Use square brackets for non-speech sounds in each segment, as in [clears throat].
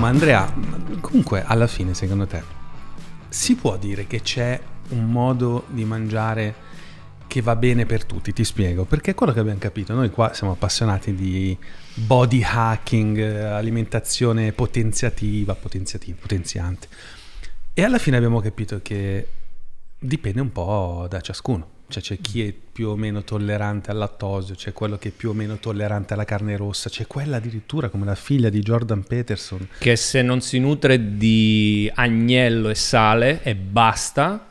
ma Andrea, comunque alla fine secondo te si può dire che c'è un modo di mangiare che va bene per tutti, ti spiego, perché quello che abbiamo capito, noi qua siamo appassionati di body hacking, alimentazione potenziativa, potenziativa, potenziante. E alla fine abbiamo capito che dipende un po' da ciascuno. Cioè c'è chi è più o meno tollerante al lattosio, c'è quello che è più o meno tollerante alla carne rossa, c'è quella addirittura come la figlia di Jordan Peterson. Che se non si nutre di agnello e sale e basta,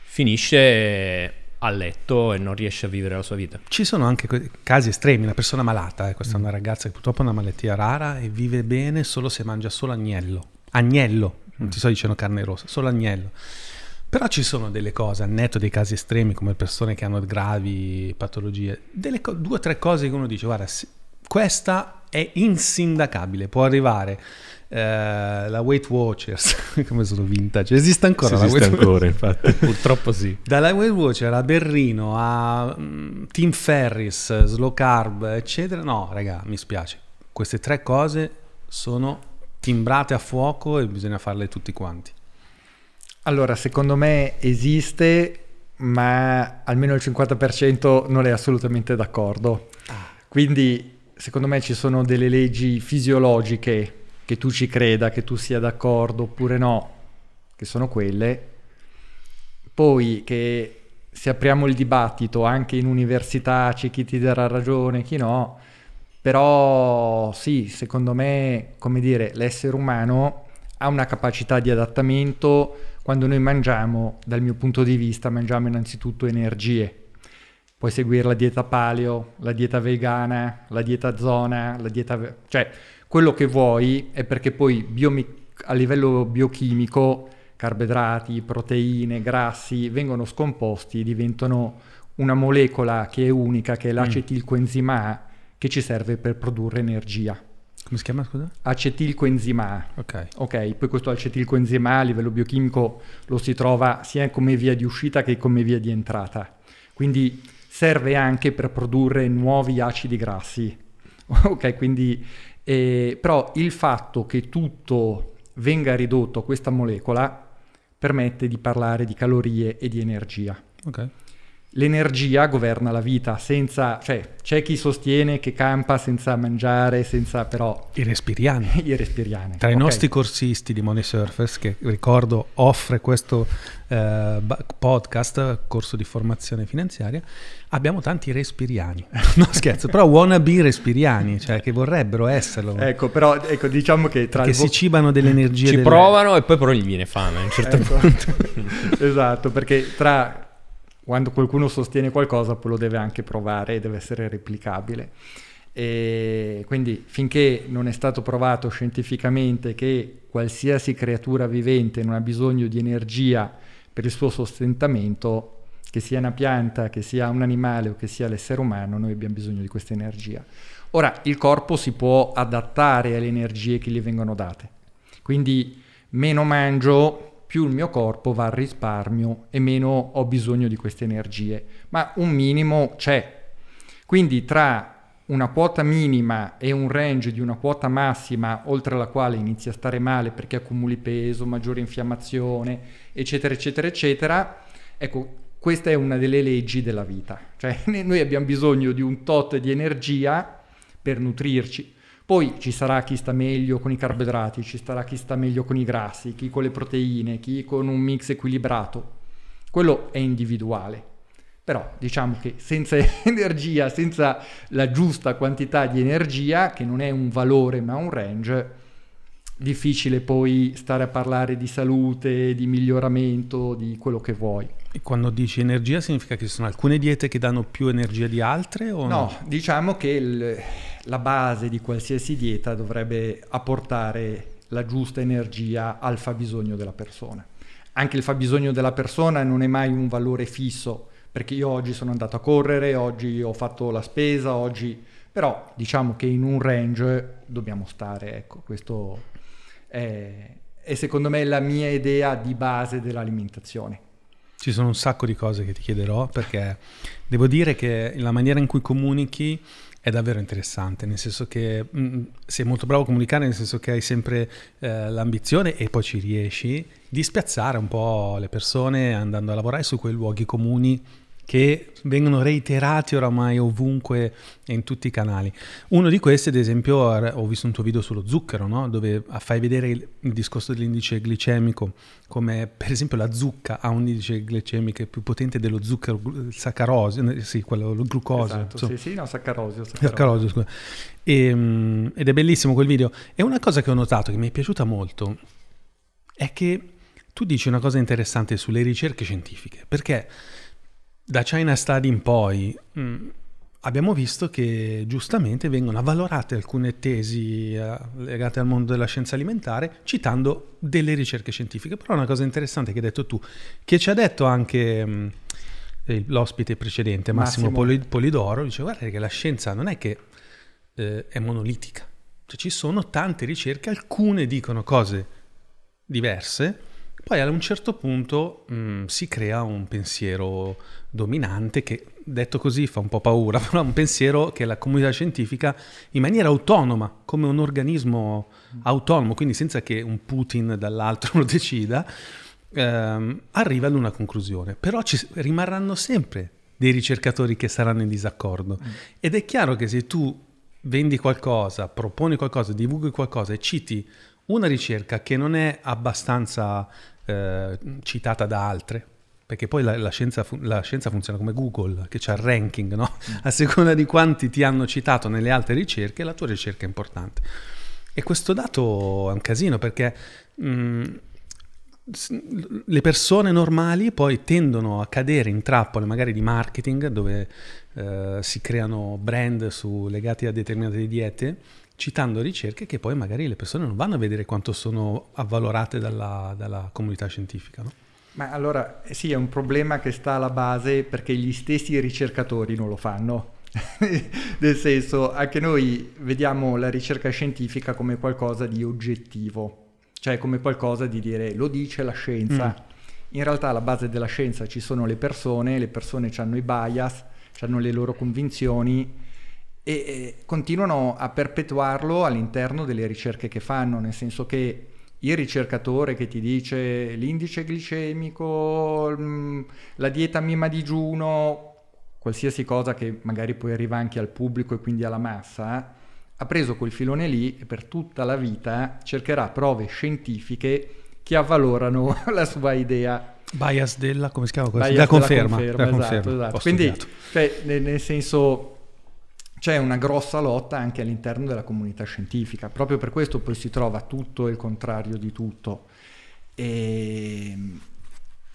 finisce a letto e non riesce a vivere la sua vita. Ci sono anche casi estremi, una persona malata, eh, questa è una mm. ragazza che purtroppo ha una malattia rara e vive bene solo se mangia solo agnello. Agnello, non mm. ti sto dicendo carne rossa, solo agnello. Però ci sono delle cose, al netto dei casi estremi come persone che hanno gravi patologie, co- due o tre cose che uno dice, guarda, questa è insindacabile, può arrivare eh, la Weight Watchers, [laughs] come sono vintage, esiste ancora? Sì, esiste ancora, infatti, [laughs] purtroppo sì. Dalla Weight Watchers a Berrino, a um, Tim Ferris, Slow Carb, eccetera, no, raga, mi spiace, queste tre cose sono timbrate a fuoco e bisogna farle tutti quanti. Allora, secondo me esiste, ma almeno il 50% non è assolutamente d'accordo. Ah. Quindi, secondo me ci sono delle leggi fisiologiche che tu ci creda, che tu sia d'accordo oppure no, che sono quelle. Poi che se apriamo il dibattito anche in università c'è chi ti darà ragione, chi no, però sì, secondo me, come dire, l'essere umano ha una capacità di adattamento quando noi mangiamo, dal mio punto di vista, mangiamo innanzitutto energie. Puoi seguire la dieta paleo, la dieta vegana, la dieta zona, la dieta... Ve- cioè, quello che vuoi è perché poi biomic- a livello biochimico carboidrati, proteine, grassi vengono scomposti, e diventano una molecola che è unica, che è mm. l'acetilcoenzima A, che ci serve per produrre energia. Come si chiama, scusa? Acetilcoenzima A. Okay. ok. poi questo acetilcoenzima A a livello biochimico lo si trova sia come via di uscita che come via di entrata. Quindi serve anche per produrre nuovi acidi grassi. [laughs] ok, quindi... Eh, però il fatto che tutto venga ridotto a questa molecola permette di parlare di calorie e di energia. Ok l'energia governa la vita, senza, cioè c'è chi sostiene che campa senza mangiare, senza però... I respiriani. [laughs] I respiriani. Tra okay. i nostri corsisti di Money Surfers, che ricordo offre questo eh, podcast, corso di formazione finanziaria, abbiamo tanti respiriani. [laughs] no scherzo, però wannabe respiriani, cioè che vorrebbero esserlo. Ecco, però ecco, diciamo che tra... Che si cibano dell'energia. Ci delle... provano e poi però gli viene fame a un certo ecco. punto. [laughs] esatto, perché tra quando qualcuno sostiene qualcosa poi lo deve anche provare e deve essere replicabile. E quindi finché non è stato provato scientificamente che qualsiasi creatura vivente non ha bisogno di energia per il suo sostentamento, che sia una pianta, che sia un animale o che sia l'essere umano, noi abbiamo bisogno di questa energia. Ora, il corpo si può adattare alle energie che gli vengono date. Quindi meno mangio, più il mio corpo va al risparmio e meno ho bisogno di queste energie, ma un minimo c'è. Quindi tra una quota minima e un range di una quota massima oltre la quale inizi a stare male perché accumuli peso, maggiore infiammazione, eccetera, eccetera, eccetera, ecco, questa è una delle leggi della vita. Cioè [laughs] noi abbiamo bisogno di un tot di energia per nutrirci, poi ci sarà chi sta meglio con i carboidrati, ci sarà chi sta meglio con i grassi, chi con le proteine, chi con un mix equilibrato. Quello è individuale. Però diciamo che senza [laughs] energia, senza la giusta quantità di energia, che non è un valore ma un range, difficile poi stare a parlare di salute, di miglioramento, di quello che vuoi. E quando dici energia significa che ci sono alcune diete che danno più energia di altre? No, no, diciamo che il, la base di qualsiasi dieta dovrebbe apportare la giusta energia al fabbisogno della persona. Anche il fabbisogno della persona non è mai un valore fisso, perché io oggi sono andato a correre, oggi ho fatto la spesa, oggi... però diciamo che in un range dobbiamo stare, ecco, questo eh, è secondo me la mia idea di base dell'alimentazione. Ci sono un sacco di cose che ti chiederò perché devo dire che la maniera in cui comunichi è davvero interessante, nel senso che mh, mm, mm, sei molto bravo a comunicare, nel senso che hai sempre eh, l'ambizione e poi ci riesci di spiazzare un po' le persone andando a lavorare su quei luoghi comuni che vengono reiterati oramai ovunque e in tutti i canali. Uno di questi, ad esempio, ho visto un tuo video sullo zucchero, no? dove fai vedere il, il discorso dell'indice glicemico, come per esempio la zucca ha un indice glicemico più potente dello zucchero, il saccarosio, sì, quello, lo glucosio. Esatto, so. sì, sì, no, saccarosio. Saccarosio, saccarosio scusa. E, ehm, ed è bellissimo quel video. E una cosa che ho notato, che mi è piaciuta molto, è che tu dici una cosa interessante sulle ricerche scientifiche, perché da China Study in poi mh, mm. abbiamo visto che giustamente vengono avvalorate alcune tesi eh, legate al mondo della scienza alimentare citando delle ricerche scientifiche. Però una cosa interessante che hai detto tu, che ci ha detto anche mh, mm, l'ospite precedente, Massimo, Massimo. Polidoro, dice guarda che la scienza non è che eh, è monolitica, cioè, ci sono tante ricerche, alcune dicono cose diverse, poi ad un certo punto mh, mm, si crea un pensiero dominante che detto così fa un po' paura, [laughs] però è un pensiero che la comunità scientifica in maniera autonoma, come un organismo autonomo, quindi senza che un Putin dall'altro [laughs] lo decida, ehm, arriva ad una conclusione. Però ci rimarranno sempre dei ricercatori che saranno in disaccordo mm. ed è chiaro che se tu vendi qualcosa, proponi qualcosa, divulghi qualcosa e citi una ricerca che non è abbastanza eh, citata da altre, perché poi la, la, scienza, la, scienza, funziona come Google, che c'ha il ranking, no? [laughs] a seconda di quanti ti hanno citato nelle altre ricerche, la tua ricerca è importante. E questo dato è un casino perché mh, mm, le persone normali poi tendono a cadere in trappole magari di marketing dove eh, si creano brand su, legati a determinate diete citando ricerche che poi magari le persone non vanno a vedere quanto sono avvalorate dalla, dalla comunità scientifica. No? Ma allora eh, sì, è un problema che sta alla base perché gli stessi ricercatori non lo fanno. [laughs] Nel senso, anche noi vediamo la ricerca scientifica come qualcosa di oggettivo, cioè come qualcosa di dire lo dice la scienza. Mm. In realtà alla base della scienza ci sono le persone, le persone hanno i bias, hanno le loro convinzioni e, e eh, continuano a perpetuarlo all'interno delle ricerche che fanno, nel senso che il ricercatore che ti dice l'indice glicemico, mm, la dieta mima digiuno, qualsiasi cosa che magari poi arriva anche al pubblico e quindi alla massa, ha preso quel filone lì e per tutta la vita cercherà prove scientifiche che avvalorano [laughs] la sua idea. Bias della, come si chiama? Bias la conferma. conferma, la esatto, conferma esatto, esatto. Quindi, cioè, nel senso, c'è una grossa lotta anche all'interno della comunità scientifica, proprio per questo poi si trova tutto il contrario di tutto. E ehm,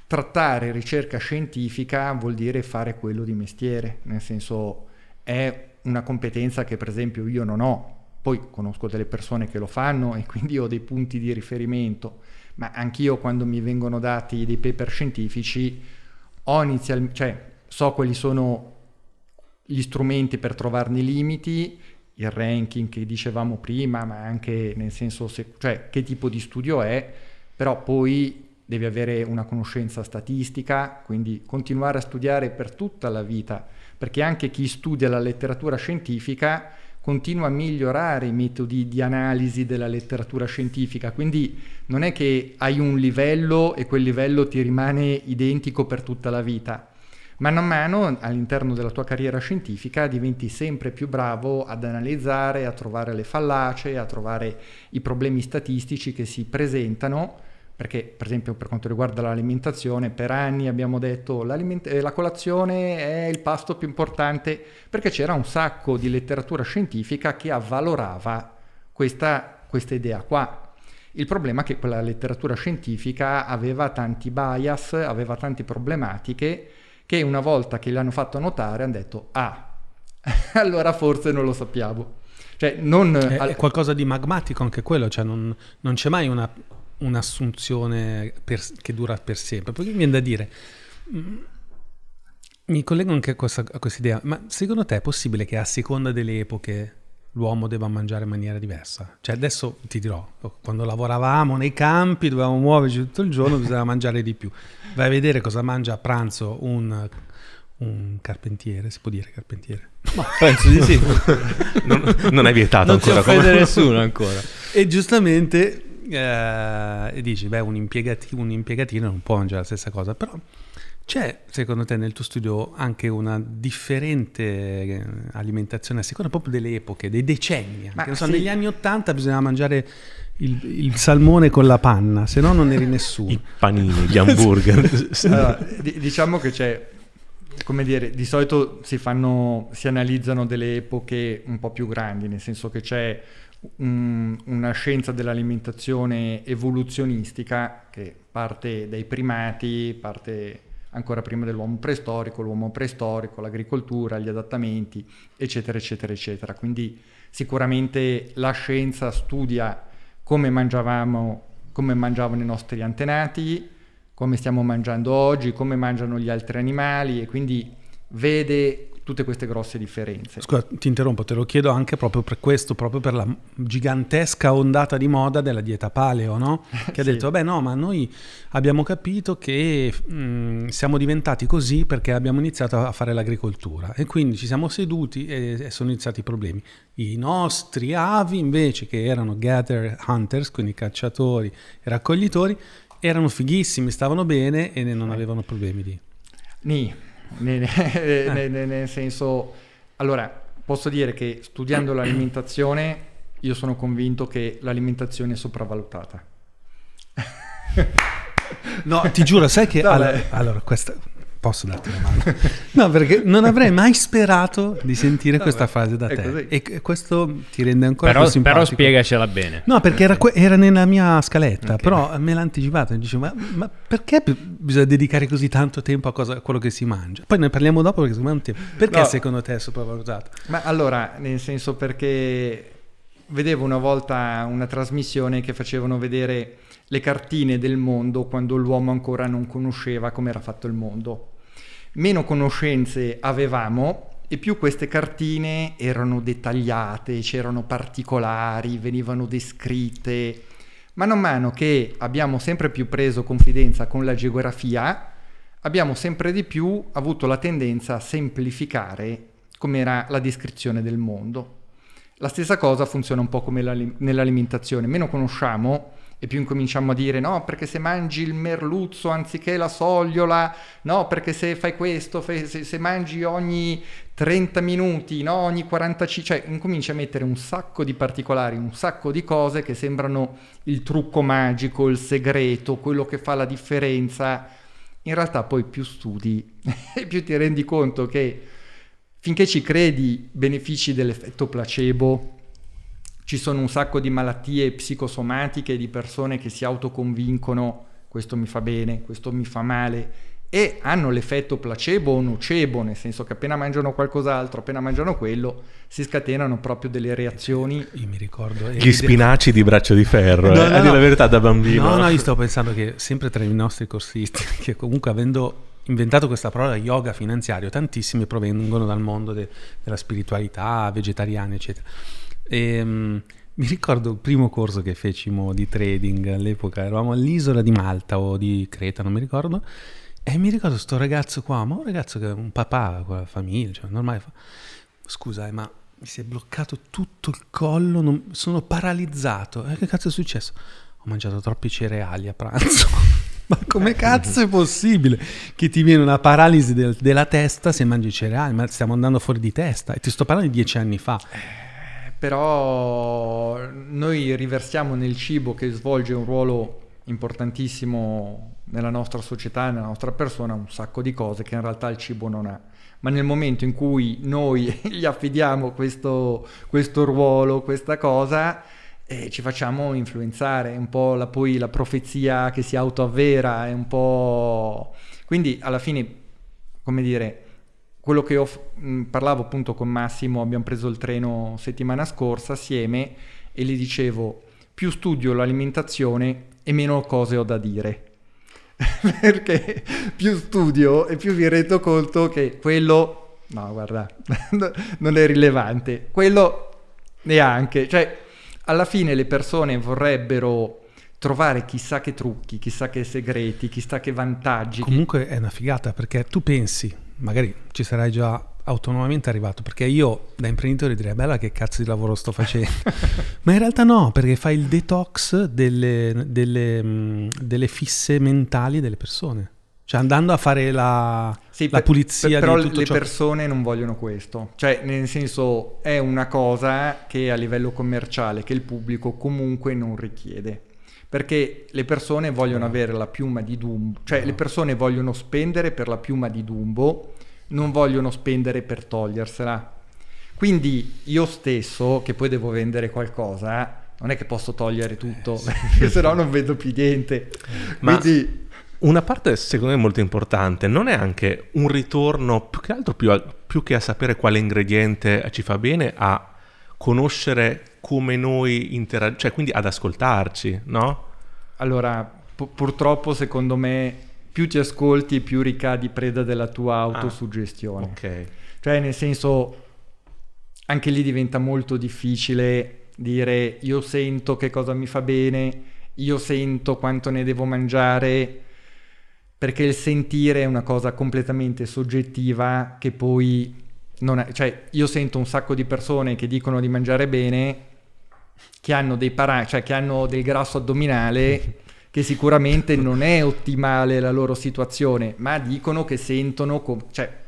trattare ricerca scientifica vuol dire fare quello di mestiere, nel senso è una competenza che per esempio io non ho, poi conosco delle persone che lo fanno e quindi ho dei punti di riferimento, ma anch'io quando mi vengono dati dei paper scientifici ho inizialmente, cioè so quali sono gli strumenti per trovarne i limiti, il ranking che dicevamo prima, ma anche nel senso se, cioè, che tipo di studio è, però poi devi avere una conoscenza statistica, quindi continuare a studiare per tutta la vita, perché anche chi studia la letteratura scientifica continua a migliorare i metodi di analisi della letteratura scientifica, quindi non è che hai un livello e quel livello ti rimane identico per tutta la vita Mano a mano, all'interno della tua carriera scientifica, diventi sempre più bravo ad analizzare, a trovare le fallacie, a trovare i problemi statistici che si presentano perché per esempio per quanto riguarda l'alimentazione, per anni abbiamo detto che eh, la colazione è il pasto più importante, perché c'era un sacco di letteratura scientifica che avvalorava questa, questa idea qua. Il problema è che quella letteratura scientifica aveva tanti bias, aveva tante problematiche che una volta che l'hanno fatto notare hanno detto ah, [laughs] allora forse non lo sappiamo. Cioè, non è, al... è qualcosa di magmatico anche quello, cioè non, non c'è mai una, un'assunzione per, che dura per sempre. Perché mi viene da dire, mm, mi collego anche a questa, a questa idea, ma secondo te è possibile che a seconda delle epoche l'uomo debba mangiare in maniera diversa. Cioè adesso ti dirò, quando lavoravamo nei campi dovevamo muoverci tutto il giorno, bisognava [laughs] mangiare di più. Vai a vedere cosa mangia a pranzo un, un carpentiere, si può dire carpentiere? Ma penso di sì. [laughs] non, non, è vietato non ancora. Non si nessuno ancora. E giustamente eh, dici, beh un, impiegati, un impiegatino non può mangiare la stessa cosa, però c'è secondo te nel tuo studio anche una differente eh, alimentazione a seconda proprio delle epoche, dei decenni? Ma, so, sì. Negli anni Ottanta bisognava mangiare il, il, salmone con la panna, se no non eri [laughs] nessuno. I panini, gli hamburger. [laughs] allora, d- diciamo che c'è, come dire, di solito si, fanno, si analizzano delle epoche un po' più grandi, nel senso che c'è un, una scienza dell'alimentazione evoluzionistica che parte dai primati, parte ancora prima dell'uomo preistorico, l'uomo preistorico, l'agricoltura, gli adattamenti, eccetera, eccetera, eccetera. Quindi sicuramente la scienza studia come mangiavamo, come mangiavano i nostri antenati, come stiamo mangiando oggi, come mangiano gli altri animali e quindi vede tutte queste grosse differenze. Scusa, ti interrompo, te lo chiedo anche proprio per questo, proprio per la gigantesca ondata di moda della dieta paleo, no? [laughs] Che sì. ha detto, beh no, ma noi abbiamo capito che mh, mm, siamo diventati così perché abbiamo iniziato a fare l'agricoltura e quindi ci siamo seduti e, e sono iniziati i problemi. I nostri avi invece, che erano gather hunters, quindi cacciatori e raccoglitori, erano fighissimi, stavano bene e non eh. avevano problemi di... Ni nel, nel, [laughs] nel senso, allora, posso dire che studiando l'alimentazione io sono convinto che l'alimentazione è sopravvalutata. no, ti giuro, sai che... allora, allora, questa, Posso darti una mano? [laughs] No, perché non avrei mai sperato di sentire questa frase da te. E questo ti rende ancora però, più simpatico. Però spiegacela bene. No, perché era, era nella mia scaletta, okay. però me l'ha anticipato. Mi dice, ma, ma, perché bisogna dedicare così tanto tempo a, cosa, a, quello che si mangia? Poi ne parliamo dopo perché secondo me Perché no. secondo te è sopravvalutato? Ma allora, nel senso perché vedevo una volta una trasmissione che facevano vedere le cartine del mondo quando l'uomo ancora non conosceva come era fatto il mondo. Meno conoscenze avevamo e più queste cartine erano dettagliate, c'erano particolari, venivano descritte. Man mano che abbiamo sempre più preso confidenza con la geografia, abbiamo sempre di più avuto la tendenza a semplificare come era la descrizione del mondo. La stessa cosa funziona un po' come nell'alimentazione. Meno conosciamo, e più incominciamo a dire no perché se mangi il merluzzo anziché la sogliola, no perché se fai questo, fai, se, se, mangi ogni 30 minuti, no ogni 45, cioè incominci a mettere un sacco di particolari, un sacco di cose che sembrano il trucco magico, il segreto, quello che fa la differenza. In realtà poi più studi [laughs] e più ti rendi conto che finché ci credi benefici dell'effetto placebo, ci sono un sacco di malattie psicosomatiche di persone che si autoconvincono questo mi fa bene, questo mi fa male e hanno l'effetto placebo o nocebo, nel senso che appena mangiano qualcos'altro, appena mangiano quello, si scatenano proprio delle reazioni. Io mi ricordo gli spinaci di braccio di ferro, no, eh, no, no. la verità da bambino. No, no, io sto pensando che sempre tra i nostri corsisti, [laughs] che comunque avendo inventato questa parola yoga finanziario, tantissimi provengono dal mondo de- della spiritualità, vegetariana, eccetera e, um, mi ricordo il primo corso che fecimo di trading all'epoca, eravamo all'isola di Malta o di Creta, non mi ricordo, e mi ricordo sto ragazzo qua, ma un ragazzo che è un papà con la famiglia, cioè normale, fa, scusa, eh, ma mi si è bloccato tutto il collo, non, sono paralizzato. Eh, che cazzo è successo? Ho mangiato troppi cereali a pranzo. [laughs] ma come cazzo è possibile che ti viene una paralisi del, della testa se mangi cereali? Ma stiamo andando fuori di testa e ti sto parlando di dieci anni fa. Eh però noi riversiamo nel cibo che svolge un ruolo importantissimo nella nostra società, nella nostra persona, un sacco di cose che in realtà il cibo non ha. Ma nel momento in cui noi [laughs] gli affidiamo questo, questo ruolo, questa cosa, eh, ci facciamo influenzare, è un po' la, poi la profezia che si autoavvera, è un po'... Quindi alla fine, come dire, quello che io mh, mm, parlavo appunto con Massimo, abbiamo preso il treno settimana scorsa assieme e gli dicevo più studio l'alimentazione e meno cose ho da dire. [laughs] Perché più studio e più vi rendo conto che quello, no guarda, [laughs] non è rilevante, quello neanche, cioè alla fine le persone vorrebbero trovare chissà che trucchi, chissà che segreti, chissà che vantaggi. Comunque è una figata perché tu pensi magari ci sarai già autonomamente arrivato, perché io da imprenditore direi bella che cazzo di lavoro sto facendo, [laughs] ma in realtà no, perché fai il detox delle, delle, mm, delle fisse mentali delle persone. Cioè andando a fare la, sì, la per, pulizia per, però le ciò. persone non vogliono questo. Cioè, nel senso, è una cosa che a livello commerciale, che il pubblico comunque non richiede perché le persone vogliono ah. avere la piuma di Dumbo, cioè le ah. persone vogliono spendere per la piuma di Dumbo, non vogliono spendere per togliersela. Quindi io stesso, che poi devo vendere qualcosa, non è che posso togliere tutto, eh, sì. [laughs] se no non vedo più niente. Ma Quindi... Una parte secondo me molto importante non è anche un ritorno, più che altro più, a, più che a sapere quale ingrediente ci fa bene, a conoscere come noi interagiamo, cioè quindi ad ascoltarci, no? Allora, pu- purtroppo secondo me più ti ascolti più ricadi preda della tua ah, autosuggestione. Ah, ok. Cioè nel senso, anche lì diventa molto difficile dire io sento che cosa mi fa bene, io sento quanto ne devo mangiare, perché il sentire è una cosa completamente soggettiva che poi non è, cioè io sento un sacco di persone che dicono di mangiare bene che hanno, dei para- cioè che hanno del grasso addominale [laughs] che sicuramente non è ottimale la loro situazione, ma dicono che sentono... Com- cioè,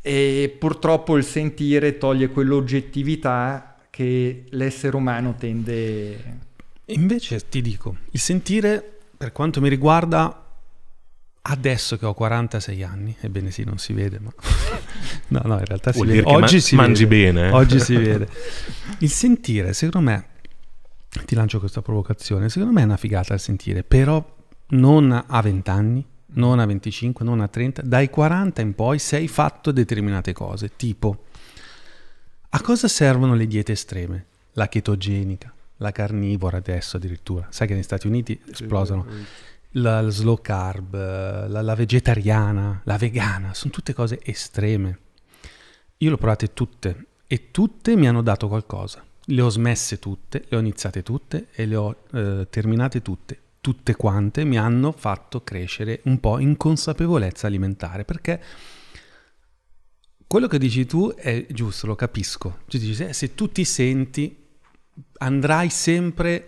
e purtroppo il sentire toglie quell'oggettività che l'essere umano tende... Invece ti dico, il sentire, per quanto mi riguarda, Adesso che ho 46 anni, ebbene sì, non si vede, ma [laughs] no, no, in realtà si Vuol vede. Oggi man- si mangi vede. bene. Eh? Oggi si [laughs] vede. Il sentire, secondo me, ti lancio questa provocazione, secondo me è una figata il sentire, però non a 20 anni, non a 25, non a 30, dai 40 in poi sei fatto determinate cose, tipo a cosa servono le diete estreme? La chetogenica, la carnivora adesso addirittura, sai che negli Stati Uniti esplosano. Sì, la, slow carb, la, la vegetariana, la vegana, sono tutte cose estreme. Io le ho provate tutte e tutte mi hanno dato qualcosa. Le ho smesse tutte, le ho iniziate tutte e le ho eh, terminate tutte. Tutte quante mi hanno fatto crescere un po' in consapevolezza alimentare perché quello che dici tu è giusto, lo capisco. Cioè, dici, se, eh, se tu ti senti, andrai sempre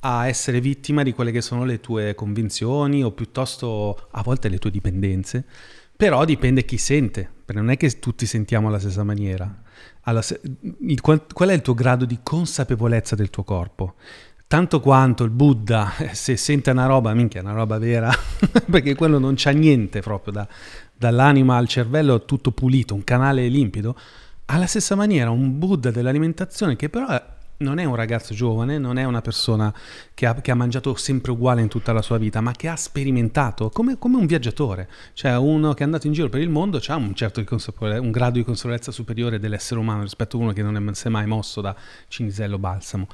a essere vittima di quelle che sono le tue convinzioni o piuttosto a volte le tue dipendenze, però dipende chi sente, perché non è che tutti sentiamo alla stessa maniera. Allora, se, il, qual, qual è il tuo grado di consapevolezza del tuo corpo? tanto quanto il Buddha, eh, se sente una roba, minchia, una roba vera, [laughs] perché quello non c'ha niente proprio, da, dall'anima al cervello tutto pulito, un canale limpido, alla stessa maniera un Buddha dell'alimentazione che però non è un ragazzo giovane, non è una persona che ha, che ha, mangiato sempre uguale in tutta la sua vita, ma che ha sperimentato come, come un viaggiatore, cioè uno che è andato in giro per il mondo ha un, certo un grado di consapevolezza superiore dell'essere umano rispetto a uno che non si è mai mosso da cinisello balsamo.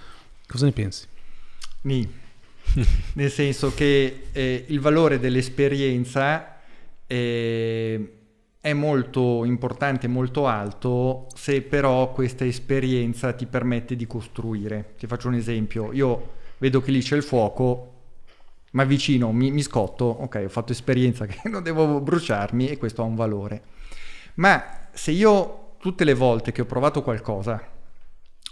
Cosa ne pensi? Ni. [laughs] Nel senso che eh, il valore dell'esperienza eh, è molto importante, molto alto, se però questa esperienza ti permette di costruire. Ti faccio un esempio, io vedo che lì c'è il fuoco, ma vicino mi, mi scotto, ok, ho fatto esperienza [laughs] che non devo bruciarmi e questo ha un valore. Ma se io tutte le volte che ho provato qualcosa,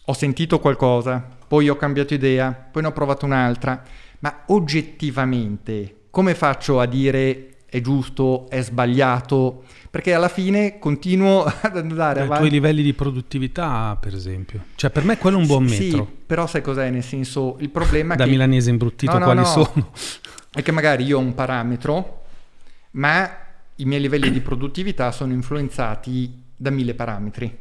ho sentito qualcosa, poi ho cambiato idea, poi ne ho provato un'altra, ma oggettivamente come faccio a dire è giusto, è sbagliato, perché alla fine continuo [laughs] ad andare Dai avanti. I tuoi livelli di produttività, per esempio. Cioè, per me quello è un buon sì, metro. Sì, però sai cos'è? Nel senso, il problema è da che... Da milanese imbruttito no, no, quali no. sono? [laughs] È che magari io ho un parametro, ma i miei livelli di produttività sono influenzati da mille parametri.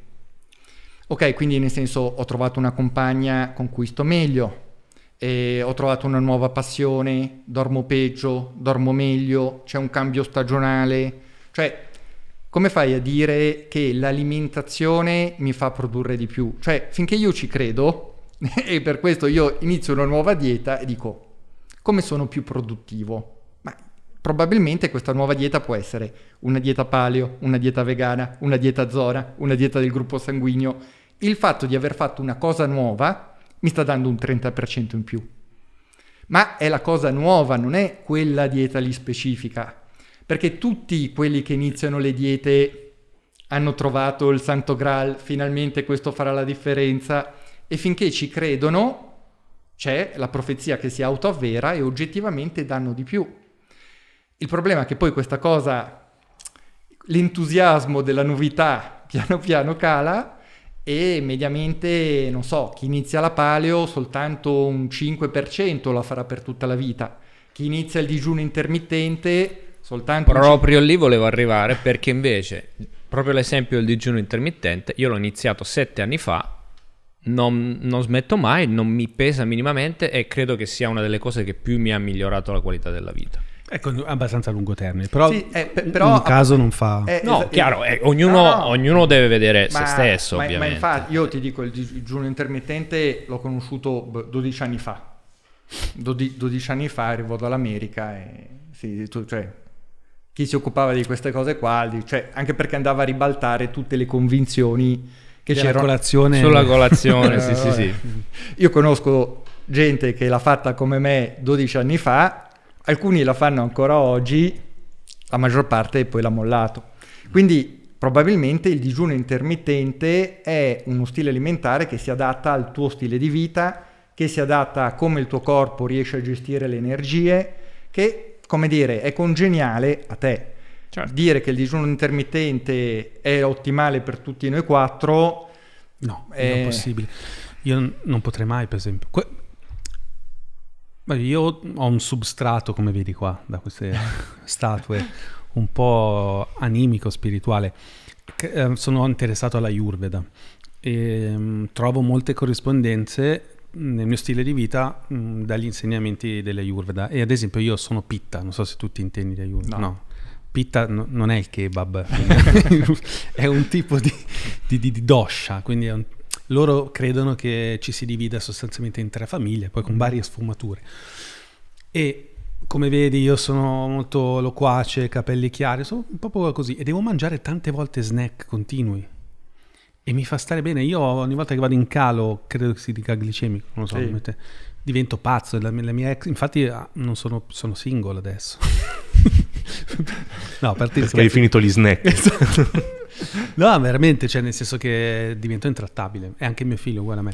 Ok, quindi nel senso ho trovato una compagna con cui sto meglio, e ho trovato una nuova passione, dormo peggio, dormo meglio, c'è un cambio stagionale. Cioè, come fai a dire che l'alimentazione mi fa produrre di più? Cioè, finché io ci credo, [laughs] e per questo io inizio una nuova dieta e dico, come sono più produttivo? probabilmente questa nuova dieta può essere una dieta paleo, una dieta vegana, una dieta zora, una dieta del gruppo sanguigno. Il fatto di aver fatto una cosa nuova mi sta dando un 30% in più. Ma è la cosa nuova, non è quella dieta lì specifica, perché tutti quelli che iniziano le diete hanno trovato il santo graal, finalmente questo farà la differenza e finché ci credono c'è la profezia che si autoavvera e oggettivamente danno di più. Il problema è che poi questa cosa, l'entusiasmo della novità [laughs] piano piano cala e mediamente, non so, chi inizia la paleo soltanto un 5% la farà per tutta la vita, chi inizia il digiuno intermittente soltanto... Proprio lì volevo arrivare perché invece, proprio l'esempio del digiuno intermittente, io l'ho iniziato sette anni fa, non, non smetto mai, non mi pesa minimamente e credo che sia una delle cose che più mi ha migliorato la qualità della vita. Ecco, abbastanza a lungo termine, però, sì, eh, però un caso non fa... Eh, no, chiaro, eh, ognuno, no, no. ognuno, deve vedere ma, se stesso, ma, ovviamente. Ma infatti, io ti dico, il digiuno intermittente l'ho conosciuto 12 boh, anni fa. 12, anni fa arrivo dall'America e... Sì, tu, cioè, chi si occupava di queste cose qua, cioè, anche perché andava a ribaltare tutte le convinzioni che Della c'erano... Colazione. Sulla colazione, [laughs] sì, sì, sì. Io conosco gente che l'ha fatta come me 12 anni fa alcuni la fanno ancora oggi, la maggior parte poi l'ha mollato. Quindi probabilmente il digiuno intermittente è uno stile alimentare che si adatta al tuo stile di vita, che si adatta a come il tuo corpo riesce a gestire le energie, che, come dire, è congeniale a te. Certo. Dire che il digiuno intermittente è ottimale per tutti noi quattro... No, è impossibile. Io non potrei mai, per esempio. Io ho un substrato, come vedi qua, da queste [laughs] statue, un po' animico, spirituale. Ehm, sono interessato alla Yurveda e ehm, trovo molte corrispondenze nel mio stile di vita dagli insegnamenti della Yurveda. E ad esempio io sono pitta, non so se tu ti intendi di Yurveda. No. no. Pitta no, non è il kebab, [laughs] [laughs] è un tipo di, di, di, di dosha, quindi è un, loro credono che ci si divida sostanzialmente in tre famiglie, poi con varie sfumature. E come vedi io sono molto loquace, capelli chiari, sono proprio così e devo mangiare tante volte snack continui. E mi fa stare bene. Io ogni volta che vado in calo, credo che si dica glicemico, non lo so, sì divento pazzo. La la mia ex, infatti, ah, non sono, sono single adesso. [laughs] no, per te hai finito gli snack. Esatto. [laughs] no, veramente, cioè, nel senso che divento intrattabile. È anche mio figlio, uguale a me.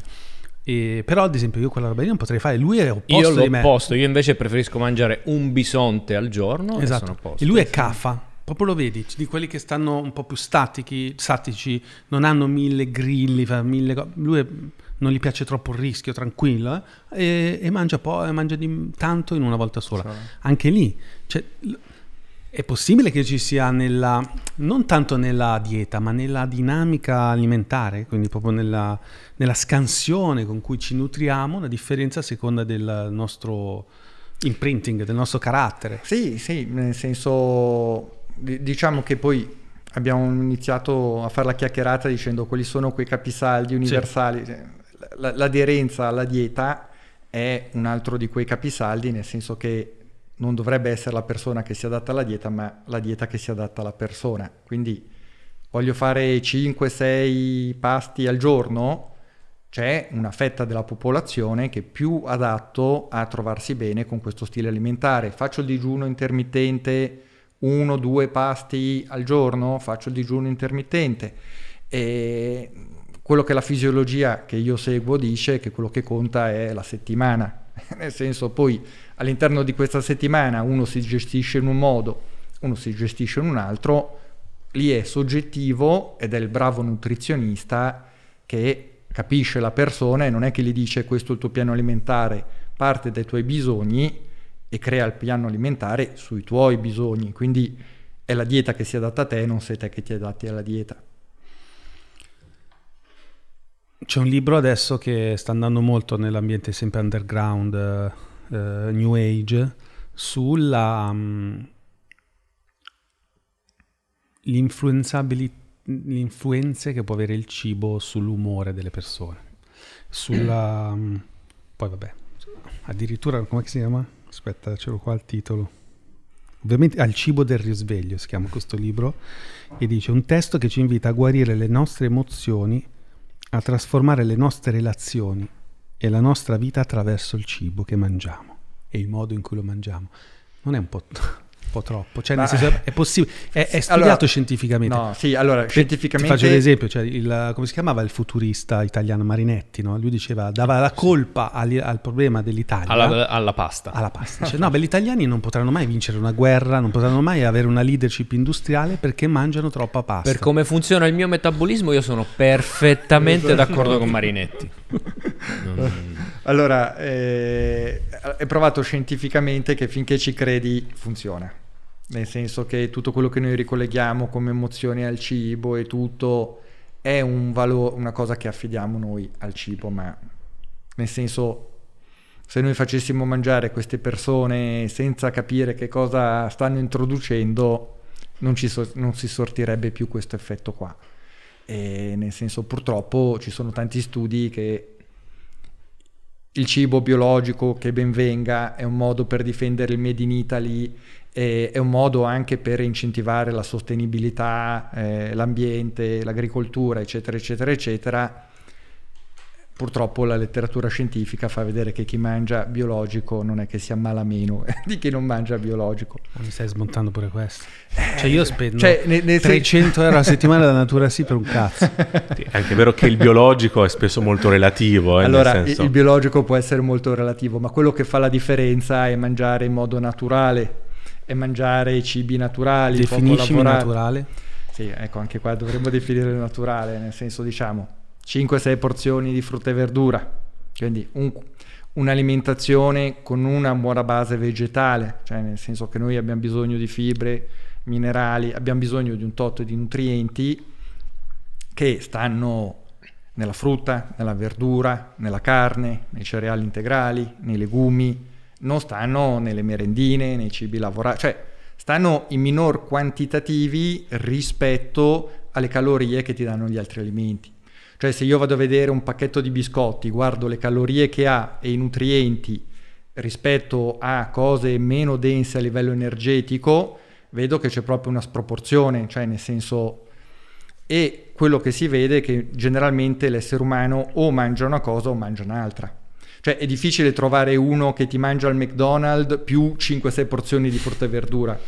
E, però, ad esempio, io quella roba lì non potrei fare. Lui è opposto io di me. Opposto. Io invece preferisco mangiare un bisonte al giorno. Esatto. E, e lui è caffa. Proprio lo vedi, di quelli che stanno un po' più statici, statici non hanno mille grilli, fa mille cose. Lui è non gli piace troppo il rischio, tranquillo, eh? e, e, mangia, po- mangia di tanto in una volta sola. Sì. Anche lì, cioè, è possibile che ci sia nella, non tanto nella dieta, ma nella dinamica alimentare, quindi proprio nella, nella scansione con cui ci nutriamo, una differenza a seconda del nostro imprinting, del nostro carattere. Sì, sì, nel senso, diciamo che poi abbiamo iniziato a fare la chiacchierata dicendo quali sono quei capisaldi universali. Sì. Cioè, l'aderenza alla dieta è un altro di quei capisaldi, nel senso che non dovrebbe essere la persona che si adatta alla dieta, ma la dieta che si adatta alla persona. Quindi voglio fare 5-6 pasti al giorno, c'è una fetta della popolazione che è più adatto a trovarsi bene con questo stile alimentare. Faccio il digiuno intermittente 1-2 pasti al giorno, faccio il digiuno intermittente. E quello che la fisiologia che io seguo dice è che quello che conta è la settimana, [laughs] nel senso poi all'interno di questa settimana uno si gestisce in un modo, uno si gestisce in un altro, lì è soggettivo ed è il bravo nutrizionista che capisce la persona e non è che gli dice questo è il tuo piano alimentare, parte dai tuoi bisogni e crea il piano alimentare sui tuoi bisogni, quindi è la dieta che si adatta a te, non sei te che ti adatti alla dieta. C'è un libro adesso che sta andando molto nell'ambiente sempre underground, eh, eh New Age, sulla um, mm, l'influenza che può avere il cibo sull'umore delle persone. Sulla... Um, poi vabbè, addirittura come si chiama? Aspetta, ce l'ho qua il titolo ovviamente al cibo del risveglio si chiama questo libro e dice un testo che ci invita a guarire le nostre emozioni a trasformare le nostre relazioni e la nostra vita attraverso il cibo che mangiamo e il modo in cui lo mangiamo. Non è un po' po' troppo. Cioè, nel senso, è possibile. È, è studiato allora, scientificamente. No, sì, allora, scientificamente. Ti faccio l'esempio, cioè il, come si chiamava il futurista italiano Marinetti? No? Lui diceva, dava la colpa al, al problema dell'Italia. Alla, alla, pasta. Alla pasta. Cioè, no, beh, gli italiani non potranno mai vincere una guerra, non potranno mai avere una leadership industriale perché mangiano troppa pasta. Per come funziona il mio metabolismo, io sono perfettamente [laughs] d'accordo con Marinetti. Allora, eh, è provato scientificamente che finché ci credi funziona nel senso che tutto quello che noi ricolleghiamo come emozioni al cibo e tutto è un valo- una cosa che affidiamo noi al cibo, ma nel senso se noi facessimo mangiare queste persone senza capire che cosa stanno introducendo, non, so- non si sortirebbe più questo effetto qua. E nel senso purtroppo ci sono tanti studi che il cibo biologico che ben venga è un modo per difendere il made in Italy e è un modo anche per incentivare la sostenibilità, eh, l'ambiente, l'agricoltura, eccetera, eccetera, eccetera. Purtroppo la letteratura scientifica fa vedere che chi mangia biologico non è che si ammala meno [laughs] di chi non mangia biologico. Mi stai smontando pure questo. Eh, cioè io spendo cioè, ne, ne 300 sei... euro a settimana da natura sì per un cazzo. è [laughs] anche vero che il biologico è spesso molto relativo. Eh, allora, senso... il biologico può essere molto relativo, ma quello che fa la differenza è mangiare in modo naturale e mangiare cibi naturali. Definiscimi naturale? Sì, ecco, anche qua dovremmo definire naturale, nel senso diciamo 5-6 porzioni di frutta e verdura, quindi un, un'alimentazione con una buona base vegetale, cioè nel senso che noi abbiamo bisogno di fibre, minerali, abbiamo bisogno di un tot di nutrienti che stanno nella frutta, nella verdura, nella carne, nei cereali integrali, nei legumi, non stanno nelle merendine, nei cibi lavorati, cioè stanno in minor quantitativi rispetto alle calorie che ti danno gli altri alimenti. Cioè se io vado a vedere un pacchetto di biscotti, guardo le calorie che ha e i nutrienti rispetto a cose meno dense a livello energetico, vedo che c'è proprio una sproporzione, cioè nel senso... E quello che si vede è che generalmente l'essere umano o mangia una cosa o mangia un'altra. Cioè è difficile trovare uno che ti mangia al McDonald's più 5-6 porzioni di frutta e verdura.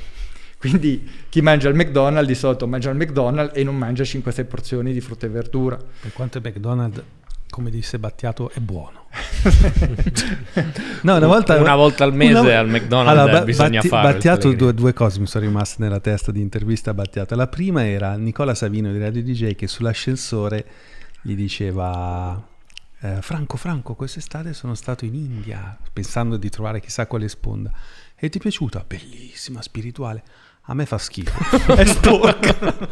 Quindi chi mangia al McDonald's di solito mangia al McDonald's e non mangia 5-6 porzioni di frutta e verdura. Per quanto il McDonald's, come disse Battiato, è buono. [laughs] no, una, volta, una volta, al mese una... al McDonald's allora, bisogna Batti, fare. Battiato, due, due, cose mi sono rimaste nella testa di intervista a Battiato. La prima era Nicola Savino di Radio DJ che sull'ascensore gli diceva eh, Franco Franco quest'estate sono stato in India pensando di trovare chissà quale sponda e ti è piaciuta? Bellissima, spirituale. A me fa schifo, [laughs] è sporca.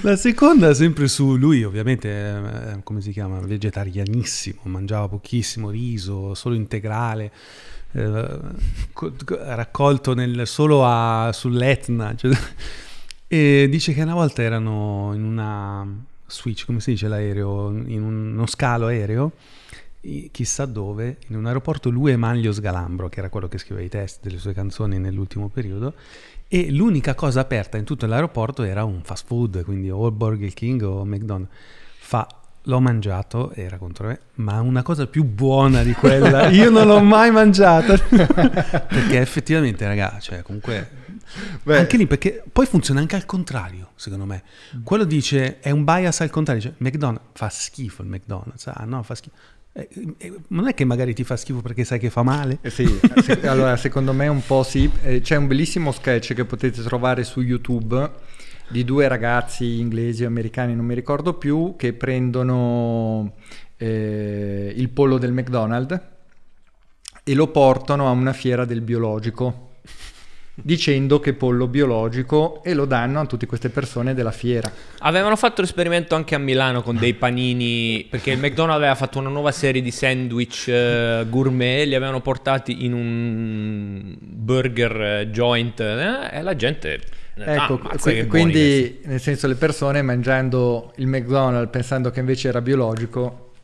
La seconda sempre su lui, ovviamente, eh, eh, come si chiama, vegetarianissimo, mangiava pochissimo riso, solo integrale, eh, raccolto nel, solo a, sull'Etna. Cioè, [laughs] e dice che una volta erano in una switch, come si dice l'aereo, in uno scalo aereo, chissà dove, in un aeroporto lui e Manlio Sgalambro, che era quello che scriveva i testi delle sue canzoni nell'ultimo periodo, e l'unica cosa aperta in tutto l'aeroporto era un fast food, quindi o Burger King o McDonald's. Fa l'ho mangiato, era contro me, ma una cosa più buona di quella io non l'ho mai mangiata. [laughs] Perché effettivamente, raga, cioè comunque Beh. Anche lì, perché poi funziona anche al contrario, secondo me. Mm. Quello dice, è un bias al contrario, dice, McDonald's fa schifo il McDonald's, ah no, fa schifo. Eh, eh, non è che magari ti fa schifo perché sai che fa male? Eh sì, se, allora secondo me un po' sì. Eh, c'è un bellissimo sketch che potete trovare su YouTube di due ragazzi inglesi o americani, non mi ricordo più, che prendono eh, il pollo del McDonald's e lo portano a una fiera del biologico dicendo che pollo biologico e lo danno a tutte queste persone della fiera. Avevano fatto l'esperimento anche a Milano con dei panini, perché il McDonald's aveva fatto una nuova serie di sandwich eh, gourmet, li avevano portati in un burger eh, joint eh, e la gente... Eh, ecco, ah, mazza, quindi nel senso le persone mangiando il McDonald's pensando che invece era biologico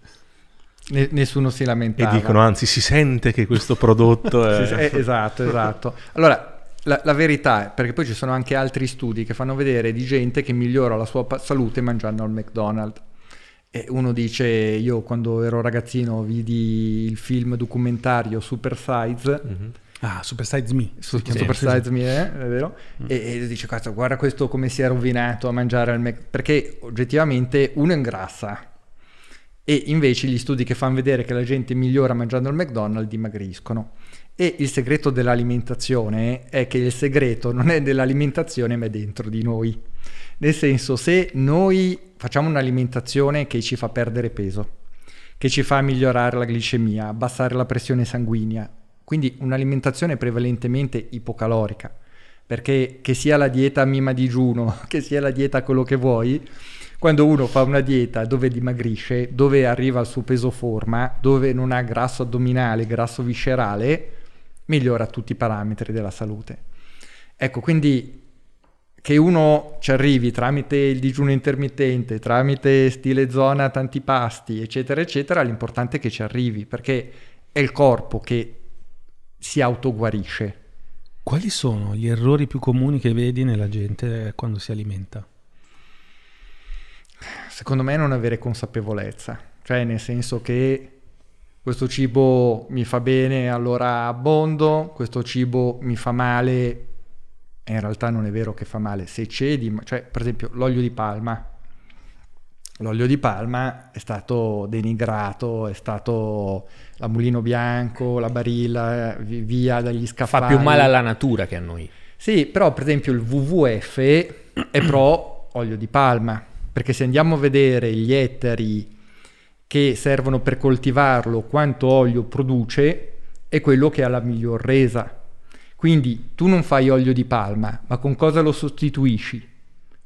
nessuno si lamentava. E dicono, anzi, si sente che questo prodotto [laughs] è... Eh, esatto, esatto. Allora, la, la, verità è, perché poi ci sono anche altri studi che fanno vedere di gente che migliora la sua salute mangiando al McDonald's. E uno dice, io quando ero ragazzino vidi il film documentario Super Size. Mm-hmm. Ah, Super Size Me. Su, sì, Super sì, Size Me, eh, è vero? Mm. E, e dice, cazzo, guarda questo come si è rovinato a mangiare al McDonald's. Perché oggettivamente uno ingrassa. E invece gli studi che fanno vedere che la gente migliora mangiando al McDonald's dimagriscono. E il segreto dell'alimentazione è che il segreto non è dell'alimentazione ma è dentro di noi. Nel senso, se noi facciamo un'alimentazione che ci fa perdere peso, che ci fa migliorare la glicemia, abbassare la pressione sanguigna, quindi un'alimentazione prevalentemente ipocalorica, perché che sia la dieta mima digiuno, [laughs] che sia la dieta quello che vuoi, quando uno fa una dieta dove dimagrisce, dove arriva al suo peso forma, dove non ha grasso addominale, grasso viscerale, migliora tutti i parametri della salute. Ecco, quindi che uno ci arrivi tramite il digiuno intermittente, tramite stile zona, tanti pasti, eccetera, eccetera, l'importante è che ci arrivi, perché è il corpo che si autoguarisce. Quali sono gli errori più comuni che vedi nella gente quando si alimenta? Secondo me non avere consapevolezza, cioè nel senso che questo cibo mi fa bene, allora abbondo, questo cibo mi fa male, e in realtà non è vero che fa male, se cedi, cioè per esempio l'olio di palma, l'olio di palma è stato denigrato, è stato la mulino bianco, la barilla, via dagli scaffali. Fa più male alla natura che a noi. Sì, però per esempio il WWF è pro olio di palma, perché se andiamo a vedere gli ettari che servono per coltivarlo, quanto olio produce, è quello che ha la miglior resa. Quindi tu non fai olio di palma, ma con cosa lo sostituisci?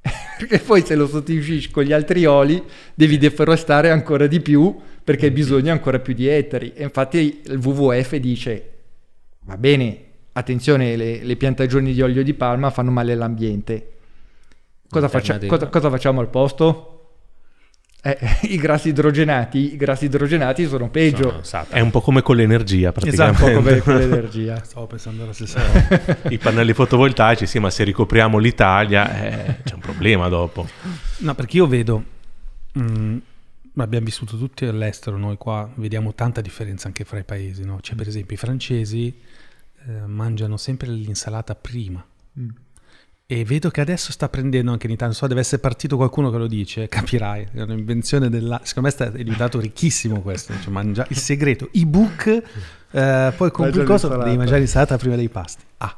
[laughs] perché poi se lo sostituisci con gli altri oli devi deforestare ancora di più perché mm, bisogna ancora più di ettari. E infatti il WWF dice, va bene, attenzione, le, le piantagioni di olio di palma fanno male all'ambiente. Cosa, faccia, cosa, cosa facciamo al posto? Eh, [laughs] I grassi idrogenati, i grassi idrogenati sono peggio. Sono è un po' come con l'energia, esatto, praticamente. Esatto, come con [laughs] l'energia. Stavo pensando alla stessa cosa. I pannelli fotovoltaici, sì, ma se ricopriamo l'Italia eh, c'è un problema dopo. No, perché io vedo, mh, mm, abbiamo vissuto tutti all'estero, noi qua vediamo tanta differenza anche fra i paesi, no? Cioè, per esempio, i francesi eh, mangiano sempre l'insalata prima. Mm e vedo che adesso sta prendendo anche in Italia, non so, deve essere partito qualcuno che lo dice, capirai, è un'invenzione della... Secondo me è diventato ricchissimo questo, cioè mangia... il segreto, ebook, eh, poi con più cosa, devi mangiare insalata prima dei pasti. Ah,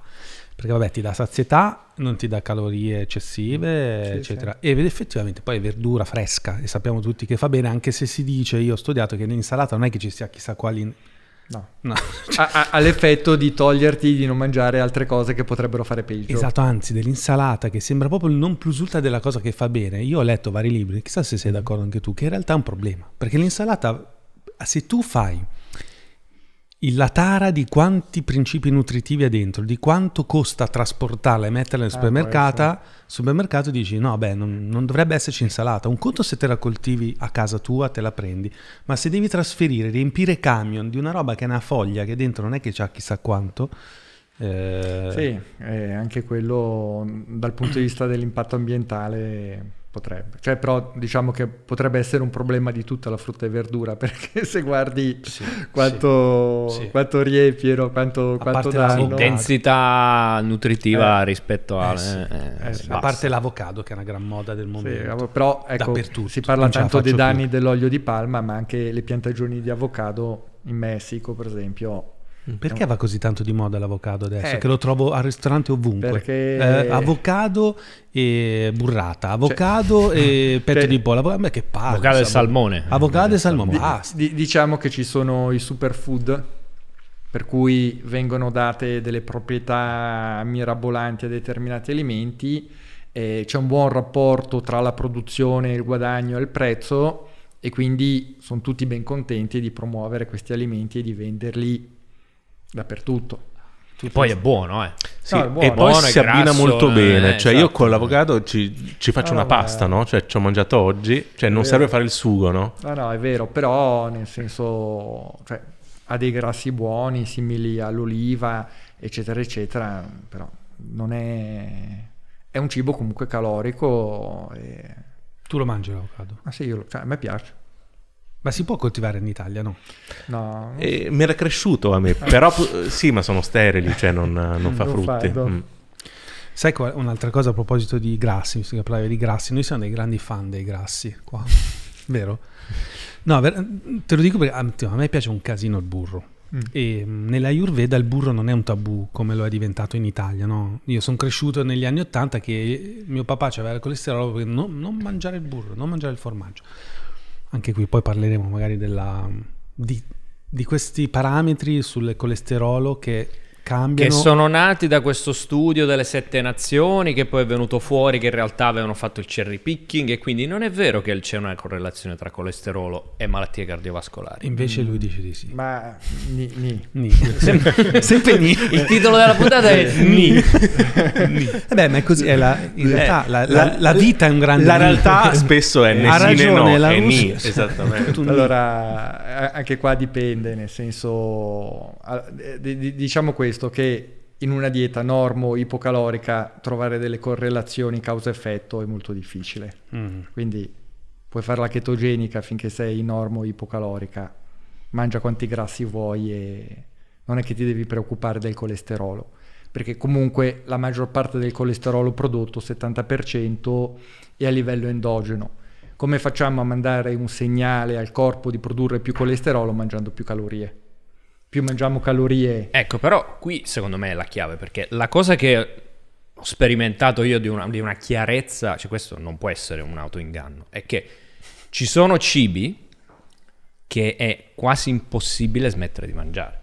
perché vabbè ti dà sazietà, non ti dà calorie eccessive, mm. sì, eccetera. Sì. E effettivamente poi è verdura fresca e sappiamo tutti che fa bene, anche se si dice, io ho studiato, che nell'insalata non è che ci sia chissà quali No. no. [laughs] ha, ha, l'effetto di toglierti di non mangiare altre cose che potrebbero fare peggio. Esatto, anzi, dell'insalata che sembra proprio il non plus ultra della cosa che fa bene. Io ho letto vari libri, chissà se sei mm. d'accordo anche tu, che in realtà è un problema. Perché l'insalata, se tu fai la tara di quanti principi nutritivi ha dentro, di quanto costa trasportarla e metterla nel eh, supermercato, supermercato dici no, beh, non, non, dovrebbe esserci insalata. Un conto se te la coltivi a casa tua, te la prendi, ma se devi trasferire, riempire camion di una roba che è una foglia, che dentro non è che c'ha chissà quanto. Eh... Sì, eh, anche quello dal punto di vista dell'impatto ambientale Potrebbe, cioè, però diciamo che potrebbe essere un problema di tutta la frutta e verdura, [laughs] perché se guardi sì, quanto, sì. quanto riempiono, quanto, quanto danno... L'intensità nutritiva eh, rispetto eh, a... Eh, eh, eh sì, a parte l'avocado che è una gran moda del momento. però ecco, si parla tanto dei danni più. dell'olio di palma, ma anche le piantagioni di avocado in Messico, per esempio, Mm. Perché va così tanto di moda l'avocado adesso? Eh, che lo trovo al ristorante ovunque. Perché... Eh, avocado e burrata, cioè, avocado cioè, [laughs] e petto cioè, di bolla. Ma che palle. Avocado e salmone. Avocado e salmone. Basta. D- diciamo che ci sono i superfood per cui vengono date delle proprietà mirabolanti a determinati alimenti. Eh, c'è un buon rapporto tra la produzione, il guadagno e il prezzo e quindi sono tutti ben contenti di promuovere questi alimenti e di venderli dappertutto. Che poi è buono, eh. Sì, no, è buono. E poi buono, si abbina grasso, molto eh, bene. Eh, cioè, esatto. io con l'avocado ci, ci faccio no, una pasta, no? Cioè, ci ho mangiato oggi. Cioè, non serve fare il sugo, no? No, no, è vero, però nel senso. Cioè, ha dei grassi buoni, simili all'oliva, eccetera, eccetera. Però non è. È un cibo comunque calorico. E... Tu lo mangi l'avocado? Ah, sì, io lo... cioè, a me piace. Ma si può coltivare in Italia, no? No. Eh, mi era cresciuto a me, eh. però eh, sì, ma sono sterili, cioè non, eh, [laughs] non fa non frutti. Ecco. mm. Sai qual- un'altra cosa a proposito di grassi, visto che parlavi di grassi, noi siamo dei grandi fan dei grassi qua, [laughs] vero? No, ver- te lo dico perché ah, a me piace un casino il burro. Mm. E mm, nella Ayurveda il burro non è un tabù come lo è diventato in Italia. No? Io sono cresciuto negli anni Ottanta che mio papà aveva il colesterolo perché no, non mangiare il burro, non mangiare il formaggio. Anche qui poi parleremo magari della, di, di questi parametri sul colesterolo che cambiano. Che sono nati da questo studio delle sette nazioni, che poi è venuto fuori che in realtà avevano fatto il cherry picking e quindi non è vero che c'è una correlazione tra colesterolo e malattie cardiovascolari. Invece mm. lui dice di sì. Ma ni, ni. ni. [laughs] Sempre, sempre ni. Il titolo della puntata è ni. ni. Vabbè, eh ma è così, è la, in eh, realtà eh, la, la, la, vita è un grande La realtà ni. [laughs] spesso è ne ha sì, ragione, ne no, è ni. Esattamente. Allora, anche qua dipende, nel senso, diciamo questo questo che in una dieta normo ipocalorica trovare delle correlazioni causa-effetto è molto difficile. Mm. Quindi puoi farla chetogenica finché sei normo ipocalorica, mangia quanti grassi vuoi e non è che ti devi preoccupare del colesterolo, perché comunque la maggior parte del colesterolo prodotto, 70%, è a livello endogeno. Come facciamo a mandare un segnale al corpo di produrre più colesterolo mangiando più calorie? più mangiamo calorie. Ecco, però qui secondo me è la chiave, perché la cosa che ho sperimentato io di una, di una chiarezza, cioè questo non può essere un autoinganno, è che ci sono cibi che è quasi impossibile smettere di mangiare.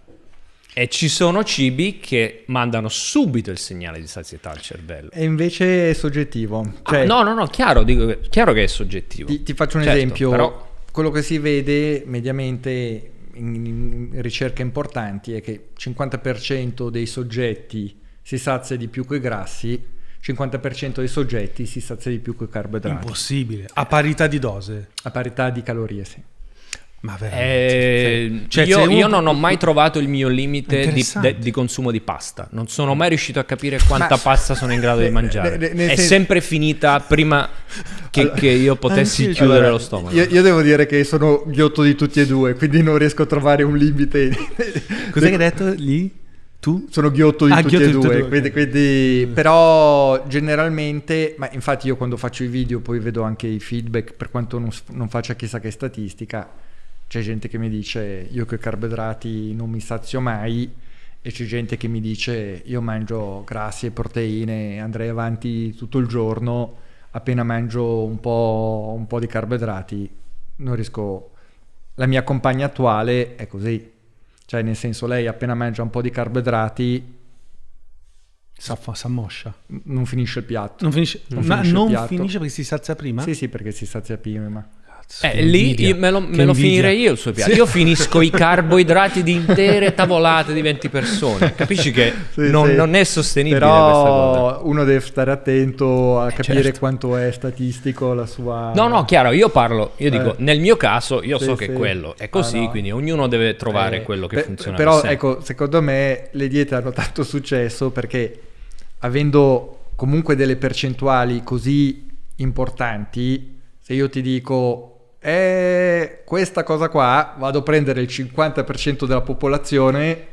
E ci sono cibi che mandano subito il segnale di sazietà al cervello. E invece è soggettivo. Ah, cioè, ah, no, no, no, chiaro, dico, chiaro che è soggettivo. Ti, ti faccio un certo, esempio. Però... Quello che si vede mediamente in, in ricerche importanti è che il 50% dei soggetti si sazia di più con i grassi, il 50% dei soggetti si sazia di più con i carboidrati. Impossibile, a parità di dose. A parità di calorie, sì. Ma veramente? Eh, cioè, cioè io, un... io, non ho mai trovato il mio limite di, de, di, consumo di pasta. Non sono mai riuscito a capire quanta Ma... pasta sono in grado di mangiare. Ne, ne, ne, È sempre finita prima che, allora, che io potessi anch'io. chiudere allora, lo stomaco. Io, io, devo dire che sono ghiotto di tutti e due, quindi non riesco a trovare un limite. [laughs] Cos'è che hai detto lì? Tu? Sono ghiotto di ah, tutti ghiotto e due, tutti due. Quindi, mm. però generalmente, ma infatti io quando faccio i video poi vedo anche i feedback, per quanto non, non faccia chissà che statistica, c'è gente che mi dice io che carboidrati non mi sazio mai e c'è gente che mi dice io mangio grassi e proteine, andrei avanti tutto il giorno, appena mangio un po', un po di carboidrati non riesco... La mia compagna attuale è così, cioè nel senso lei appena mangia un po' di carboidrati S'ammoscia. Non finisce il piatto. Non finisce, non ma finisce non finisce perché si sazia prima? Sì, sì, perché si sazia prima. Eh, lì me lo, me lo finirei io il suo piatto. Sì. Io finisco i carboidrati di intere tavolate di 20 persone. Capisci che [laughs] sì, non, sì. non, è sostenibile Però uno deve stare attento a eh, capire certo. quanto è statistico la sua... No, no, chiaro, io parlo, io eh. dico, nel mio caso io so che è quello è ah, così, ah, no. quindi ognuno deve trovare eh, quello che per, funziona. Però sempre. ecco, secondo me le diete hanno tanto successo perché avendo comunque delle percentuali così importanti, se io ti dico e questa cosa qua vado a prendere il 50% della popolazione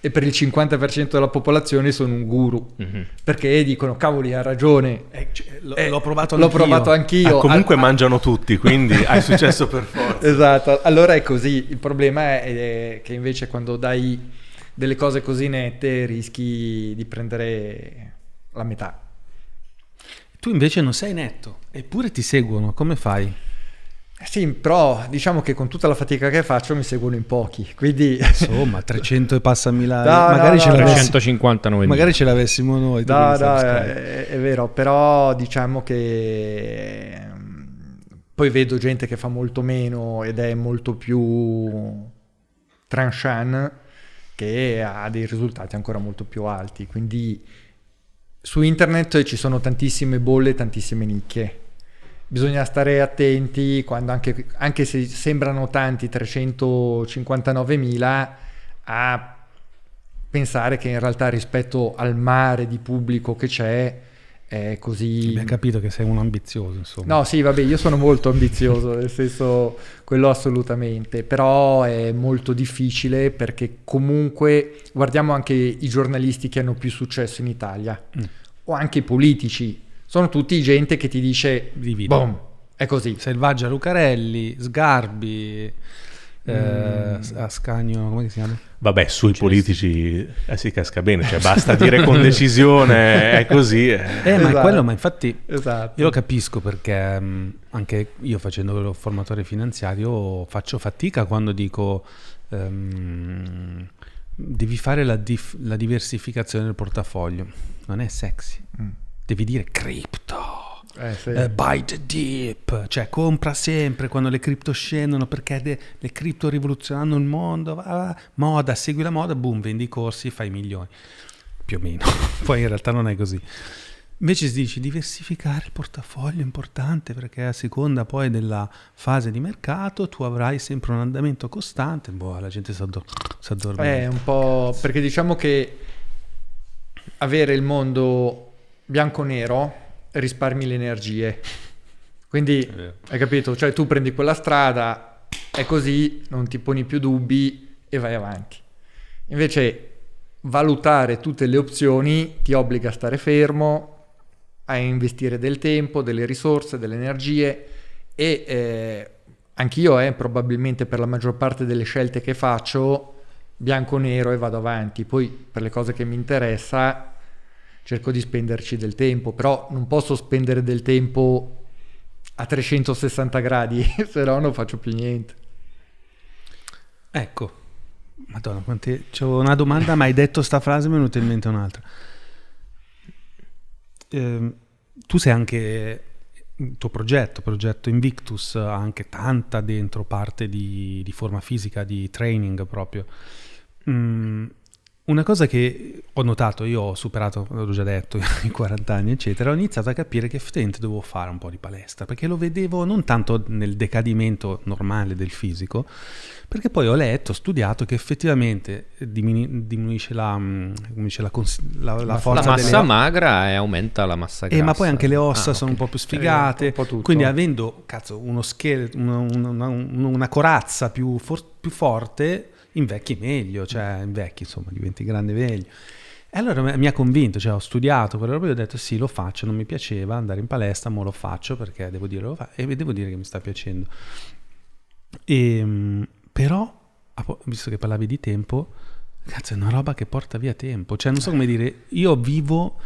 e per il 50% della popolazione sono un guru. Mm-hmm. Perché dicono, cavoli, ha ragione. Eh, cioè, lo, eh, l'ho, provato l'ho, provato anch'io. Ah, comunque ah, ah, mangiano tutti, quindi hai successo per [laughs] forza. Esatto, allora è così. Il problema è che invece quando dai delle cose così nette rischi di prendere la metà. Tu invece non sei netto, eppure ti seguono, come fai? Sì, però diciamo che con tutta la fatica che faccio mi seguono in pochi, quindi... Insomma, 300 [laughs] e passa mila... Da, magari, no, da, ce magari ce l'avessimo noi. No, da, è, è vero, però diciamo che... Mm, poi vedo gente che fa molto meno ed è molto più tranchant, che ha dei risultati ancora molto più alti, quindi su internet ci sono tantissime bolle, tantissime nicchie bisogna stare attenti quando anche, anche se sembrano tanti 359.000 a pensare che in realtà rispetto al mare di pubblico che c'è è così... Abbiamo capito che sei un ambizioso insomma. No sì vabbè io sono molto ambizioso nel senso quello assolutamente però è molto difficile perché comunque guardiamo anche i giornalisti che hanno più successo in Italia mm. o anche i politici sono tutti gente che ti dice Divino. boom, è così. Selvaggia Lucarelli, Sgarbi, eh, mm. Ascanio, come si chiama? Vabbè, sui C'è politici eh, si casca bene, cioè basta dire con [laughs] decisione, è così. Eh, esatto. ma è esatto. quello, ma infatti esatto. io lo capisco perché mh, mm, anche io facendo il formatore finanziario faccio fatica quando dico... Um, devi fare la, dif- la diversificazione del portafoglio, non è sexy. Mm devi dire cripto. Eh, sì. uh, buy the deep, cioè compra sempre quando le cripto scendono perché de- le cripto rivoluzionano il mondo, va, va, moda, segui la moda, boom, vendi i corsi, fai milioni, più o meno, [laughs] poi in realtà non è così. Invece si dice diversificare il portafoglio è importante perché a seconda poi della fase di mercato tu avrai sempre un andamento costante, boh, la gente si, addor- addormenta. È eh, un po' Cazzo. perché diciamo che avere il mondo bianco-nero risparmi le energie. Quindi, hai capito? Cioè tu prendi quella strada, è così, non ti poni più dubbi e vai avanti. Invece valutare tutte le opzioni ti obbliga a stare fermo, a investire del tempo, delle risorse, delle energie e eh, anch'io eh, probabilmente per la maggior parte delle scelte che faccio bianco-nero e vado avanti. Poi per le cose che mi interessa cerco di spenderci del tempo, però non posso spendere del tempo a 360 gradi, [laughs] se no non faccio più niente. Ecco, Madonna, quanti... c'ho una domanda, ma hai detto sta frase, mi è venuta in mente un'altra. Eh, tu sei anche il tuo progetto, progetto Invictus, ha anche tanta dentro parte di, di forma fisica, di training proprio. Mm, una cosa che ho notato, io ho superato, l'ho già detto, [laughs] i 40 anni, eccetera, ho iniziato a capire che effettivamente dovevo fare un po' di palestra, perché lo vedevo non tanto nel decadimento normale del fisico, perché poi ho letto, ho studiato che effettivamente diminuisce la, mm, dice, la, cons- la, la forza della massa delle... magra e aumenta la massa grassa. Eh, ma poi anche le ossa ah, sono okay. un po' più eh, sfigate, un po quindi avendo cazzo, uno scheletro, una, una, una, una corazza più, for- più forte invecchi meglio, cioè invecchi, insomma, diventi grande meglio. E allora mi ha convinto, cioè ho studiato quella roba e ho detto sì, lo faccio, non mi piaceva andare in palestra, ma lo faccio perché devo dire, fa- e devo dire che mi sta piacendo. E, ehm, però, visto che parlavi di tempo, cazzo è una roba che porta via tempo, cioè non so come eh. dire, io vivo,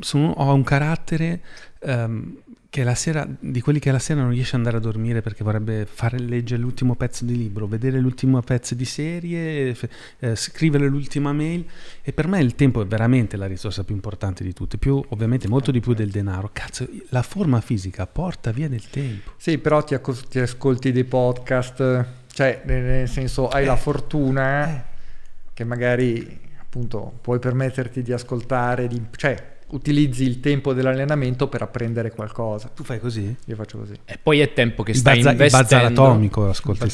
sono, ho un carattere... Um, che la sera, di quelli che la sera non riesce ad andare a dormire perché vorrebbe fare, leggere l'ultimo pezzo di libro, vedere l'ultimo pezzo di serie, eh, scrivere l'ultima mail e per me il tempo è veramente la risorsa più importante di tutte, più, ovviamente molto di più del denaro. Cazzo, la forma fisica porta via del tempo. Sì, però ti, ac- ti ascolti dei podcast, cioè nel senso hai eh. la fortuna eh. che magari appunto puoi permetterti di ascoltare, di, cioè utilizzi il tempo dell'allenamento per apprendere qualcosa. Tu fai così? Io faccio così. E poi è tempo che stai bazza, investendo. Il atomico, ascolta.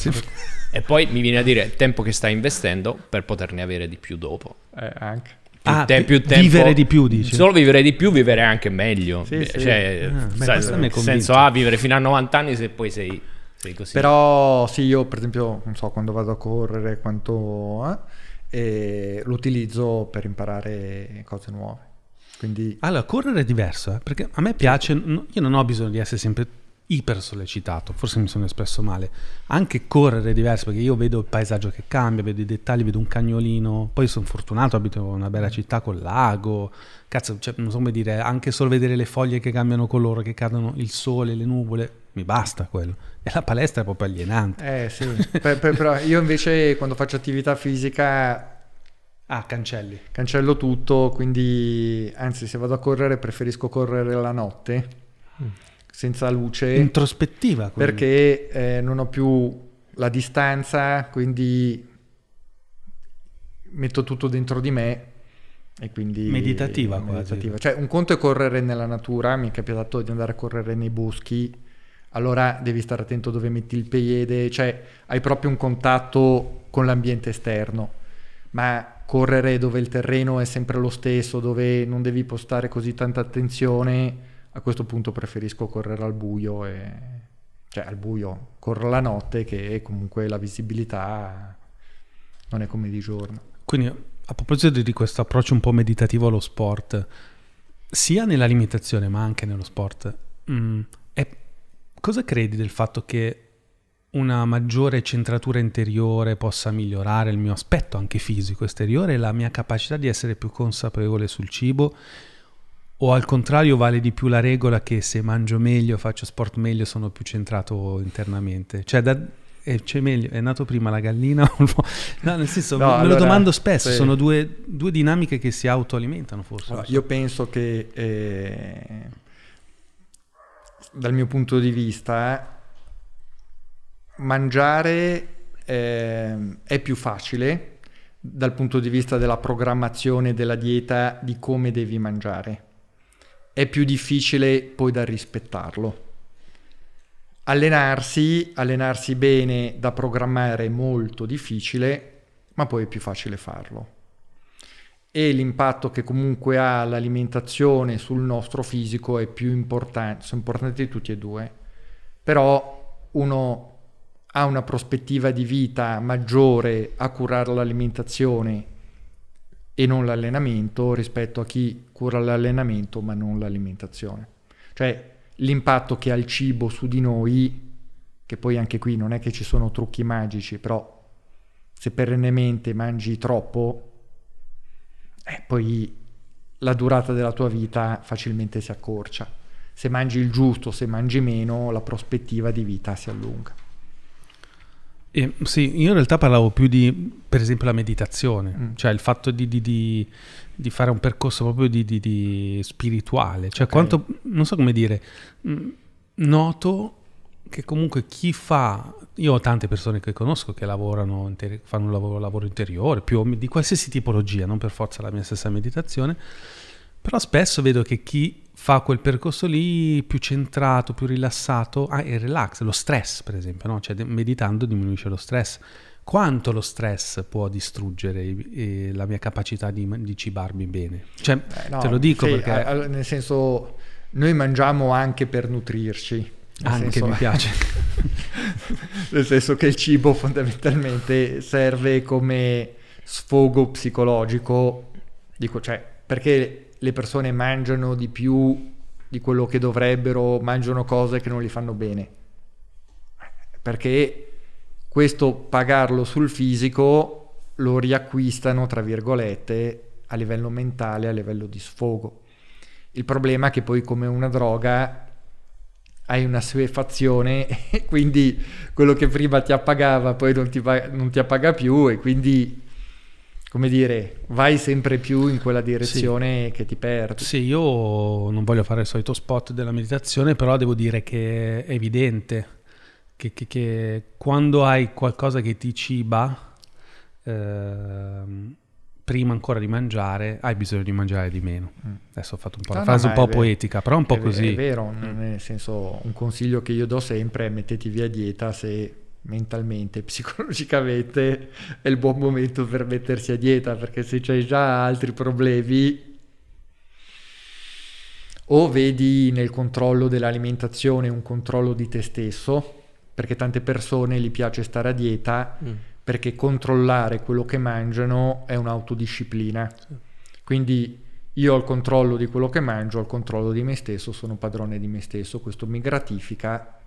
e poi mi viene a dire è tempo che stai investendo per poterne avere di più dopo. Eh, anche. Più ah, te- più tempo, vivere di più, dici? Solo vivere di più, vivere anche meglio. Sì, sì. Cioè, ah, sai, nel senso, ah, vivere fino a 90 anni se poi sei, sei così. Però sì, io per esempio, non so, quando vado a correre, quanto... Eh, lo utilizzo per imparare cose nuove. Quindi... Allora, correre è diverso, eh? perché a me piace, io non ho bisogno di essere sempre iper sollecitato, forse mi sono espresso male. Anche correre è diverso, perché io vedo il paesaggio che cambia, vedo i dettagli, vedo un cagnolino, poi sono fortunato, abito in una bella città con lago, cazzo, cioè, non so come dire, anche solo vedere le foglie che cambiano colore, che cadono, il sole, le nuvole, mi basta quello. E la palestra è proprio alienante. Eh sì, però io invece quando faccio attività fisica Ah, cancelli. Cancello tutto, quindi anzi se vado a correre preferisco correre la notte, mm. senza luce. Introspettiva. Quindi. Perché eh, non ho più la distanza, quindi metto tutto dentro di me e quindi... Meditativa. meditativa. Quasi. Cioè un conto è correre nella natura, mi è capitato di andare a correre nei boschi, allora devi stare attento dove metti il piede, cioè hai proprio un contatto con l'ambiente esterno. Ma correre dove il terreno è sempre lo stesso, dove non devi postare così tanta attenzione, a questo punto preferisco correre al buio, e... cioè al buio, corro la notte che comunque la visibilità non è come di giorno. Quindi a proposito di questo approccio un po' meditativo allo sport, sia nella limitazione ma anche nello sport, mh, mm, è... cosa credi del fatto che una maggiore centratura interiore possa migliorare il mio aspetto anche fisico esteriore e la mia capacità di essere più consapevole sul cibo o al contrario vale di più la regola che se mangio meglio, faccio sport meglio, sono più centrato internamente? Cioè da, eh, c'è cioè, meglio, è nato prima la gallina [laughs] no? nel senso, no, me allora, lo domando spesso, sì. sono due, due, dinamiche che si autoalimentano forse. Allora, io penso che eh, dal mio punto di vista eh, mangiare eh, è più facile dal punto di vista della programmazione della dieta di come devi mangiare. È più difficile poi da rispettarlo. Allenarsi, allenarsi bene da programmare è molto difficile, ma poi è più facile farlo. E l'impatto che comunque ha l'alimentazione sul nostro fisico è più importante, sono importanti tutti e due. Però uno ha una prospettiva di vita maggiore a curare l'alimentazione e non l'allenamento rispetto a chi cura l'allenamento ma non l'alimentazione. Cioè l'impatto che ha il cibo su di noi, che poi anche qui non è che ci sono trucchi magici, però se perennemente mangi troppo, eh, poi la durata della tua vita facilmente si accorcia. Se mangi il giusto, se mangi meno, la prospettiva di vita si allunga. Eh, sì, io in realtà parlavo più di, per esempio, la meditazione, mm. cioè il fatto di, di, di, di, fare un percorso proprio di, spirituale, cioè okay. quanto, non so come dire, mm, noto che comunque chi fa, io ho tante persone che conosco che lavorano, fanno un lavoro, lavoro interiore, più di qualsiasi tipologia, non per forza la mia stessa meditazione, però spesso vedo che chi fa quel percorso lì più centrato, più rilassato ah, e relax, lo stress per esempio, no? cioè meditando diminuisce lo stress. Quanto lo stress può distruggere eh, la mia capacità di, di cibarmi bene? Cioè, Beh, no, te lo dico sì, perché... A, a, nel senso, noi mangiamo anche per nutrirci. Ah, anche senso, mi piace. [laughs] nel senso che il cibo fondamentalmente serve come sfogo psicologico, dico, cioè, perché le persone mangiano di più di quello che dovrebbero, mangiano cose che non gli fanno bene. Perché questo pagarlo sul fisico lo riacquistano, tra virgolette, a livello mentale, a livello di sfogo. Il problema è che poi come una droga hai una suefazione [laughs] e quindi quello che prima ti appagava poi non ti, non ti appaga più e quindi come dire, vai sempre più in quella direzione sì. che ti perdi. Sì, io non voglio fare il solito spot della meditazione, però devo dire che è evidente che, che, che quando hai qualcosa che ti ciba, eh, prima ancora di mangiare, hai bisogno di mangiare di meno. Mm. Adesso ho fatto un po' no, frase no, un po' vero. poetica, però un po' è così. È vero, mm. nel senso, un consiglio che io do sempre è mettetevi a dieta se mentalmente, [laughs] psicologicamente è il buon momento per mettersi a dieta perché se c'hai già altri problemi o vedi nel controllo dell'alimentazione un controllo di te stesso, perché tante persone gli piace stare a dieta mm. perché controllare quello che mangiano è un'autodisciplina. Sì. Quindi io ho il controllo di quello che mangio, ho il controllo di me stesso, sono padrone di me stesso, questo mi gratifica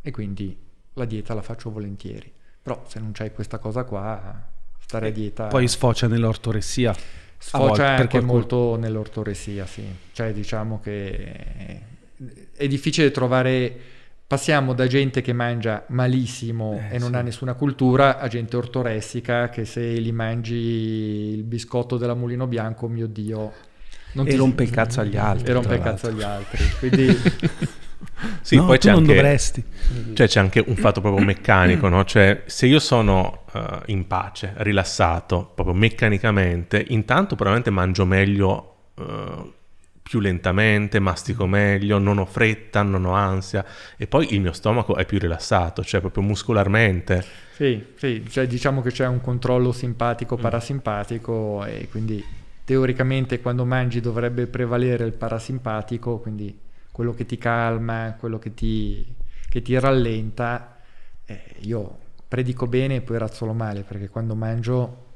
e quindi la dieta la faccio volentieri. Però se non c'è questa cosa qua, stare a eh, dieta... Poi sfocia nell'ortoressia. Sfocia volte, anche qualcuno. molto nell'ortoressia, sì. Cioè diciamo che è difficile trovare... Passiamo da gente che mangia malissimo eh, e non sì. ha nessuna cultura a gente ortoressica che se li mangi il biscotto della Mulino Bianco, mio Dio... Non e ti... rompe il cazzo agli altri. E rompe il cazzo agli altri. Quindi... [laughs] Sì, no, poi c'è non anche, dovresti. Cioè c'è anche un fatto proprio meccanico, no? Cioè se io sono uh, in pace, rilassato, proprio meccanicamente, intanto probabilmente mangio meglio, uh, più lentamente, mastico meglio, non ho fretta, non ho ansia e poi il mio stomaco è più rilassato, cioè proprio muscolarmente. Sì, sì, cioè, diciamo che c'è un controllo simpatico-parasimpatico mm. e quindi teoricamente quando mangi dovrebbe prevalere il parasimpatico, quindi quello che ti calma, quello che ti, che ti rallenta, eh, io predico bene e poi razzolo male, perché quando mangio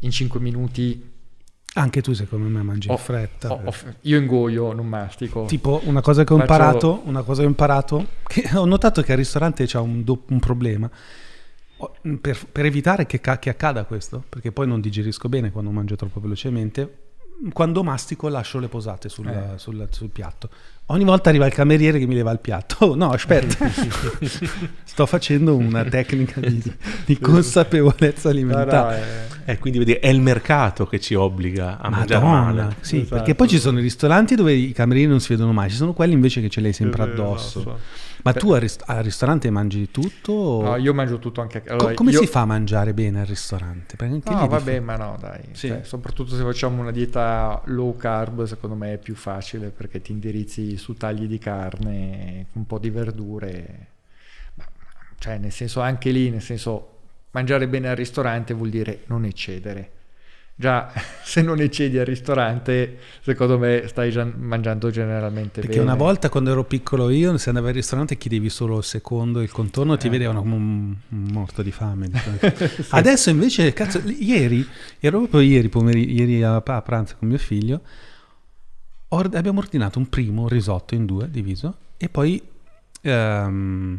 in 5 minuti... Anche tu secondo me mangi in fretta. Ho, ho, io ingoio, non mastico. Tipo una cosa che ho Faccio... imparato, una cosa che ho imparato, che [laughs] ho notato che al ristorante c'è un, un problema. Per, per, evitare che, che, accada questo, perché poi non digerisco bene quando mangio troppo velocemente, quando mastico lascio le posate sul, eh. sul, sul piatto. Ogni volta arriva il cameriere che mi leva il piatto. Oh, no, aspetta, [laughs] sto facendo una tecnica di, di consapevolezza alimentare. No, no, eh. eh, quindi vedi, è il mercato che ci obbliga a Madonna, mangiare male. Sì, esatto. perché poi ci sono i ristoranti dove i camerieri non si vedono mai, ci sono quelli invece che ce l'hai sempre addosso. Esatto. Ma per... tu al, rist- al, ristorante mangi tutto? O... No, io mangio tutto anche a allora, casa. Co- come io... si fa a mangiare bene al ristorante? No, vabbè, dif- ma no, dai. Sì. Cioè, soprattutto se facciamo una dieta low carb, secondo me è più facile perché ti indirizzi su tagli di carne, un po' di verdure. cioè, nel senso, anche lì, nel senso, mangiare bene al ristorante vuol dire non eccedere Già, [laughs] se non eccedi al ristorante, secondo me stai mangiando generalmente Perché bene. una volta quando ero piccolo io, se andavi al ristorante chiedevi solo il secondo, il contorno, ti eh. vedevano come un morto di fame. [laughs] sì. Adesso invece, cazzo, ieri, ero proprio ieri, pomeriggio ieri a, a pranzo con mio figlio, Or- abbiamo ordinato un primo risotto in due diviso e poi um,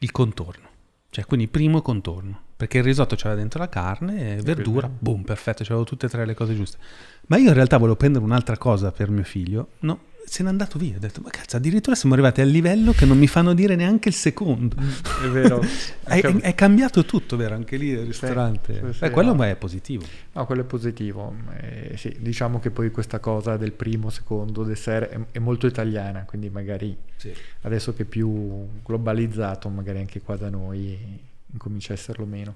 il contorno, cioè quindi primo contorno. Perché il risotto c'era dentro la carne, verdura, boom, perfetto, c'avevo tutte e tre le cose giuste. Ma io in realtà volevo prendere un'altra cosa per mio figlio. No, se n'è andato via. Ho detto, ma cazzo, addirittura siamo arrivati al livello che non mi fanno dire neanche il secondo. Mm, è vero. [laughs] è, è, cambiato tutto, vero? Anche lì il ristorante. Sì, sì, eh, quello no. è positivo. No, quello è positivo. Eh, diciamo che poi questa cosa del primo, secondo dessert è, è molto italiana, quindi magari adesso che è più globalizzato, magari anche qua da noi incomincia a esserlo meno.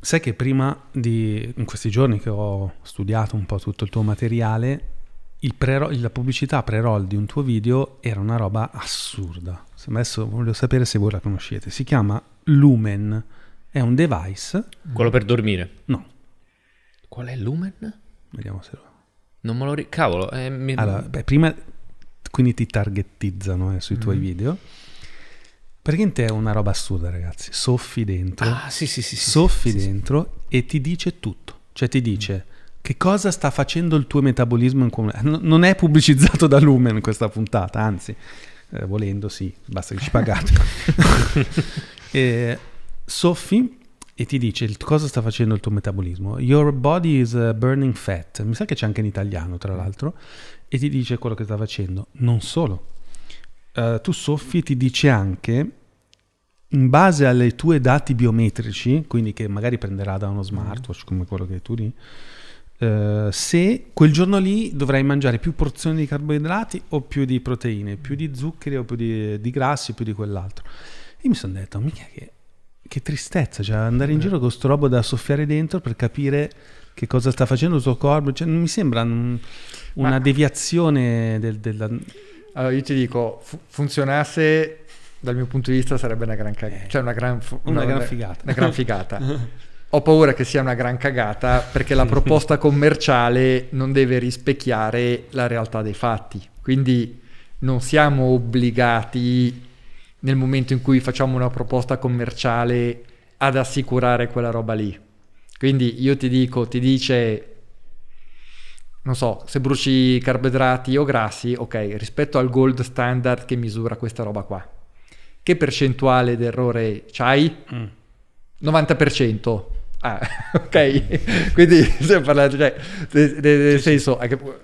Sai che prima di in questi giorni che ho studiato un po' tutto il tuo materiale, il pre- la pubblicità pre-roll di un tuo video era una roba assurda. Adesso voglio sapere se voi la conoscete. Si chiama Lumen. È un device. Quello per dormire? No. Qual è Lumen? Vediamo se lo. Non me lo ricordo. Cavolo. Eh, mi... Allora, beh, prima quindi ti targettizzano eh, sui mm. tuoi video. Praticamente è una roba assurda, ragazzi. Soffi dentro. Ah, sì, sì, sì. Soffi sì, dentro sì. e ti dice tutto. Cioè ti dice che cosa sta facendo il tuo metabolismo. In... non è pubblicizzato da Lumen questa puntata, anzi, eh, volendo sì, basta che ci pagate. [laughs] eh, soffi e ti dice il, cosa sta facendo il tuo metabolismo. Your body is eh, burning fat. Mi sa che c'è anche in italiano, tra l'altro. E ti dice quello che sta facendo. Non solo eh, tu soffi ti dice anche in base alle tue dati biometrici, quindi che magari prenderà da uno smartwatch come quello che tu lì, eh, se quel giorno lì dovrai mangiare più porzioni di carboidrati o più di proteine, più di zuccheri o più di, di grassi, più di quell'altro. Io mi sono detto, mica che, che, tristezza, cioè andare in eh. giro con sto robo da soffiare dentro per capire che cosa sta facendo il tuo corpo, cioè, non mi sembra un, una Ma... deviazione del, della allora io ti dico, fu- funzionasse dal mio punto di vista sarebbe una gran cagata, eh, cioè una gran, fu- una, una gran figata. Una gran figata. [laughs] Ho paura che sia una gran cagata perché la proposta commerciale non deve rispecchiare la realtà dei fatti. Quindi non siamo obbligati nel momento in cui facciamo una proposta commerciale ad assicurare quella roba lì. Quindi io ti dico, ti dice non so, se bruci carboidrati o grassi, ok, rispetto al gold standard che misura questa roba qua, che percentuale d'errore c'hai? Mm. 90%. Ah, [laughs] ok, [laughs] quindi stiamo parlando, cioè, nel senso,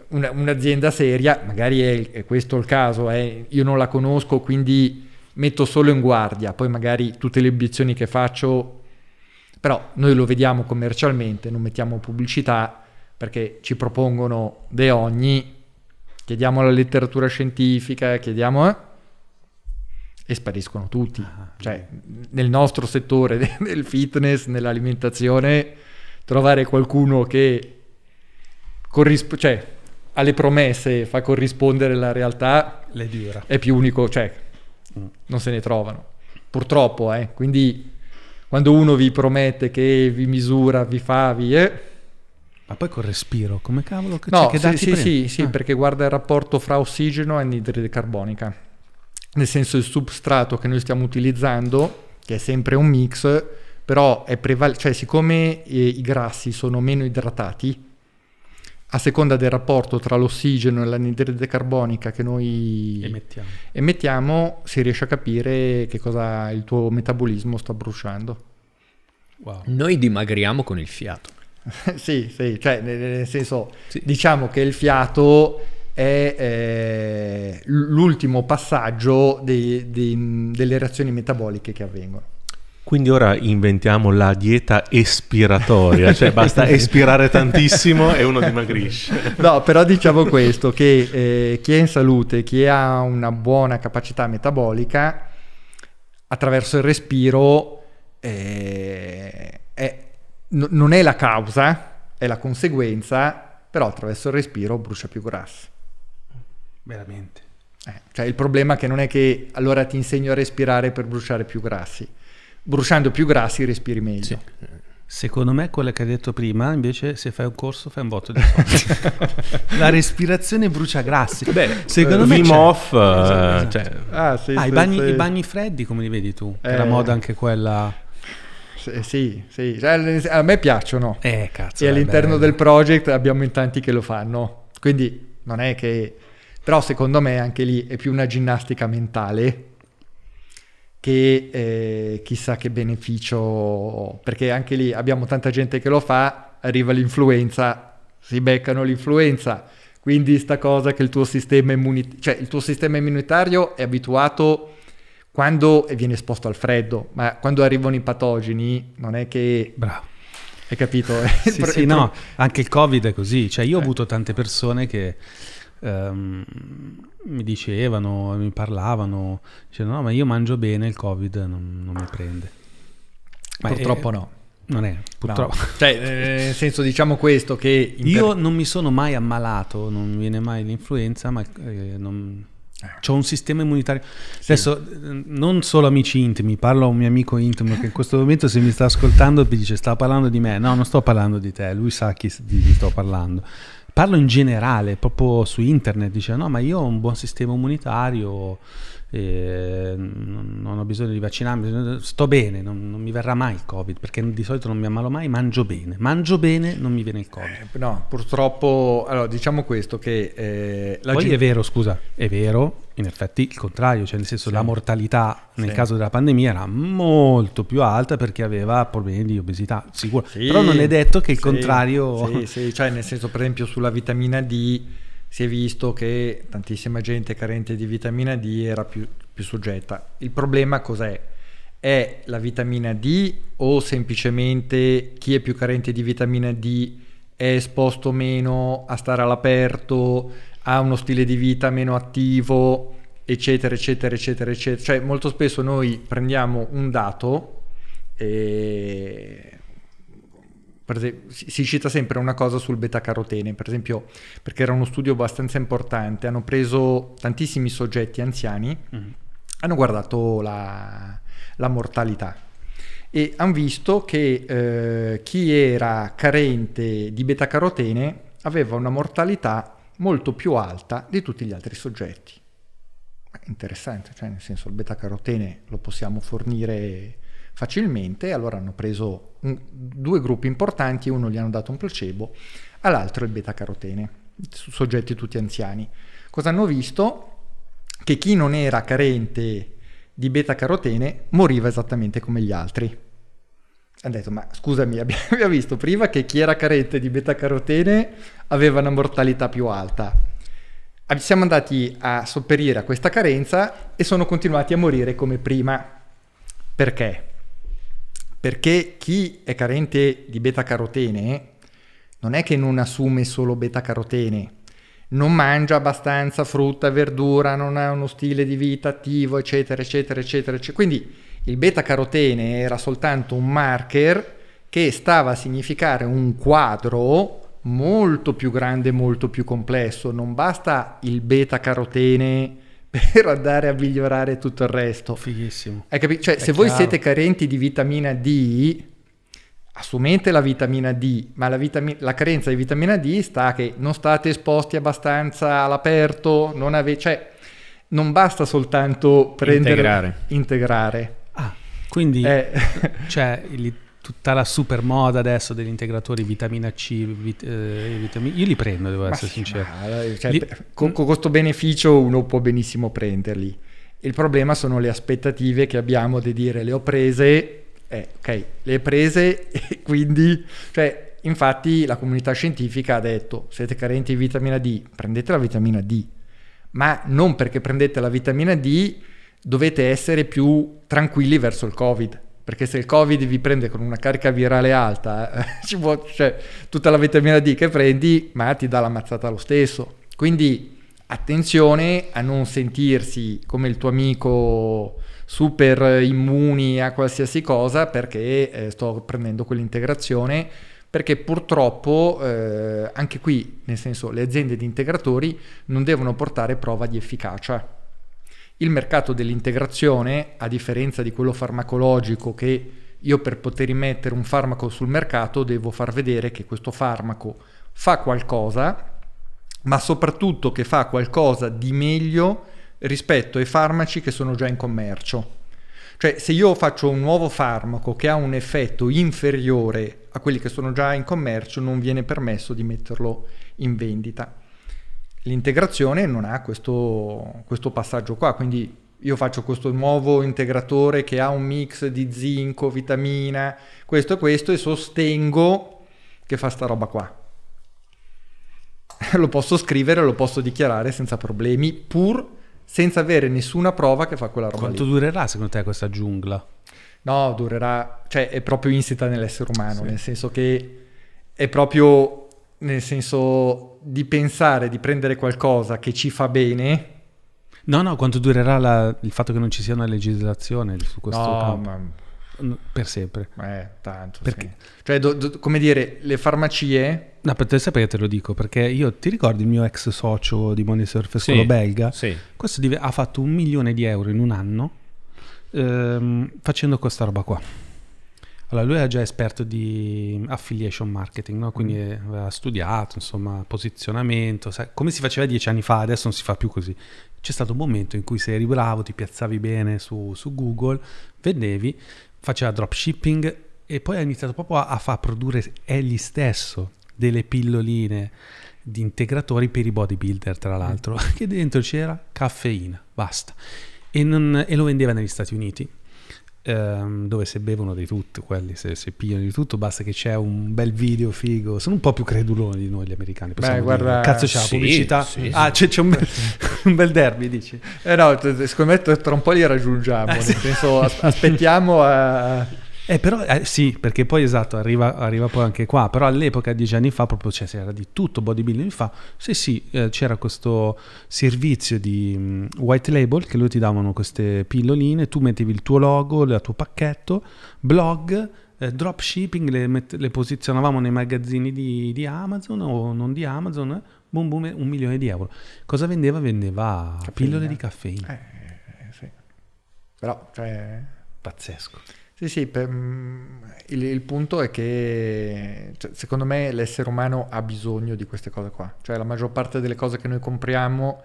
una, un'azienda seria, magari è, è questo il caso, eh, io non la conosco, quindi metto solo in guardia, poi magari tutte le obiezioni che faccio, però noi lo vediamo commercialmente, non mettiamo pubblicità, perché ci propongono de ogni, chiediamo la letteratura scientifica, chiediamo... Eh? e spariscono tutti. Ah, ah cioè, nel nostro settore del fitness, nell'alimentazione, trovare qualcuno che corrisp- cioè, alle promesse fa corrispondere la realtà è più unico, cioè, mm. non se ne trovano. Purtroppo, eh. quindi quando uno vi promette che vi misura, vi fa, vi... Eh, ma poi col respiro, come cavolo che no, c'è? No, sì, sì, prendi? sì, sì ah. perché guarda il rapporto fra ossigeno e anidride carbonica. Nel senso il substrato che noi stiamo utilizzando, che è sempre un mix, però è prevalente, cioè siccome eh, i grassi sono meno idratati, a seconda del rapporto tra l'ossigeno e l'anidride carbonica che noi emettiamo. emettiamo, si riesce a capire che cosa il tuo metabolismo sta bruciando. Wow. Noi dimagriamo con il fiato. [laughs] sì, sì, cioè nel, nel senso, sì. diciamo che il fiato è eh, l'ultimo passaggio dei, dei, delle reazioni metaboliche che avvengono. Quindi ora inventiamo la dieta espiratoria, cioè basta [laughs] espirare tantissimo e uno dimagrisce. No, però diciamo questo, che eh, chi è in salute, chi ha una buona capacità metabolica, attraverso il respiro eh, è, n- non è la causa, è la conseguenza, però attraverso il respiro brucia più grassi. Veramente. Eh, cioè il problema è che non è che allora ti insegno a respirare per bruciare più grassi. Bruciando più grassi respiri meglio. Sì. Secondo me quella che hai detto prima, invece, se fai un corso fai un botto di soldi. [laughs] la respirazione brucia grassi. Beh, eh, secondo eh, me... Vim off. Cioè... Ah, sì, ah, sì, i, bagni, sì. i, bagni, freddi, come li vedi tu? Eh. Era moda anche quella sì, sì. Cioè, a me piacciono. Eh, cazzo, e all'interno del project abbiamo in tanti che lo fanno. Quindi non è che... Però secondo me anche lì è più una ginnastica mentale che eh, chissà che beneficio, perché anche lì abbiamo tanta gente che lo fa, arriva l'influenza, si beccano l'influenza. Quindi sta cosa che il tuo sistema immunitario, cioè il tuo sistema immunitario è abituato a quando viene esposto al freddo, ma quando arrivano i patogeni non è che... Bravo. Hai capito? [laughs] sì, pro- sì, pro- no, anche il Covid è così. Cioè, io ho eh. avuto tante persone che um, mi dicevano, mi parlavano, dicevano no, ma io mangio bene, il Covid non, non mi prende. Ma purtroppo è, eh, no. Non è, purtroppo. No. [laughs] Cioè, eh, nel senso, diciamo questo che... Io non mi sono mai ammalato, non mi viene mai l'influenza, ma eh, non eh. Ho un sistema immunitario. Sì. Adesso, eh, non solo amici intimi, parlo a un mio amico intimo che in questo momento se mi sta ascoltando mi dice sta parlando di me. No, non sto parlando di te, lui sa chi, di chi sto parlando. Parlo in generale, proprio su internet, dice no, ma io ho un buon sistema immunitario, eh, non ho bisogno di vaccinarmi, sto bene, non, non, mi verrà mai il Covid, perché di solito non mi ammalo mai, mangio bene, mangio bene, non mi viene il Covid. Eh, no, purtroppo, allora, diciamo questo, che... Eh, la Poi gi- è vero, scusa, è vero, in effetti il contrario, cioè nel senso sì. la mortalità nel sì. caso della pandemia era molto più alta perché aveva problemi di obesità, sicuro. Sì. Però non è detto che il contrario... Sì, sì, cioè nel senso per esempio sulla vitamina D si è visto che tantissima gente carente di vitamina D era più, più soggetta. Il problema cos'è? È la vitamina D o semplicemente chi è più carente di vitamina D è esposto meno a stare all'aperto, ha uno stile di vita meno attivo, eccetera, eccetera, eccetera, eccetera. Cioè molto spesso noi prendiamo un dato e Esempio, si cita sempre una cosa sul beta-carotene, per esempio, perché era uno studio abbastanza importante, hanno preso tantissimi soggetti anziani, mm-hmm. hanno guardato la, la, mortalità e hanno visto che eh, chi era carente di beta-carotene aveva una mortalità molto più alta di tutti gli altri soggetti. Interessante, cioè nel senso il beta-carotene lo possiamo fornire facilmente, allora hanno preso un, due gruppi importanti, uno gli hanno dato un placebo, all'altro il beta-carotene, soggetti tutti anziani. Cosa hanno visto? Che chi non era carente di beta-carotene moriva esattamente come gli altri. Hanno detto, ma scusami, [laughs] abbiamo visto prima che chi era carente di beta-carotene aveva una mortalità più alta siamo andati a sopperire a questa carenza e sono continuati a morire come prima. Perché? perché chi è carente di beta carotene non è che non assume solo beta carotene, non mangia abbastanza frutta, e verdura, non ha uno stile di vita attivo, eccetera, eccetera, eccetera. eccetera. Quindi il beta carotene era soltanto un marker che stava a significare un quadro molto più grande, molto più complesso. Non basta il beta carotene per andare a migliorare tutto il resto. Fighissimo. Hai capito? Cioè, È se chiaro. voi siete carenti di vitamina D, assumete la vitamina D, ma la, vitamina, la, carenza di vitamina D sta che non state esposti abbastanza all'aperto, non avete... Cioè, non basta soltanto prendere... Integrare. integrare. Ah, quindi eh. cioè, il tutta la super moda adesso degli integratori vitamina C, vit, eh, vitamina... io li prendo, devo ma essere sì, sincero. Ma, eh, cioè, li... Con, con questo beneficio uno può benissimo prenderli. Il problema sono le aspettative che abbiamo di dire le ho prese, eh, ok, le ho prese [laughs] e quindi... Cioè, infatti la comunità scientifica ha detto siete carenti di vitamina D, prendete la vitamina D, ma non perché prendete la vitamina D dovete essere più tranquilli verso il Covid perché se il covid vi prende con una carica virale alta, eh, [laughs] ci può, cioè, tutta la vitamina D che prendi, ma ti dà la mazzata lo stesso. Quindi attenzione a non sentirsi come il tuo amico super immuni a qualsiasi cosa perché eh, sto prendendo quell'integrazione, perché purtroppo eh, anche qui, nel senso, le aziende di integratori non devono portare prova di efficacia il mercato dell'integrazione, a differenza di quello farmacologico che io per poter immettere un farmaco sul mercato devo far vedere che questo farmaco fa qualcosa, ma soprattutto che fa qualcosa di meglio rispetto ai farmaci che sono già in commercio. Cioè, se io faccio un nuovo farmaco che ha un effetto inferiore a quelli che sono già in commercio, non viene permesso di metterlo in vendita. L'integrazione non ha questo, questo passaggio qua, quindi io faccio questo nuovo integratore che ha un mix di zinco, vitamina, questo e questo e sostengo che fa sta roba qua. [laughs] lo posso scrivere, lo posso dichiarare senza problemi, pur senza avere nessuna prova che fa quella roba. Quanto lì. durerà secondo te questa giungla? No, durerà, cioè è proprio insita nell'essere umano, sì. nel senso che è proprio nel senso di pensare di prendere qualcosa che ci fa bene. No, no, quanto durerà la, il fatto che non ci sia una legislazione su questo no, campo? Ma... Per sempre. Eh, tanto. Perché? Sì. Cioè, do, do, come dire, le farmacie... No, per te sapere te lo dico, perché io ti ricordo il mio ex socio di Money Surface, sì, quello belga? Sì. Questo ha fatto un milione di euro in un anno ehm, facendo questa roba qua. Allora, lui era già esperto di affiliation marketing, no? quindi aveva studiato, insomma, posizionamento, sai, come si faceva dieci anni fa, adesso non si fa più così. C'è stato un momento in cui se eri bravo, ti piazzavi bene su, su Google, vendevi, faceva dropshipping e poi ha iniziato proprio a, a far produrre egli stesso delle pilloline di integratori per i bodybuilder, tra l'altro, mm. [laughs] che dentro c'era caffeina, basta. E, non, e lo vendeva negli Stati Uniti ehm, dove se bevono di tutto, quelli se, se, pigliano di tutto, basta che c'è un bel video figo. Sono un po' più creduloni di noi gli americani. Beh, guarda, cazzo c'è la sì, pubblicità. Sì, ah, c'è, c'è un, bel, [laughs] un, bel, derby, dici? Eh no, secondo tra un po' li raggiungiamo, eh, nel senso [laughs] aspettiamo a eh, però, eh, sì, perché poi esatto, arriva, arriva, poi anche qua, però all'epoca, dieci anni fa, proprio cioè, c'era di tutto, bodybuilding fa, sì sì, eh, c'era questo servizio di um, white label che loro ti davano queste pilloline, tu mettevi il tuo logo, il tuo pacchetto, blog, eh, dropshipping, le, met- le, posizionavamo nei magazzini di, di, Amazon o non di Amazon, boom boom, un milione di euro. Cosa vendeva? Vendeva caffeina. pillole di caffeina. Eh, sì. Però, cioè... Pazzesco. Sì, sì, per, mm, il, il, punto è che cioè, secondo me l'essere umano ha bisogno di queste cose qua, cioè la maggior parte delle cose che noi compriamo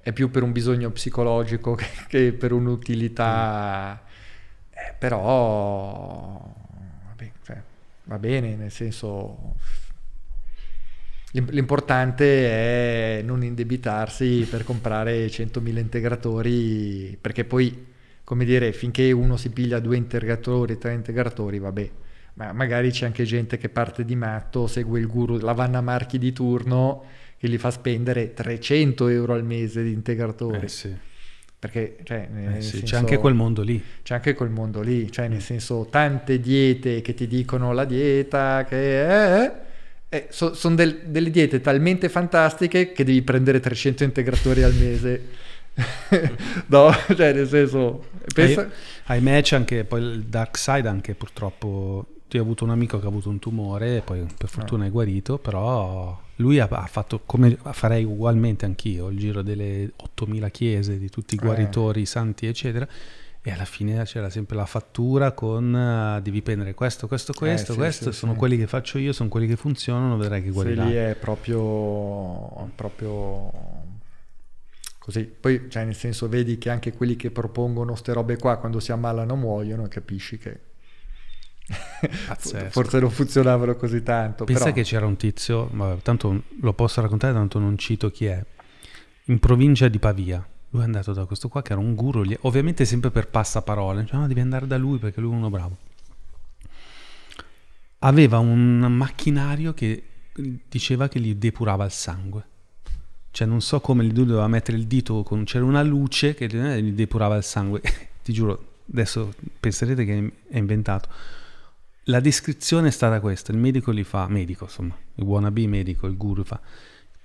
è più per un bisogno psicologico [laughs] che, che per un'utilità, mm. eh, però vabbè, cioè, va bene, nel senso l'importante è non indebitarsi per comprare 100.000 integratori perché poi come dire, finché uno si piglia due integratori, tre integratori, vabbè, ma magari c'è anche gente che parte di matto, segue il guru, la Vanna Marchi di turno, che gli fa spendere 300 euro al mese di integratori. Eh sì. Perché cioè, eh sì, senso, c'è anche quel mondo lì. C'è anche quel mondo lì, cioè nel mm. senso tante diete che ti dicono la dieta, che... Eh, eh, eh so, sono del, delle diete talmente fantastiche che devi prendere 300 integratori al mese. [laughs] no, [laughs] cioè nel senso... Pensa... Ai, ai match anche, poi il Dark Side anche purtroppo... Io ho avuto un amico che ha avuto un tumore, poi per fortuna ah. è guarito, però lui ha, fatto come farei ugualmente anch'io, il giro delle 8000 chiese di tutti i eh. guaritori, eh. santi, eccetera e alla fine c'era sempre la fattura con uh, devi prendere questo, questo, eh, questo, eh, sì, questo, sì, sono sì. quelli che faccio io, sono quelli che funzionano, vedrai che guarirai. Se lì è proprio, proprio Così. Poi, cioè, nel senso, vedi che anche quelli che propongono queste robe qua, quando si ammalano muoiono, capisci che [laughs] Pazzesco. forse non funzionavano così tanto. Pensa però... che c'era un tizio, vabbè, tanto lo posso raccontare, tanto non cito chi è, in provincia di Pavia. Lui è andato da questo qua che era un guru, ovviamente sempre per passaparole, cioè, no, ah, devi andare da lui perché lui è uno bravo. Aveva un macchinario che diceva che gli depurava il sangue cioè, non so come lui doveva mettere il dito, con, c'era una luce che gli eh, depurava il sangue. [laughs] Ti giuro, adesso penserete che è inventato. La descrizione è stata questa, il medico li fa, medico insomma, il wannabe medico, il guru fa,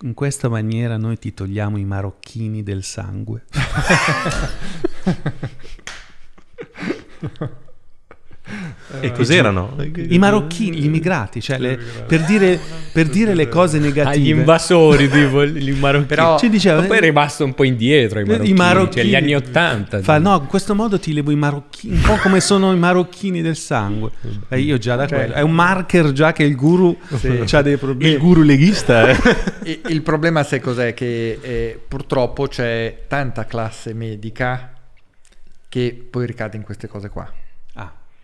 in questa maniera noi ti togliamo i marocchini del sangue. [laughs] [laughs] E eh, cos'erano? I marocchini, gli immigrati, cioè le, per, dire, per dire le cose negative. Agli ah, invasori, tipo, gli marocchini. Però cioè, diceva, poi è rimasto un po' indietro i marocchini, i marocchini cioè gli anni Ottanta. Fa, no, in questo modo ti levo i marocchini, un po' come sono i marocchini del sangue. Mm. E io già da cioè, quello, è un marker già che il guru sì. [laughs] ha dei problemi. Il guru leghista. Eh. [laughs] Il problema se cos'è? Che eh, purtroppo c'è tanta classe medica che poi ricade in queste cose qua.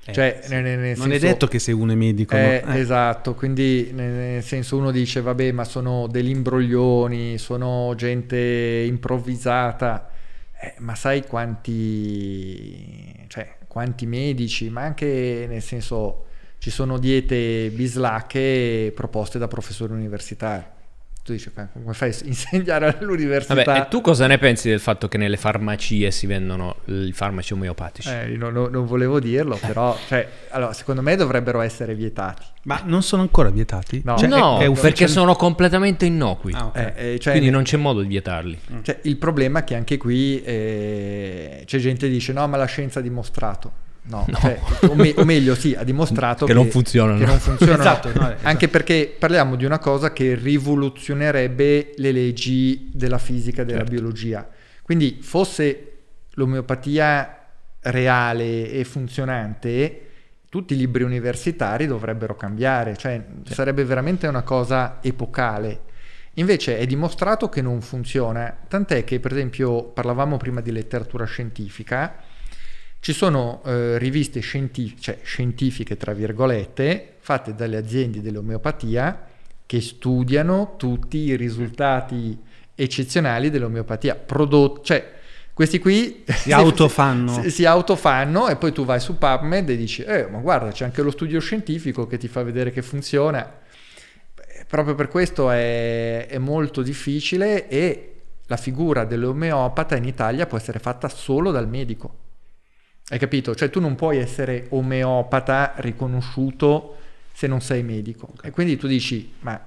Eh, cioè, nel, nel non senso, è detto che se uno è medico. Eh, no? eh. Esatto, quindi nel senso uno dice vabbè ma sono degli imbroglioni, sono gente improvvisata, eh, ma sai quanti, cioè, quanti medici, ma anche nel senso ci sono diete bislacche proposte da professori universitari tu dici, come fai a insegnare all'università? Vabbè, e tu cosa ne pensi del fatto che nelle farmacie si vendono i farmaci omeopatici? Eh, no, no, non volevo dirlo, eh. però cioè, allora, secondo me dovrebbero essere vietati. Ma non sono ancora vietati? No, cioè, no è, è perché sono completamente innocui, ah, okay. Eh, eh, cioè, quindi non c'è modo di vietarli. Cioè, il problema è che anche qui eh, c'è gente che dice no, ma la scienza ha dimostrato. No, Cioè, o, me- o, meglio, sì, ha dimostrato che, che non funzionano. Che non funzionano. esatto, no, esatto. Anche perché parliamo di una cosa che rivoluzionerebbe le leggi della fisica e della certo. biologia. Quindi fosse l'omeopatia reale e funzionante, tutti i libri universitari dovrebbero cambiare, cioè certo. sarebbe veramente una cosa epocale. Invece è dimostrato che non funziona, tant'è che per esempio parlavamo prima di letteratura scientifica, ci sono eh, riviste scientif- cioè, scientifiche, tra virgolette, fatte dalle aziende dell'omeopatia che studiano tutti i risultati eccezionali dell'omeopatia. Prodot- cioè, questi qui si, si [laughs] autofanno. Si, si, autofanno e poi tu vai su PubMed e dici, eh, ma guarda, c'è anche lo studio scientifico che ti fa vedere che funziona. Beh, proprio per questo è, è molto difficile e la figura dell'omeopata in Italia può essere fatta solo dal medico hai capito? Cioè tu non puoi essere omeopata riconosciuto se non sei medico. E quindi tu dici, ma...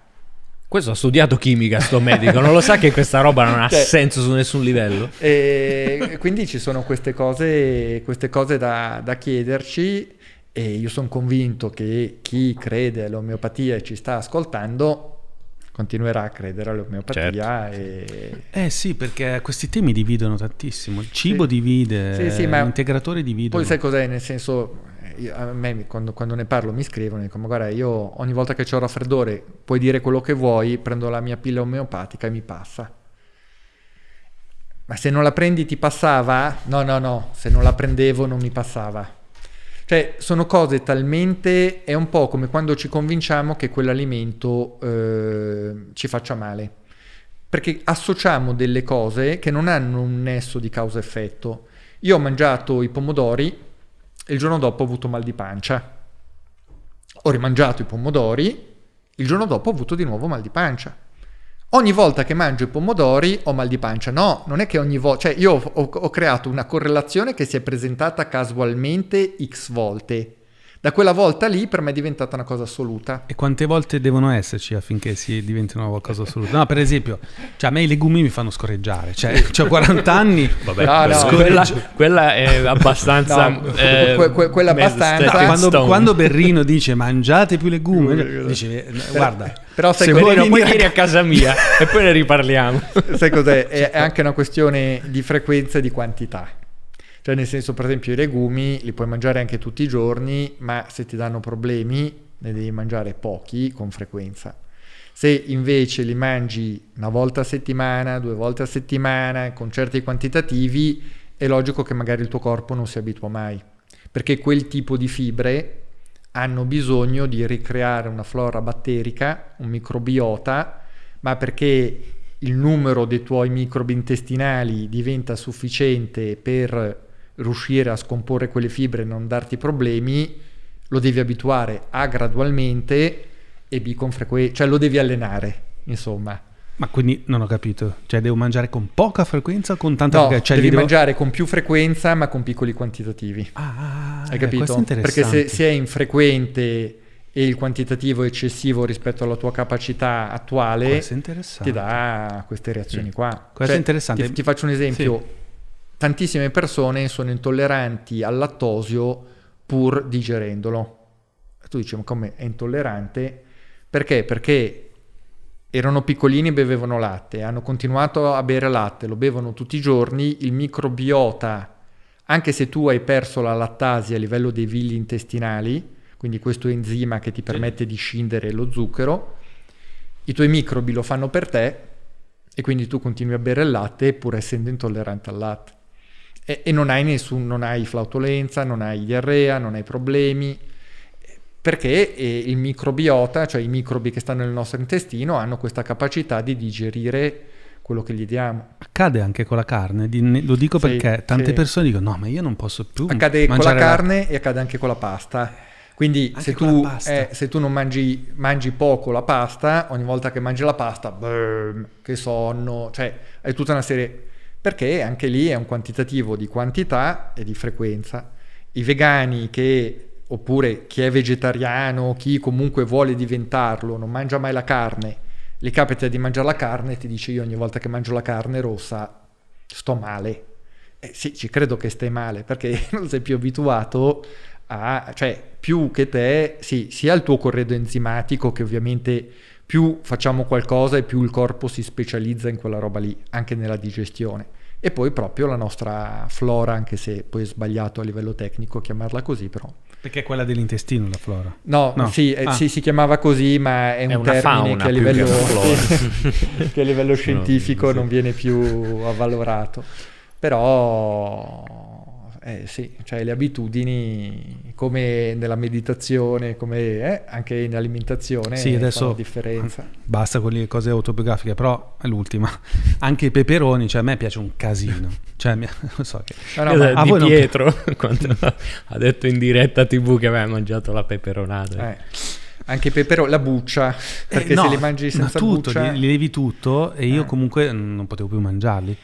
Questo ha studiato chimica, sto medico, non lo sa che questa roba non ha [laughs] cioè, senso su nessun livello. E quindi ci sono queste cose, queste cose da, da chiederci e io sono convinto che chi crede all'omeopatia e ci sta ascoltando continuerà a credere all'omeopatia. Certo. E... Eh sì, perché questi temi dividono tantissimo. Il cibo sì. divide, sì, sì, l'integratore divide. Poi sai cos'è? Nel senso, eh, io, a me quando, quando, ne parlo mi scrivono e ma guarda, io ogni volta che ho raffreddore puoi dire quello che vuoi, prendo la mia pilla omeopatica e mi passa. Ma se non la prendi ti passava? No, no, no, se non la prendevo non mi passava. Cioè, sono cose talmente... è un po' come quando ci convinciamo che quell'alimento eh, ci faccia male. Perché associamo delle cose che non hanno un nesso di causa-effetto. Io ho mangiato i pomodori e il giorno dopo ho avuto mal di pancia. Ho rimangiato i pomodori, il giorno dopo ho avuto di nuovo mal di pancia ogni volta che mangio i pomodori ho mal di pancia. No, non è che ogni volta, cioè io ho, ho, ho creato una correlazione che si è presentata casualmente x volte da quella volta lì per me è diventata una cosa assoluta. E quante volte devono esserci affinché si diventi una cosa assoluta? No, per esempio, cioè a me i legumi mi fanno scorreggiare, cioè ho 40 anni. Vabbè, no, no. Quella, quella, è [laughs] abbastanza... No, eh, que, que, quella abbastanza... Quando, quando, Berrino dice mangiate più legumi, dice guarda... Eh, però sai se vuoi non puoi venire a casa mia e poi ne riparliamo. Sai cos'è? È, è anche una questione di frequenza e di quantità. Cioè nel senso, per esempio, i legumi li puoi mangiare anche tutti i giorni, ma se ti danno problemi ne devi mangiare pochi con frequenza. Se invece li mangi una volta a settimana, due volte a settimana, con certi quantitativi, è logico che magari il tuo corpo non si abitua mai, perché quel tipo di fibre hanno bisogno di ricreare una flora batterica, un microbiota, ma perché il numero dei tuoi microbi intestinali diventa sufficiente per riuscire a scomporre quelle fibre e non darti problemi, lo devi abituare A gradualmente e B con frequenza, cioè lo devi allenare, insomma. Ma quindi non ho capito, cioè devo mangiare con poca frequenza o con tanta no, frequenza? Cioè, devi devo... mangiare con più frequenza ma con piccoli quantitativi. Ah, ah, ah hai eh, capito? Perché se, se è infrequente e il quantitativo è eccessivo rispetto alla tua capacità attuale ti dà queste reazioni qua. Questo cioè, è interessante. Ti, ti faccio un esempio. Sì tantissime persone sono intolleranti al lattosio pur digerendolo. tu dici, ma come è intollerante? Perché? Perché erano piccolini e bevevano latte, hanno continuato a bere latte, lo bevono tutti i giorni, il microbiota, anche se tu hai perso la lattasi a livello dei villi intestinali, quindi questo enzima che ti permette di scindere lo zucchero, i tuoi microbi lo fanno per te e quindi tu continui a bere il latte pur essendo intollerante al latte e, e non hai nessun, non hai flautolenza, non hai diarrea, non hai problemi, perché eh, il microbiota, cioè i microbi che stanno nel nostro intestino, hanno questa capacità di digerire quello che gli diamo. Accade anche con la carne, lo dico sì, perché tante sì. persone dicono no, ma io non posso più. Accade con la carne la... e accade anche con la pasta. Quindi se tu, eh, se tu, non mangi, mangi, poco la pasta, ogni volta che mangi la pasta, brrr, che sonno, cioè è tutta una serie perché anche lì è un quantitativo di quantità e di frequenza. I vegani che oppure chi è vegetariano, chi comunque vuole diventarlo, non mangia mai la carne, gli capita di mangiare la carne e ti dice io ogni volta che mangio la carne rossa sto male. Eh sì, ci credo che stai male perché [laughs] non sei più abituato a, cioè più che te, sì, sia il tuo corredo enzimatico che ovviamente più facciamo qualcosa e più il corpo si specializza in quella roba lì, anche nella digestione. E poi proprio la nostra flora, anche se poi è sbagliato a livello tecnico chiamarla così, però. Perché è quella dell'intestino la flora? No, no. Sì, eh, ah. sì, si chiamava così, ma è, è un termine [laughs] che a, livello, che, che a livello, scientifico no, sì. non viene più avvalorato. Però eh sì, cioè le abitudini come nella meditazione, come eh, anche in alimentazione sì, adesso fanno differenza. Basta con le cose autobiografiche, però è l'ultima. [laughs] Anche i peperoni, cioè a me piace un casino. Cioè, mi, [laughs] so che... no, no, a voi Pietro, non... [laughs] quando ha detto in diretta tv che aveva mangiato la peperonata. Eh. Anche però la buccia, eh, perché eh, no, se li mangi senza tutto, buccia... Li, li levi tutto e io eh. comunque non potevo più mangiarli.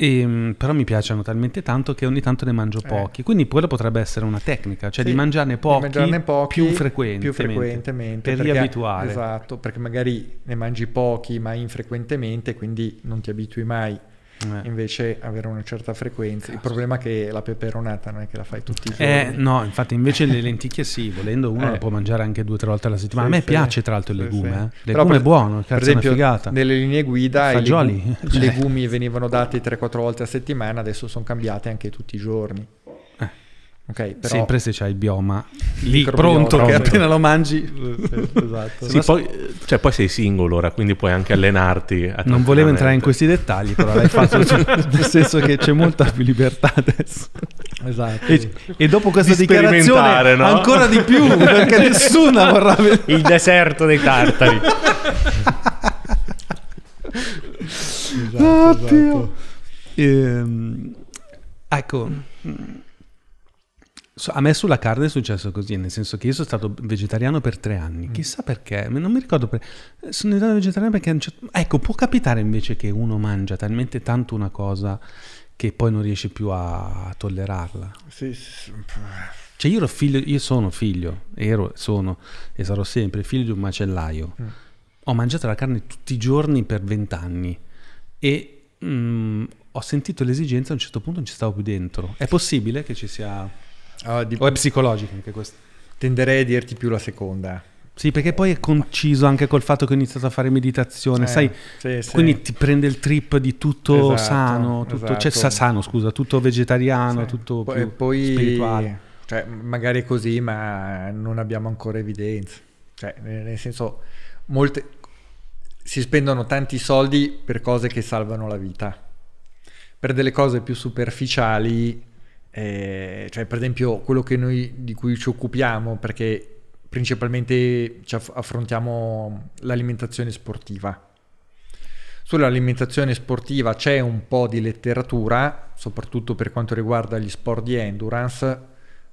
E, ehm, però mi piacciono talmente tanto che ogni tanto ne mangio eh. pochi, eh. quindi quella potrebbe essere una tecnica, cioè sì, di, mangiarne pochi, di mangiarne pochi più frequentemente, più frequentemente per riabituare. Esatto, perché magari ne mangi pochi ma infrequentemente, quindi non ti abitui mai eh. invece avere una certa frequenza. Cazzo. Il problema è che la peperonata non è che la fai tutti i eh, giorni. Eh, no, infatti invece le lenticchie sì, volendo uno eh. la può mangiare anche due o tre volte alla settimana. Sì, a me sì. piace tra l'altro il legume, sì, eh. legume per, è buono, per esempio, Nelle linee guida i legumi, legumi [laughs] venivano dati 3-4 volte a settimana, adesso sono cambiate anche tutti i giorni. Okay, però... Sempre se c'hai il bioma lì pronto, che appena lo mangi. [laughs] esatto. Sì, poi, cioè, poi, sei singolo ora, quindi puoi anche allenarti. Non volevo entrare in questi dettagli, però l'hai fatto, [laughs] cioè, nel senso che c'è molta più libertà adesso. Esatto. E, e dopo questa di dichiarazione, no? ancora di più, perché [laughs] nessuna vorrà vedere il deserto dei tartari. esatto, Oddio. Esatto. Ehm, ecco. A me sulla carne è successo così, nel senso che io sono stato vegetariano per tre anni, mm. chissà perché, non mi ricordo perché. Sono diventato vegetariano perché... Certo, ecco, può capitare invece che uno mangia talmente tanto una cosa che poi non riesce più a tollerarla. Sì, sì. Cioè io, figlio, io sono figlio, ero, sono e sarò sempre figlio di un macellaio. Mm. Ho mangiato la carne tutti i giorni per vent'anni e mm, ho sentito l'esigenza a un certo punto non ci stavo più dentro. È possibile che ci sia... Ah, di... O è psicologico anche questo? Tenderei a dirti più la seconda. Eh. Sì, perché poi è conciso anche col fatto che ho iniziato a fare meditazione, eh, sai? Sì, sì. Quindi ti prende il trip di tutto esatto, sano, tutto, cioè, esatto. cioè sano, scusa, tutto vegetariano, sì. tutto poi, più poi, spirituale. Cioè, magari così, ma non abbiamo ancora evidenza. Cioè, nel senso, molte, si spendono tanti soldi per cose che salvano la vita. Per delle cose più superficiali eh, cioè, per esempio, quello noi, di cui ci occupiamo, perché principalmente affrontiamo l'alimentazione sportiva. Sull'alimentazione sportiva c'è un po' di letteratura, soprattutto per quanto riguarda gli sport di endurance,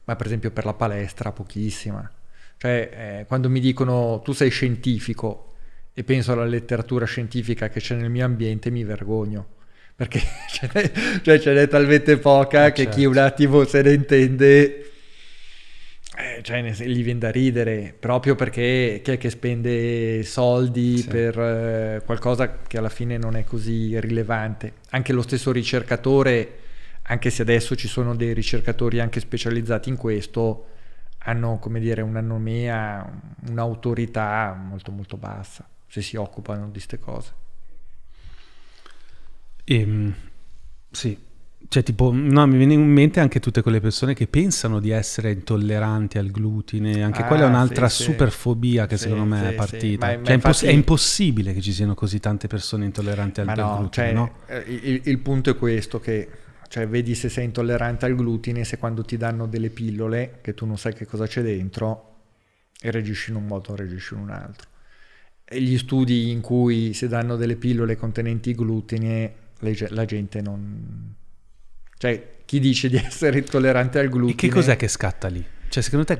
ma per esempio per la palestra pochissima. Cioè, eh, quando mi dicono tu sei scientifico e penso alla letteratura scientifica che c'è nel mio ambiente, mi vergogno perché [laughs] ce n'è, cioè ce n'è talmente poca eh, che certo. chi un attimo se ne intende eh, cioè ne, gli viene da ridere proprio perché chi è che spende soldi sì. per eh, qualcosa che alla fine non è così rilevante anche lo stesso ricercatore anche se adesso ci sono dei ricercatori anche specializzati in questo hanno come dire un'anomia un'autorità molto molto bassa se si occupano di queste cose e, ehm, sì, cioè, tipo, no, mi viene in mente anche tutte quelle persone che pensano di essere intolleranti al glutine, anche ah, quella è ah, un'altra sì, superfobia sì. che secondo sì, me è partita. Ma, cioè, ma è, infatti... è impossibile che ci siano così tante persone intolleranti al, no, al glutine. Cioè, no? Eh, il, il, punto è questo, che cioè, vedi se sei intollerante al glutine, se quando ti danno delle pillole che tu non sai che cosa c'è dentro e reagisci in un modo o reagisci in un altro. E gli studi in cui si danno delle pillole contenenti glutine la gente non... Cioè, chi dice di [laughs] essere intollerante al glutine... E che cos'è che scatta lì? Cioè, secondo te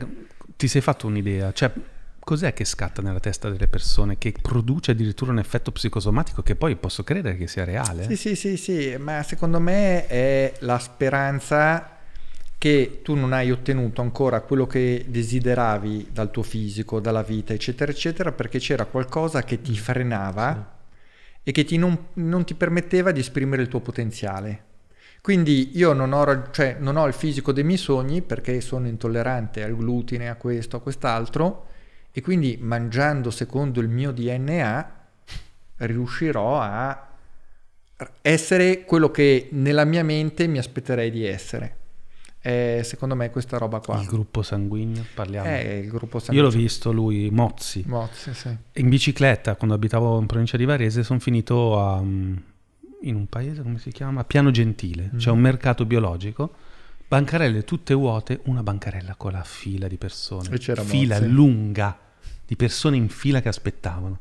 ti sei fatto un'idea? Cioè, cos'è che scatta nella testa delle persone che produce addirittura un effetto psicosomatico che poi posso credere che sia reale? Sì, sì, sì, sì, ma secondo me è la speranza che tu non hai ottenuto ancora quello che desideravi dal tuo fisico, dalla vita, eccetera, eccetera, perché c'era qualcosa che ti frenava. Sì e che ti non, non, ti permetteva di esprimere il tuo potenziale. Quindi io non ho, cioè, non ho il fisico dei miei sogni perché sono intollerante al glutine, a questo, a quest'altro, e quindi mangiando secondo il mio DNA riuscirò a essere quello che nella mia mente mi aspetterei di essere secondo me questa roba qua. Il gruppo sanguigno, parliamo. Eh, il gruppo sanguigno. Io l'ho visto lui, Mozzi. Mozzi, sì. In bicicletta, quando abitavo in provincia di Varese, sono finito a, mm, in un paese, come si chiama? Piano Gentile, mm. cioè un mercato biologico. Bancarelle tutte vuote, una bancarella con la fila di persone. E c'era fila Mozzi. lunga di persone in fila che aspettavano.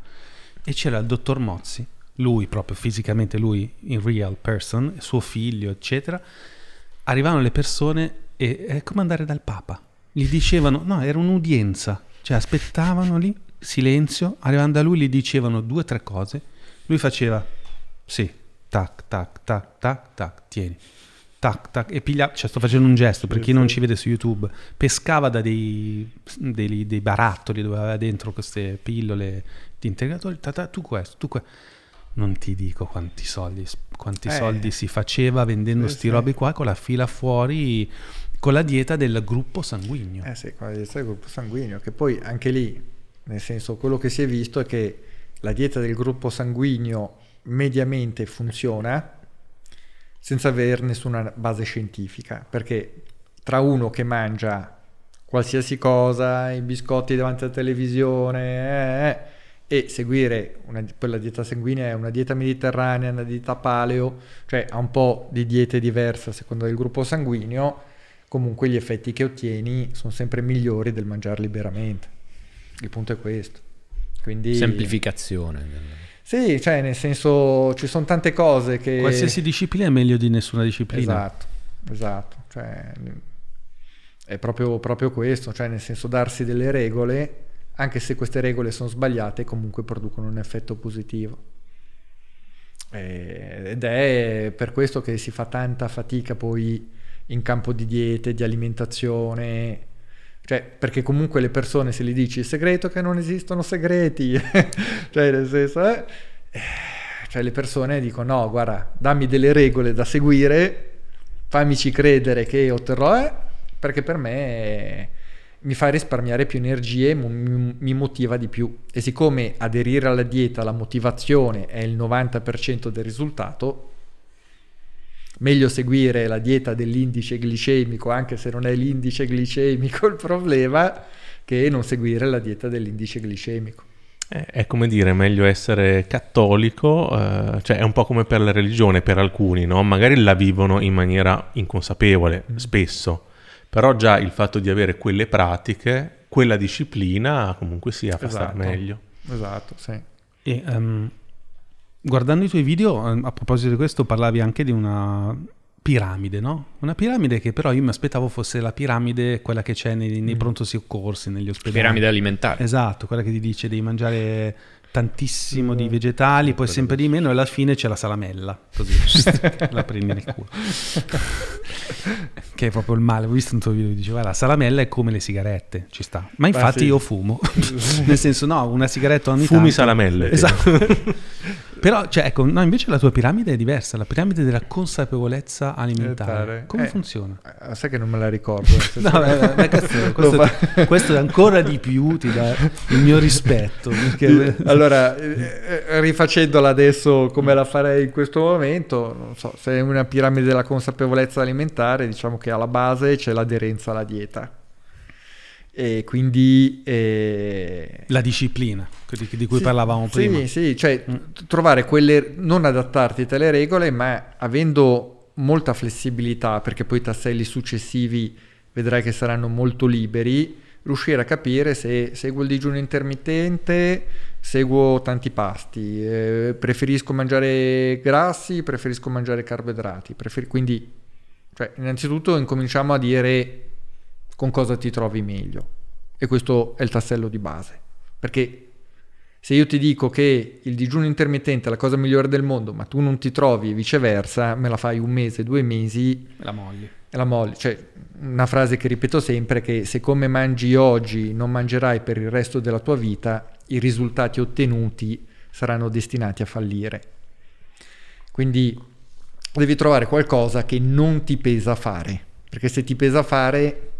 E c'era il dottor Mozzi, lui proprio fisicamente, lui in real person, suo figlio, eccetera arrivavano le persone e è come andare dal Papa. Gli dicevano, no, era un'udienza, cioè aspettavano lì, silenzio, arrivando a lui gli dicevano due o tre cose, lui faceva, sì, tac, tac, tac, tac, tac, tieni, tac, tac, e pigliava, cioè sto facendo un gesto per chi non ci vede su YouTube, pescava da dei, dei, dei barattoli dove aveva dentro queste pillole di integratori, ta, ta, tu questo, tu questo, non ti dico quanti soldi quanti eh. soldi si faceva vendendo questi eh, sì. robi qua con la fila fuori con la dieta del gruppo sanguigno. Eh sì, con la dieta del gruppo sanguigno, che poi anche lì, nel senso, quello che si è visto è che la dieta del gruppo sanguigno mediamente funziona senza avere nessuna base scientifica, perché tra uno che mangia qualsiasi cosa, i biscotti davanti alla televisione, eh, eh, e seguire una, quella dieta sanguigna è una dieta mediterranea, una dieta paleo, cioè ha un po' di diete diverse a seconda del gruppo sanguigno, comunque gli effetti che ottieni sono sempre migliori del mangiare liberamente. Il punto è questo. Quindi, Semplificazione. Sì, cioè nel senso ci sono tante cose che... Qualsiasi disciplina è meglio di nessuna disciplina. Esatto, esatto. Cioè, è proprio, proprio questo, cioè nel senso darsi delle regole anche se queste regole sono sbagliate, comunque producono un effetto positivo. Ed è per questo che si fa tanta fatica poi in campo di diete, di alimentazione, cioè, perché comunque le persone se gli dici il segreto che non esistono segreti, [laughs] cioè nel senso, eh, eh, cioè le persone dicono no, guarda, dammi delle regole da seguire, fammici credere che otterrò, eh, perché per me mi fa risparmiare più energie, mi motiva di più. E siccome aderire alla dieta, la motivazione è il 90% del risultato, meglio seguire la dieta dell'indice glicemico, anche se non è l'indice glicemico il problema, che non seguire la dieta dell'indice glicemico. Eh, è come dire, meglio essere cattolico, eh, cioè è un po' come per la religione, per alcuni, no? Magari la vivono in maniera inconsapevole, mm. spesso però già il fatto di avere quelle pratiche, quella disciplina comunque sia fa esatto. meglio. Esatto, sì. E, um, guardando i tuoi video, ehm, a proposito di questo parlavi anche di una piramide, no? Una piramide che però io mi aspettavo fosse la piramide, quella che c'è nei, nei mm. pronto soccorsi, negli ospedali. Piramide alimentare. Esatto, quella che ti dice devi mangiare tantissimo mm. di vegetali, poi sempre di meno e alla fine c'è la salamella, così [laughs] [laughs] la prendi nel culo. che è proprio il male, ho visto un tuo video che diceva ah, la salamella è come le sigarette, ci sta. Ma ah, infatti ah, sì. io fumo, [laughs] nel senso no, una sigaretta ogni Fumi tanto. Fumi salamelle. Esatto. Però, cioè, ecco, no, invece la tua piramide è diversa, la piramide della consapevolezza alimentare. Eh, come eh, funziona? Eh, sai che non me la ricordo. [laughs] no, beh, beh, cazzo, [laughs] questo, questo, ancora di più ti dà il mio rispetto. Perché... [laughs] allora, eh, rifacendola adesso come la farei in questo momento, non so, se è una piramide della consapevolezza alimentare, diciamo che alla base c'è l'aderenza alla dieta e quindi... Eh... La disciplina di, di cui sì, parlavamo prima. Sì, sì, cioè mm. trovare quelle... non adattarti alle regole, ma avendo molta flessibilità, perché poi i tasselli successivi vedrai che saranno molto liberi, riuscire a capire se seguo il digiuno intermittente, seguo tanti pasti, eh, preferisco mangiare grassi, preferisco mangiare carboidrati, prefer- quindi... Cioè, innanzitutto incominciamo a dire con cosa ti trovi meglio. E questo è il tassello di base. Perché se io ti dico che il digiuno intermittente è la cosa migliore del mondo, ma tu non ti trovi e viceversa, me la fai un mese, due mesi... E la molli. la molli. Cioè, una frase che ripeto sempre è che se come mangi oggi non mangerai per il resto della tua vita, i risultati ottenuti saranno destinati a fallire. Quindi devi trovare qualcosa che non ti pesa fare, perché se ti pesa fare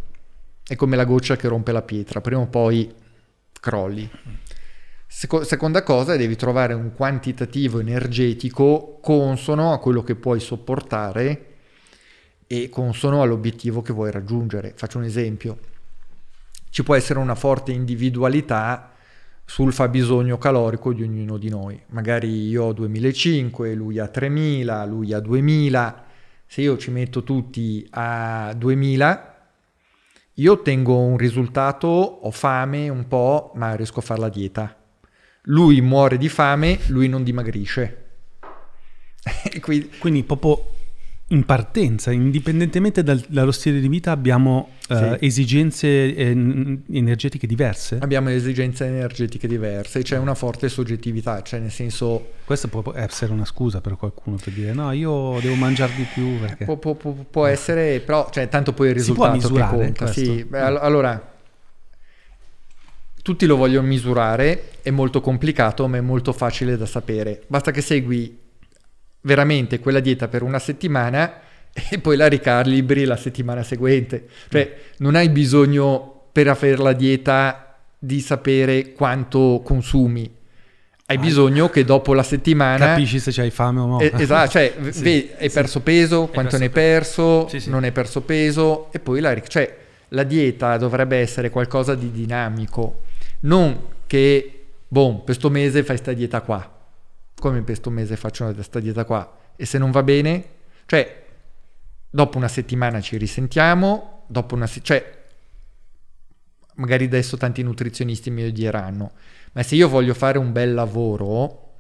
è come la goccia che rompe la pietra, prima o poi crolli. Seco- seconda cosa, devi trovare un quantitativo energetico consono a quello che puoi sopportare e consono all'obiettivo che vuoi raggiungere. Faccio un esempio. Ci può essere una forte individualità sul fabbisogno calorico di ognuno di noi. Magari io ho 2500, lui ha 3000, lui ha 2000. Se io ci metto tutti a 2000, io ottengo un risultato, ho fame un po', ma riesco a fare la dieta. Lui muore di fame, lui non dimagrisce. [laughs] quindi, quindi proprio in partenza, indipendentemente dal, dallo stile di vita, abbiamo eh, sì. uh, esigenze en- eh, energetiche diverse? Abbiamo esigenze energetiche diverse, c'è una forte soggettività, cioè nel senso... Questa può, essere una scusa per qualcuno per dire no, io devo mangiare di più perché... Pu- pu- pu- può, ecco. essere, però cioè, tanto poi il risultato si può misurare, che conta. Sì, mm. Beh, all- allora, tutti lo vogliono misurare, è molto complicato ma è molto facile da sapere. Basta che segui veramente quella dieta per una settimana [laughs] e poi la ricalibri la settimana seguente. Cioè, mm. non hai bisogno per avere la dieta di sapere quanto consumi. Hai ah, bisogno che dopo la settimana... Capisci se hai fame o no. Eh, esatto, cioè, [laughs] sì, vedi, hai sì. perso peso, quanto ne hai perso, sì, non hai perso peso, e poi la... Cioè, la dieta dovrebbe essere qualcosa di dinamico, non che, boh, questo mese fai questa dieta qua, come in questo mese faccio questa dieta qua e se non va bene, cioè dopo una settimana ci risentiamo, dopo una se- cioè magari adesso tanti nutrizionisti mi odieranno, ma se io voglio fare un bel lavoro,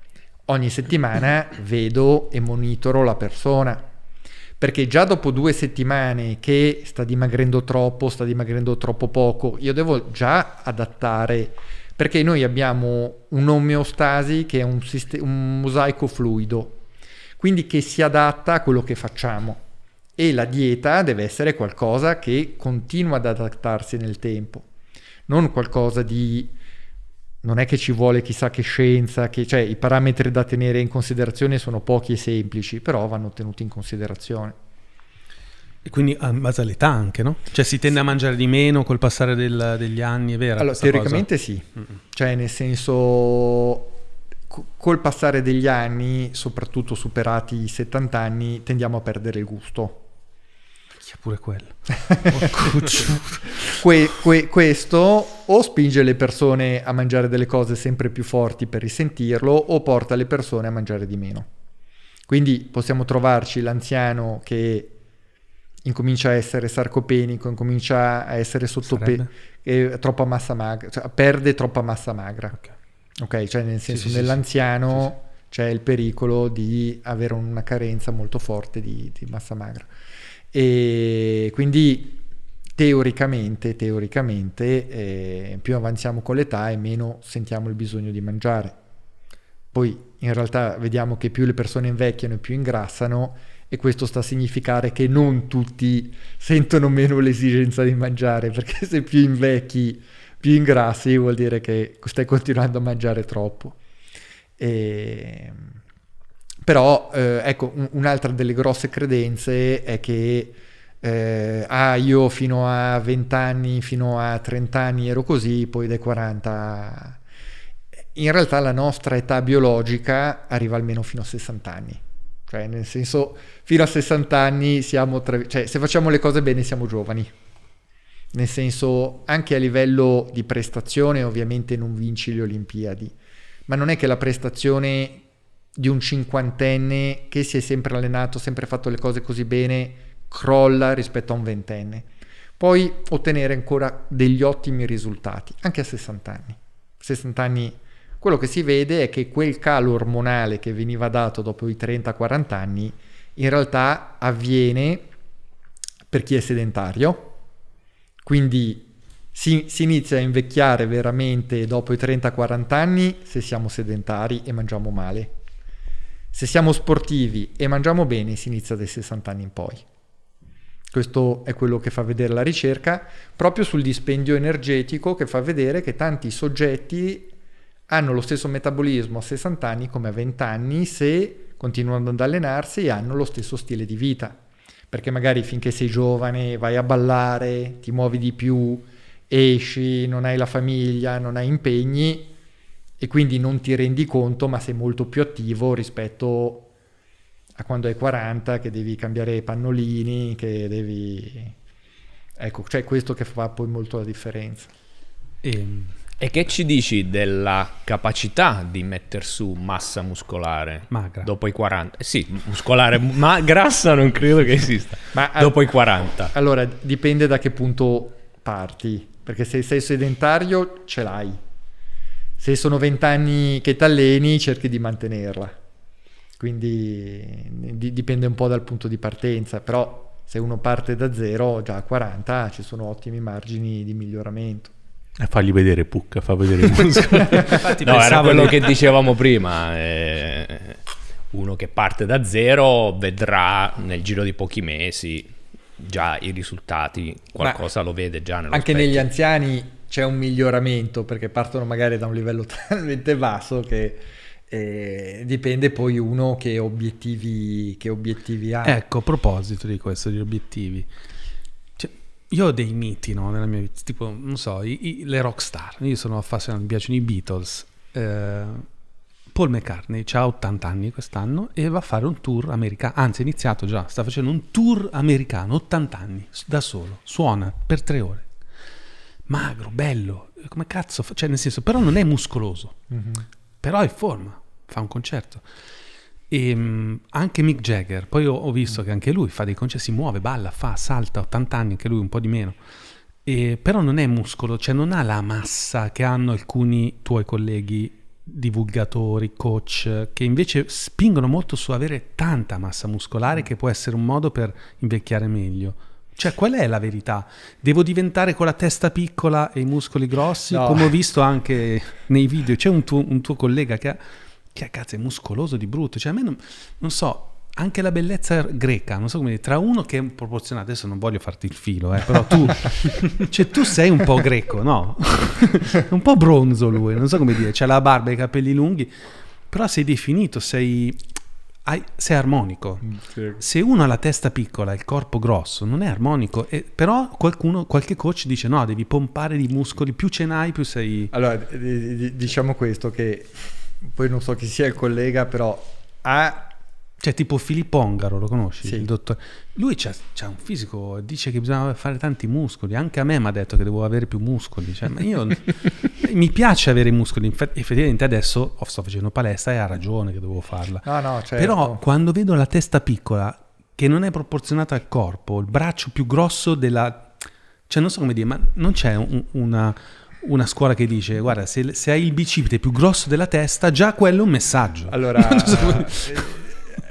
ogni settimana [coughs] vedo e monitoro la persona. Perché già dopo due settimane che sta dimagrendo troppo, sta dimagrendo troppo poco, io devo già adattare perché noi abbiamo un'omeostasi che è un, sist- un mosaico fluido, quindi che si adatta a quello che facciamo e la dieta deve essere qualcosa che continua ad adattarsi nel tempo, non qualcosa di... non è che ci vuole chissà che scienza, che, cioè i parametri da tenere in considerazione sono pochi e semplici, però vanno tenuti in considerazione. E quindi in base all'età anche, no? Cioè si tende a mangiare di meno col passare del, degli anni, è vero? Allora, teoricamente cosa? sì. Mm-mm. Cioè nel senso, col passare degli anni, soprattutto superati i 70 anni, tendiamo a perdere il gusto. Sia pure quello. [laughs] que, que, questo o spinge le persone a mangiare delle cose sempre più forti per risentirlo o porta le persone a mangiare di meno. Quindi possiamo trovarci l'anziano che incomincia a essere sarcopenico, incomincia a essere sottopeso, eh, troppa massa magra, cioè perde troppa massa magra. Ok, okay? cioè nel senso sì, nell'anziano sì, c'è il pericolo di avere una carenza molto forte di, di massa magra. E quindi teoricamente, teoricamente eh, più avanziamo con l'età e meno sentiamo il bisogno di mangiare. Poi in realtà vediamo che più le persone invecchiano e più ingrassano, e questo sta a significare che non tutti sentono meno l'esigenza di mangiare, perché se più invecchi, più ingrassi, vuol dire che stai continuando a mangiare troppo. E... Ehm, però, eh, ecco, un, un'altra delle grosse credenze è che eh, ah, io fino a 20 anni, fino a 30 anni ero così, poi dai 40... In realtà la nostra età biologica arriva almeno fino a 60 anni cioè, nel senso, fino a 60 anni siamo tra... Cioè, se facciamo le cose bene siamo giovani. Nel senso, anche a livello di prestazione ovviamente non vinci le Olimpiadi, ma non è che la prestazione di un cinquantenne che si è sempre allenato, sempre fatto le cose così bene, crolla rispetto a un ventenne. Puoi ottenere ancora degli ottimi risultati, anche a 60 anni. 60 anni quello che si vede è che quel calo ormonale che veniva dato dopo i 30-40 anni in realtà avviene per chi è sedentario, quindi si, si inizia a invecchiare veramente dopo i 30-40 anni se siamo sedentari e mangiamo male. Se siamo sportivi e mangiamo bene si inizia dai 60 anni in poi. Questo è quello che fa vedere la ricerca, proprio sul dispendio energetico che fa vedere che tanti soggetti hanno lo stesso metabolismo a 60 anni come a 20 anni se continuano ad allenarsi e hanno lo stesso stile di vita. Perché magari finché sei giovane vai a ballare, ti muovi di più, esci, non hai la famiglia, non hai impegni e quindi non ti rendi conto ma sei molto più attivo rispetto a quando hai 40 che devi cambiare i pannolini, che devi... Ecco, cioè questo che fa poi molto la differenza. E ehm, e che ci dici della capacità di mettere su massa muscolare magra. dopo i 40? Eh sì, muscolare, [laughs] ma grassa non credo che esista. Ma, eh, dopo al... i 40. Allora, dipende da che punto parti, perché se sei sedentario ce l'hai. Se sono 20 anni che ti alleni, cerchi di mantenerla. Quindi di- dipende un po' dal punto di partenza, però se uno parte da zero, già a 40 ci sono ottimi margini di miglioramento. E fargli vedere Pucca, fa vedere [laughs] i muscoli. no, era quello che dicevamo prima. Eh, uno che parte da zero vedrà nel giro di pochi mesi già i risultati, qualcosa Ma lo vede già nello Anche specchio. negli anziani c'è un miglioramento perché partono magari da un livello [laughs] talmente basso che... Eh, dipende poi uno che obiettivi, che obiettivi ha. Ecco, a proposito di questo, di obiettivi, io ho dei miti no, nella mia vita, tipo, non so, i, i, le rockstar. Io sono affascinato, mi piacciono i Beatles. Eh, Paul McCartney ha 80 anni quest'anno e va a fare un tour americano, anzi è iniziato già, sta facendo un tour americano, 80 anni, da solo, suona per tre ore. Magro, bello, come cazzo, fa? cioè nel senso, però non è muscoloso, mm-hmm. però è in forma, fa un concerto. E ehm, anche Mick Jagger, poi ho, visto che anche lui fa dei concerti, si muove, balla, fa, salta, 80 anni, anche lui un po' di meno. E, però non è muscolo, cioè non ha la massa che hanno alcuni tuoi colleghi divulgatori, coach, che invece spingono molto su avere tanta massa muscolare che può essere un modo per invecchiare meglio. Cioè, qual è la verità? Devo diventare con la testa piccola e i muscoli grossi, no. come ho visto anche nei video. C'è un tuo, un tuo collega che ha che cazzo è muscoloso di brutto, cioè a me non, non so, anche la bellezza greca, non so come dire, tra uno che è proporzionato, adesso non voglio farti il filo, eh, però tu, [laughs] cioè, tu sei un po' greco, no? [laughs] un po' bronzo lui, non so come dire, c'ha la barba e i capelli lunghi, però sei definito, sei, hai, sei armonico. Mm, sì. Se uno ha la testa piccola e il corpo grosso, non è armonico, e, però qualcuno, qualche coach dice no, devi pompare di muscoli, più ce n'hai, più sei... Allora, diciamo questo che poi non so chi sia il collega, però ha... Cioè tipo Filippo Ongaro, lo conosci? Sì. Il dottore. Lui c'ha, c'ha, un fisico, dice che bisogna fare tanti muscoli, anche a me mi ha detto che devo avere più muscoli, cioè, ma io... [laughs] mi piace avere i muscoli, Infatti, effettivamente adesso oh, sto facendo palestra e ha ragione che devo farla. No, ah, no, certo. Però quando vedo la testa piccola, che non è proporzionata al corpo, il braccio più grosso della... Cioè non so come dire, ma non c'è un, una una scuola che dice guarda se, se, hai il bicipite più grosso della testa già quello è un messaggio allora [laughs] eh,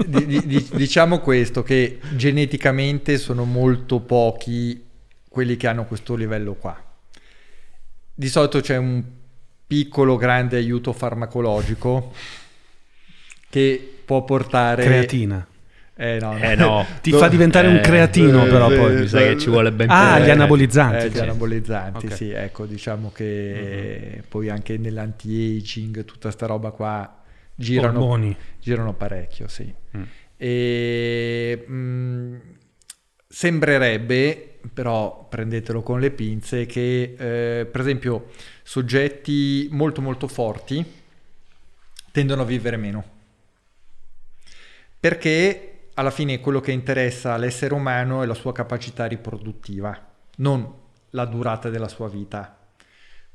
di, di, diciamo questo che geneticamente sono molto pochi quelli che hanno questo livello qua di solito c'è un piccolo grande aiuto farmacologico che può portare creatina eh no, no. Eh no. [laughs] ti fa diventare eh, un creatino, però poi mi sa che ci vuole ben Ah, gli eh, anabolizzanti. Eh, gli anabolizzanti, okay. sì, ecco, diciamo che mm-hmm. poi anche nell'anti-aging, tutta sta roba qua girano, girano parecchio, sì. Mm. E, mh, mm, sembrerebbe, però prendetelo con le pinze, che eh, per esempio soggetti molto molto forti tendono a vivere meno perché alla fine quello che interessa all'essere umano è la sua capacità riproduttiva, non la durata della sua vita.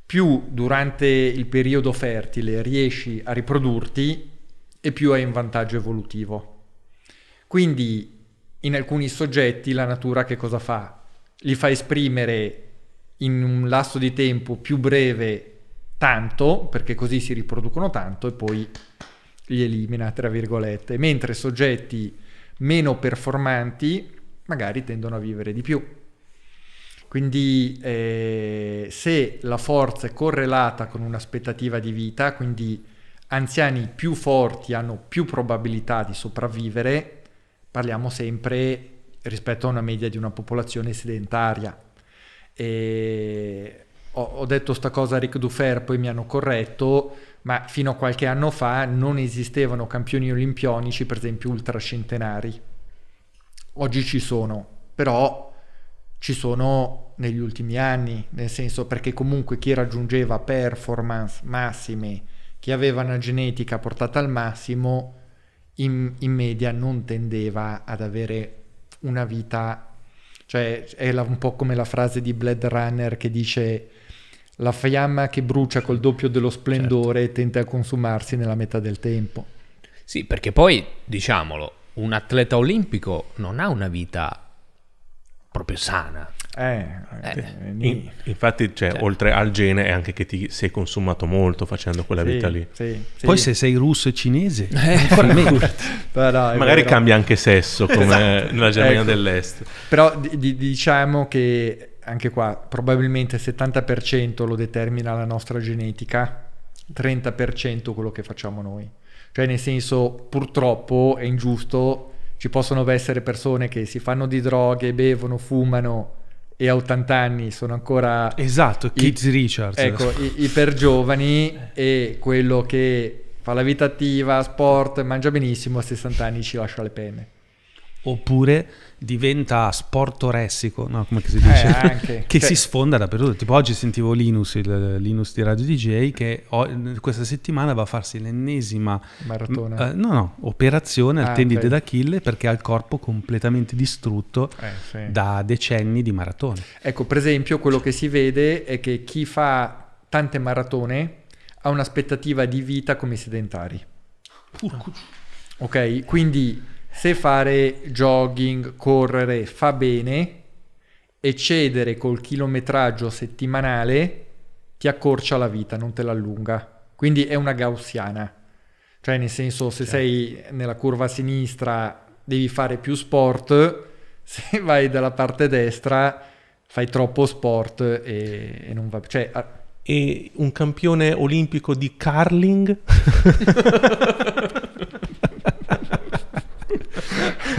Più durante il periodo fertile riesci a riprodurti e più hai un vantaggio evolutivo. Quindi in alcuni soggetti la natura che cosa fa? Li fa esprimere in un lasso di tempo più breve tanto, perché così si riproducono tanto, e poi li elimina, tra virgolette, mentre soggetti meno performanti magari tendono a vivere di più. Quindi eh, se la forza è correlata con un'aspettativa di vita, quindi anziani più forti hanno più probabilità di sopravvivere, parliamo sempre rispetto a una media di una popolazione sedentaria. E ho, ho detto sta cosa a Ric Dufer, poi mi hanno corretto, ma fino a qualche anno fa non esistevano campioni olimpionici, per esempio ultracentenari. Oggi ci sono, però ci sono negli ultimi anni, nel senso perché comunque chi raggiungeva performance massime, chi aveva una genetica portata al massimo, in, in media non tendeva ad avere una vita, cioè è la, un po' come la frase di Blade Runner che dice la fiamma che brucia col doppio dello splendore certo. tende a consumarsi nella metà del tempo. Sì, perché poi, diciamolo, un atleta olimpico non ha una vita proprio sana. Eh, eh. eh in, infatti, cioè, cioè. oltre al gene, è anche che ti sei consumato molto facendo quella sì, vita lì. Sì, sì. Poi, se sei russo e cinese, [laughs] eh, ancora Magari vero. cambia anche sesso come esatto. nella Germania ecco. dell'Est. Però d- d- diciamo che anche qua probabilmente il 70% lo determina la nostra genetica, 30% quello che facciamo noi. Cioè nel senso purtroppo è ingiusto, ci possono essere persone che si fanno di droghe, bevono, fumano e a 80 anni sono ancora... Esatto, Kids i, Richards. Ecco, i, ipergiovani e quello che fa la vita attiva, sport, mangia benissimo, a 60 anni ci lascia le penne oppure diventa sport oressico, no, come si eh, dice, eh, [laughs] che cioè. si sfonda dappertutto. Tipo oggi sentivo Linus, il Linus di Radio DJ, che questa settimana va a farsi l'ennesima Maratona. Uh, no, no, operazione al ah, tendine okay. d'Achille perché ha il corpo completamente distrutto eh, sì. da decenni di maratone. Ecco, per esempio, quello che si vede è che chi fa tante maratone ha un'aspettativa di vita come i sedentari. Porco. Ok, quindi se fare jogging, correre fa bene, eccedere col chilometraggio settimanale ti accorcia la vita, non te l'allunga. Quindi è una gaussiana. Cioè nel senso se certo. sei nella curva sinistra devi fare più sport, [laughs] se vai dalla parte destra fai troppo sport e, e non va Cioè, a... e un campione olimpico di curling? [laughs]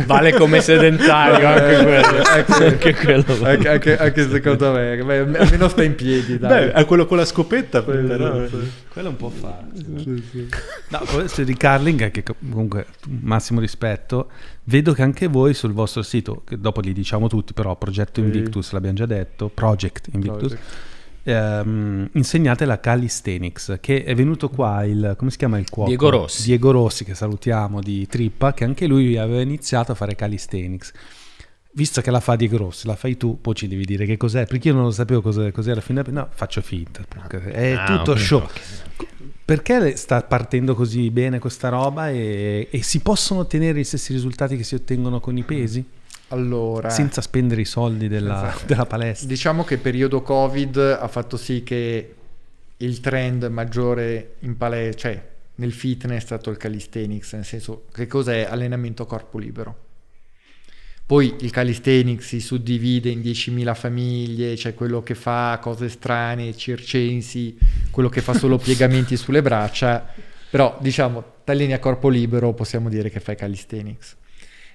vale come sedentario anche quello. Anche, anche, quello vale. anche, anche, secondo me. Beh, almeno sta in piedi. Dai. Beh, è quello con la scopetta. Quello, però, sì. Eh, quello è un po' facile. Sì, sì. No, di Carling, che comunque massimo rispetto, vedo che anche voi sul vostro sito, che dopo li diciamo tutti, però Progetto Invictus l'abbiamo già detto, Project Invictus. Project ehm, insegnate la calisthenics, che è venuto qua il, come si chiama il cuoco? Diego Rossi. Diego Rossi, che salutiamo, di Trippa, che anche lui aveva iniziato a fare calisthenics. Visto che la fa Diego Rossi, la fai tu, poi ci devi dire che cos'è, perché io non lo sapevo cos'era, cos'era fino a... No, faccio finta, ah, è ah, tutto show. Shock. Perché sta partendo così bene questa roba e, e si possono ottenere gli stessi risultati che si ottengono con i pesi? Allora, senza spendere i soldi della, esatto. [laughs] della palestra. Diciamo che il periodo Covid ha fatto sì che il trend maggiore in palestra, cioè nel fitness è stato il calisthenics, nel senso che cos'è allenamento corpo libero. Poi il calisthenics si suddivide in 10.000 famiglie, c'è cioè quello che fa cose strane, circensi, quello che fa solo [laughs] piegamenti sulle braccia, però diciamo, tallini a corpo libero possiamo dire che fai calisthenics.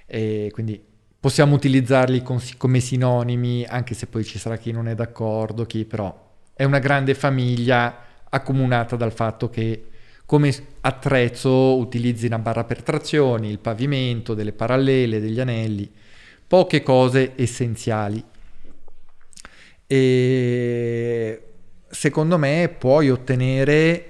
E quindi possiamo utilizzarli con, come sinonimi, anche se poi ci sarà chi non è d'accordo, chi però è una grande famiglia accomunata dal fatto che come attrezzo utilizzi una barra per trazioni, il pavimento, delle parallele, degli anelli, poche cose essenziali. E secondo me puoi ottenere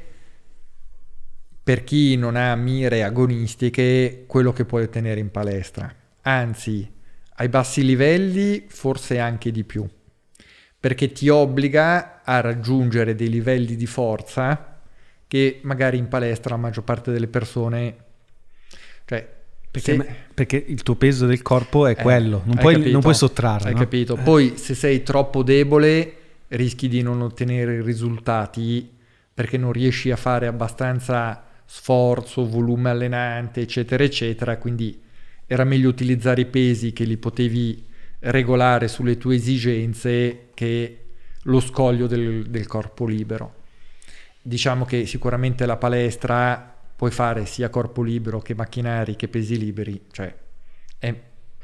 per chi non ha mire agonistiche quello che puoi ottenere in palestra. Anzi, ai bassi livelli forse anche di più, perché ti obbliga a raggiungere dei livelli di forza che magari in palestra la maggior parte delle persone... Cioè, perché, se... perché il tuo peso del corpo è eh, quello, non puoi, capito, non puoi sottrarre. Hai no? capito. Eh. Poi se sei troppo debole rischi di non ottenere risultati perché non riesci a fare abbastanza sforzo, volume allenante, eccetera, eccetera. Quindi era meglio utilizzare i pesi che li potevi regolare sulle tue esigenze che lo scoglio del, del corpo libero. Diciamo che sicuramente la palestra puoi fare sia corpo libero che macchinari che pesi liberi, cioè è,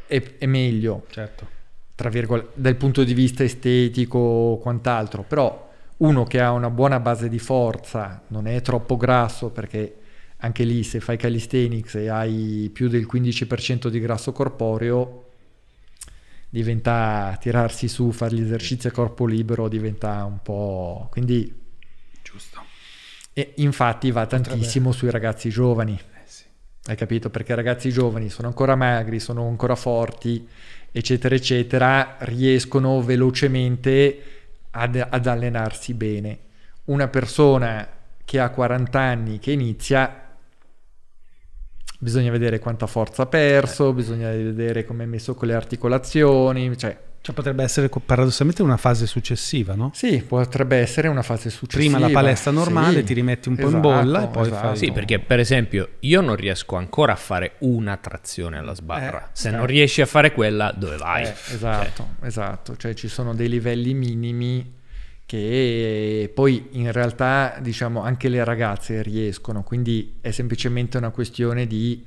è, è meglio, certo. tra virgolette, dal punto di vista estetico o quant'altro, però uno che ha una buona base di forza, non è troppo grasso perché anche lì se fai calisthenics e hai più del 15% di grasso corporeo, diventa tirarsi su, fare gli esercizi a corpo libero, diventa un po'... Quindi... Giusto. E infatti va tantissimo sui ragazzi giovani. Eh, sì. Hai capito? Perché i ragazzi giovani sono ancora magri, sono ancora forti, eccetera, eccetera, riescono velocemente ad, ad allenarsi bene. Una persona che ha 40 anni che inizia bisogna vedere quanta forza ha perso, eh. bisogna vedere come è messo con le articolazioni, cioè... cioè... potrebbe essere paradossalmente una fase successiva, no? Sì, potrebbe essere una fase successiva. Prima la palestra normale, sì. ti rimetti un po' in esatto, bolla e poi esatto. fai... Sì, perché per esempio io non riesco ancora a fare una trazione alla sbarra. Eh, Se esatto. non riesci a fare quella, dove vai? Eh, esatto, cioè. esatto. Cioè ci sono dei livelli minimi che poi in realtà diciamo anche le ragazze riescono, quindi è semplicemente una questione di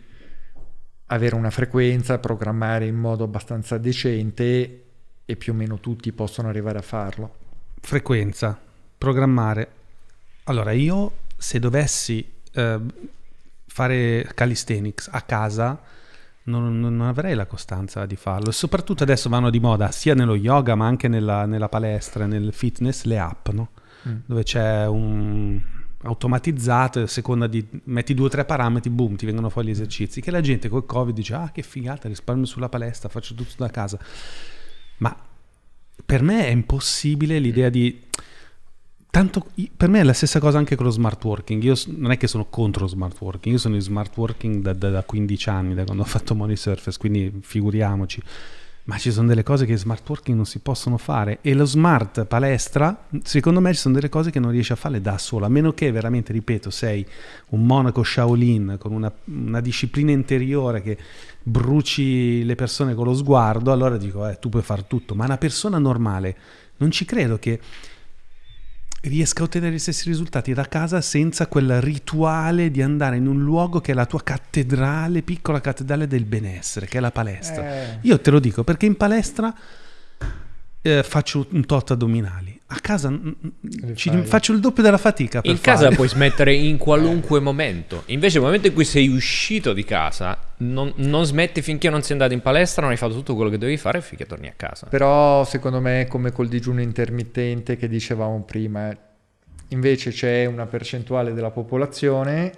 avere una frequenza, programmare in modo abbastanza decente e più o meno tutti possono arrivare a farlo. Frequenza, programmare. Allora, io se dovessi eh, fare calisthenics a casa, non, non, avrei la costanza di farlo. Soprattutto adesso vanno di moda sia nello yoga ma anche nella, nella palestra, nel fitness, le app, no? mm. dove c'è un automatizzato, a seconda di metti due o tre parametri, boom, ti vengono fuori gli mm. esercizi. Che la gente col Covid dice: Ah, che figata, risparmio sulla palestra, faccio tutto da casa. Ma per me è impossibile mm. l'idea di tanto per me è la stessa cosa anche con lo smart working. Io non è che sono contro lo smart working, io sono in smart working da, da, da 15 anni, da quando ho fatto Money Surface, quindi figuriamoci. Ma ci sono delle cose che smart working non si possono fare e lo smart palestra, secondo me ci sono delle cose che non riesci a fare da solo, a meno che veramente, ripeto, sei un monaco Shaolin con una, una disciplina interiore che bruci le persone con lo sguardo, allora dico, eh, tu puoi fare tutto, ma una persona normale, non ci credo che riesca a ottenere gli stessi risultati da casa senza quel rituale di andare in un luogo che è la tua cattedrale, piccola cattedrale del benessere, che è la palestra. Eh. Io te lo dico perché in palestra eh, faccio un tot addominali a casa faccio il doppio della fatica. in fare. casa puoi [laughs] smettere in qualunque momento. Invece, nel momento in cui sei uscito di casa, non, non, smetti finché non sei andato in palestra, non hai fatto tutto quello che devi fare finché torni a casa. Però, secondo me, come col digiuno intermittente che dicevamo prima, eh. invece c'è una percentuale della popolazione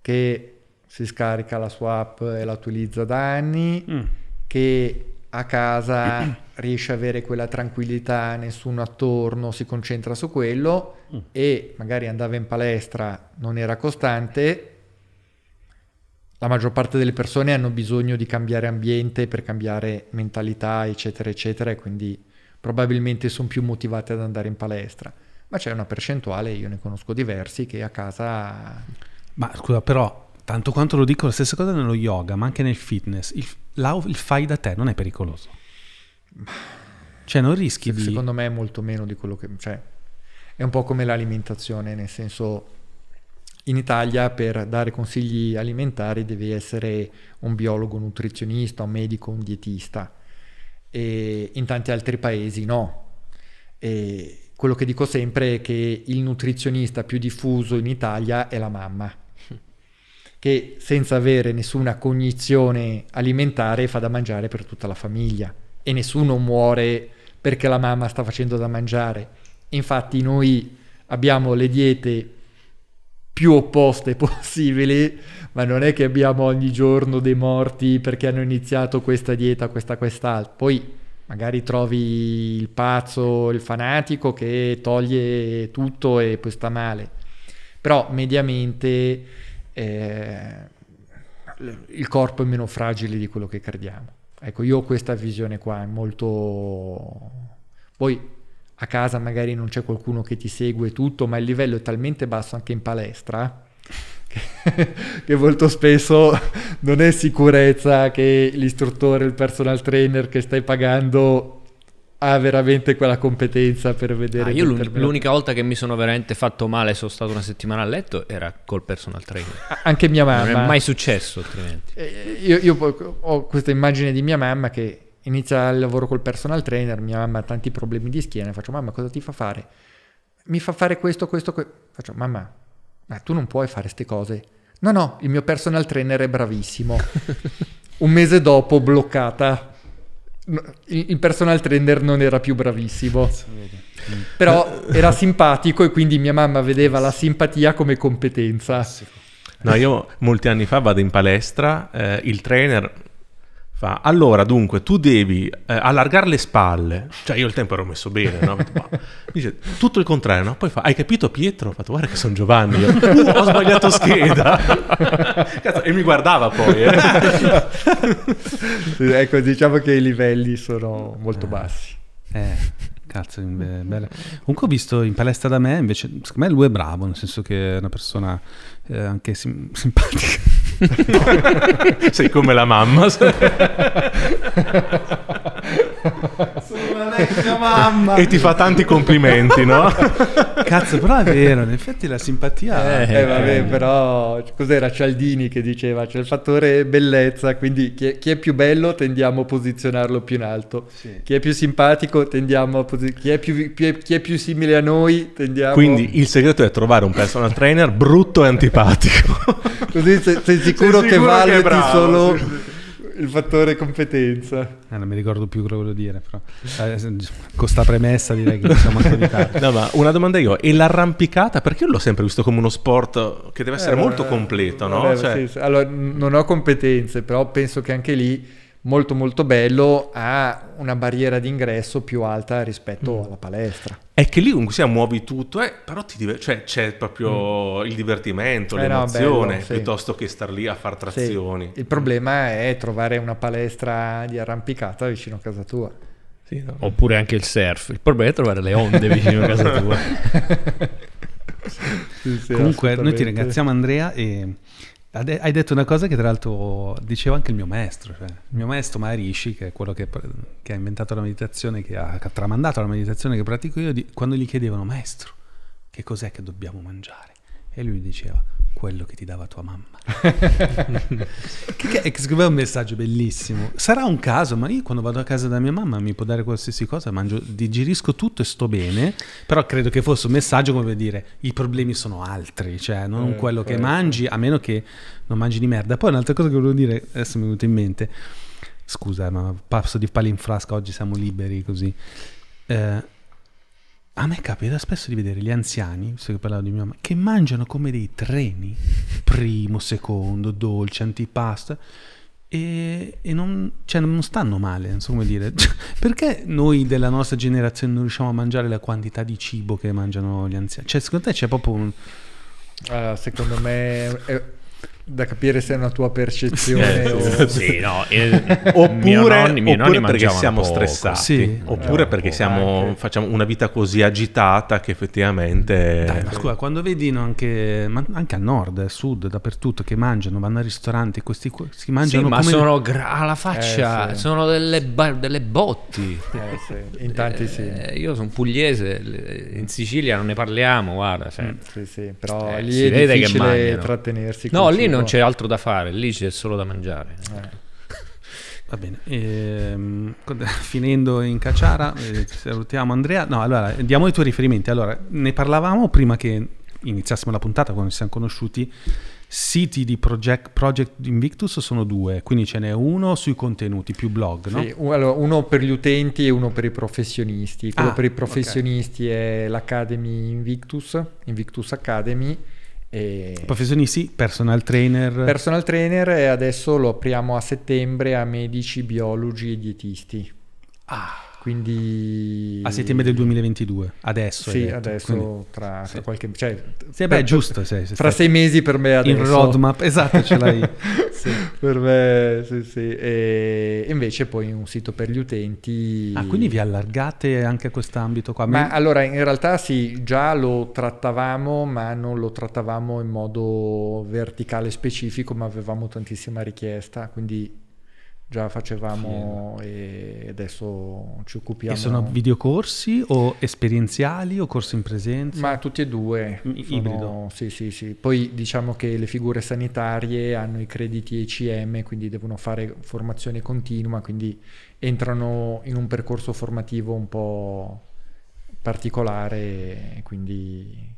che si scarica la sua app e la utilizza da anni, mm. che a casa [clears throat] riesce ad avere quella tranquillità, nessuno attorno, si concentra su quello mm. e magari andava in palestra, non era costante. La maggior parte delle persone hanno bisogno di cambiare ambiente per cambiare mentalità, eccetera, eccetera, e quindi probabilmente sono più motivate ad andare in palestra. Ma c'è una percentuale, io ne conosco diversi, che a casa... Ma scusa, però tanto quanto lo dico la stessa cosa nello yoga, ma anche nel fitness, il, il fai da te non è pericoloso. Cioè non rischi di... Secondo me è molto meno di quello che... Cioè, è un po' come l'alimentazione, nel senso in Italia per dare consigli alimentari devi essere un biologo, un nutrizionista, un medico, un dietista. E in tanti altri paesi no. E quello che dico sempre è che il nutrizionista più diffuso in Italia è la mamma, [laughs] che senza avere nessuna cognizione alimentare fa da mangiare per tutta la famiglia e nessuno muore perché la mamma sta facendo da mangiare. Infatti noi abbiamo le diete più opposte [laughs] possibili, ma non è che abbiamo ogni giorno dei morti perché hanno iniziato questa dieta, questa, quest'altra. Poi magari trovi il pazzo, il fanatico che toglie tutto e poi sta male. Però mediamente eh, il corpo è meno fragile di quello che crediamo. Ecco, io ho questa visione qua, è molto... Poi a casa magari non c'è qualcuno che ti segue tutto, ma il livello è talmente basso anche in palestra che, [laughs] che molto spesso non è sicurezza che l'istruttore, il personal trainer che stai pagando ha veramente quella competenza per vedere. Ah, io l'un- l'unica volta che mi sono veramente fatto male, sono stato una settimana a letto, era col personal trainer. Anche mia mamma. Non è mai successo altrimenti. Eh, io, io ho questa immagine di mia mamma che inizia il lavoro col personal trainer, mia mamma ha tanti problemi di schiena, faccio mamma cosa ti fa fare? Mi fa fare questo, questo, questo. Faccio mamma, ma tu non puoi fare queste cose. No, no, il mio personal trainer è bravissimo. [laughs] Un mese dopo bloccata il personal trainer non era più bravissimo. Mm. Però era simpatico e quindi mia mamma vedeva la simpatia come competenza. No, io molti anni fa vado in palestra, eh, il trainer Fa, allora dunque tu devi eh, allargare le spalle, cioè io il tempo ero messo bene, no? [laughs] dice tutto il contrario, no? poi fa hai capito Pietro? Ho fatto guarda che sono Giovanni, io, uh, ho sbagliato scheda [laughs] Cazzo, e mi guardava poi. Eh. ecco diciamo che i livelli sono molto eh. bassi. Eh. Cazzo, be- bella. Comunque ho visto in palestra da me, invece, secondo me lui è bravo, nel senso che è una persona eh, anche sim- simpatica. [laughs] Sei come la mamma. Sono una vecchia mamma. E ti fa tanti complimenti, no? Cazzo, però è vero, in effetti la simpatia... Eh, eh vabbè, eh. però cos'era Cialdini che diceva, c'è cioè il fattore bellezza, quindi chi è, chi è, più bello tendiamo a posizionarlo più in alto, sì. chi è più simpatico tendiamo a posizionarlo, chi, è più, più, chi è più simile a noi tendiamo... Quindi il segreto è trovare un personal trainer brutto e antipatico. Così se, se sicuro, che vale solo il fattore competenza. Eh, non mi ricordo più cosa volevo dire, però eh, con sta premessa direi che siamo anche di [laughs] No, ma una domanda io, e l'arrampicata? Perché io l'ho sempre visto come uno sport che deve essere eh, molto completo, no? Vabbè, cioè... sì, allora, non ho competenze, però penso che anche lì molto molto bello ha una barriera d'ingresso più alta rispetto mm. alla palestra. È che lì comunque sia muovi tutto, eh, però diver- cioè, c'è proprio mm. il divertimento, eh l'emozione, no, bello, piuttosto che star lì a far trazioni. Sì. Il problema è trovare una palestra di arrampicata vicino a casa tua. Sì, no? Oppure anche il surf. Il problema è trovare le onde vicino a casa [laughs] tua. Comunque noi ti ringraziamo Andrea e hai detto una cosa che tra l'altro diceva anche il mio maestro, cioè, il mio maestro Maharishi, che è quello che, che ha inventato la meditazione, che ha, tramandato la meditazione che pratico io, quando gli chiedevano maestro, che cos'è che dobbiamo mangiare? E lui diceva, quello che ti dava tua mamma. [laughs] che, che, che scriveva un messaggio bellissimo. Sarà un caso, ma io quando vado a casa da mia mamma mi può dare qualsiasi cosa, mangio, digerisco tutto e sto bene, però credo che fosse un messaggio come per dire i problemi sono altri, cioè non eh, quello certo. che eh. mangi, a meno che non mangi di merda. Poi un'altra cosa che volevo dire, adesso mi è venuto in mente, scusa, ma passo di palla in frasca, oggi siamo liberi così. Eh, a me capita spesso di vedere gli anziani, visto che parlavo di mia mamma, che mangiano come dei treni, primo, secondo, dolce, antipasta, e, e non, cioè non, stanno male, non so come dire. [laughs] perché noi della nostra generazione non riusciamo a mangiare la quantità di cibo che mangiano gli anziani? Cioè, secondo te c'è proprio un... Allora, ah, secondo me da capire se è una tua percezione eh, [laughs] o... sì, no, eh, oppure, mio nonni, mio oppure perché siamo poco, stressati sì, oppure perché siamo, facciamo una vita così agitata che effettivamente Dai, ma scusa quando vedi anche, anche a nord a sud dappertutto che mangiano vanno ai ristoranti questi si mangiano sì, ma come... sono gra- alla eh, faccia eh, sì. sono delle, ba- delle botti eh, sì. in tanti sì eh, io sono pugliese in Sicilia non ne parliamo guarda cioè. Mm, sì, sì, però lì è difficile che mangiano. trattenersi no lì non non c'è altro da fare, lì c'è solo da mangiare. Eh. Va bene, ehm, [laughs] finendo in cacciara, eh, salutiamo Andrea. No, allora, diamo i tuoi riferimenti. Allora, ne parlavamo prima che iniziassimo la puntata, quando ci siamo conosciuti. Siti di Project, Project Invictus sono due, quindi ce n'è uno sui contenuti, più blog, no? Sì, uno per gli utenti e uno per i professionisti. Quello ah, per i professionisti okay. è l'Academy Invictus, Invictus Academy, e Professionisti, personal trainer. Personal trainer e adesso lo apriamo a settembre a medici, biologi e dietisti. Ah. Quindi... A settembre del 2022, adesso. Sì, adesso Quindi, tra, sì. tra, qualche... Cioè, sì, beh, per, giusto. Sì, sì, fra sei mesi per me adesso. In roadmap, esatto, ce l'hai. [laughs] sì. Per me, sì, sì. E invece poi un sito per gli utenti. Ah, quindi vi allargate anche a quest'ambito qua? Ma allora, in realtà sì, già lo trattavamo, ma non lo trattavamo in modo verticale specifico, ma avevamo tantissima richiesta, quindi già facevamo sì. e adesso ci occupiamo. E sono videocorsi o esperienziali o corsi in presenza? Ma tutti e due. I- sono, ibrido. Sì, sì, sì. Poi diciamo che le figure sanitarie hanno i crediti ECM, quindi devono fare formazione continua, quindi entrano in un percorso formativo un po' particolare, quindi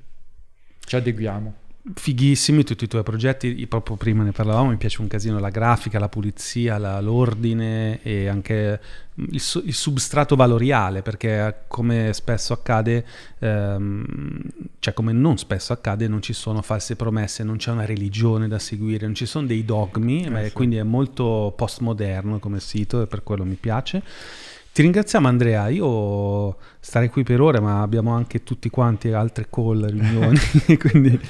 ci adeguiamo fighissimi tutti i tuoi progetti, proprio prima ne parlavamo, mi piace un casino la grafica, la pulizia, la, l'ordine e anche mm, il, il, substrato valoriale, perché come spesso accade, ehm, cioè come non spesso accade, non ci sono false promesse, non c'è una religione da seguire, non ci sono dei dogmi, eh, sì. quindi è molto postmoderno come sito e per quello mi piace. Ti ringraziamo Andrea, io starei qui per ore, ma abbiamo anche tutti quanti altre call, riunioni, [laughs] [laughs] quindi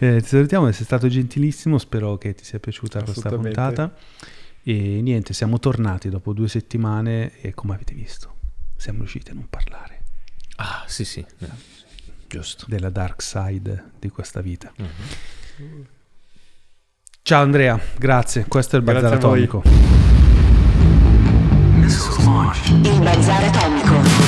eh, ti salutiamo, sei stato gentilissimo, spero che ti sia piaciuta questa puntata. E niente, siamo tornati dopo due settimane e come avete visto, siamo riusciti a non parlare. Ah, sì, sì, eh, giusto. Della dark side di questa vita. Uh-huh. Ciao Andrea, grazie, questo è il Bazar Atomico. Il Bazar Atomico.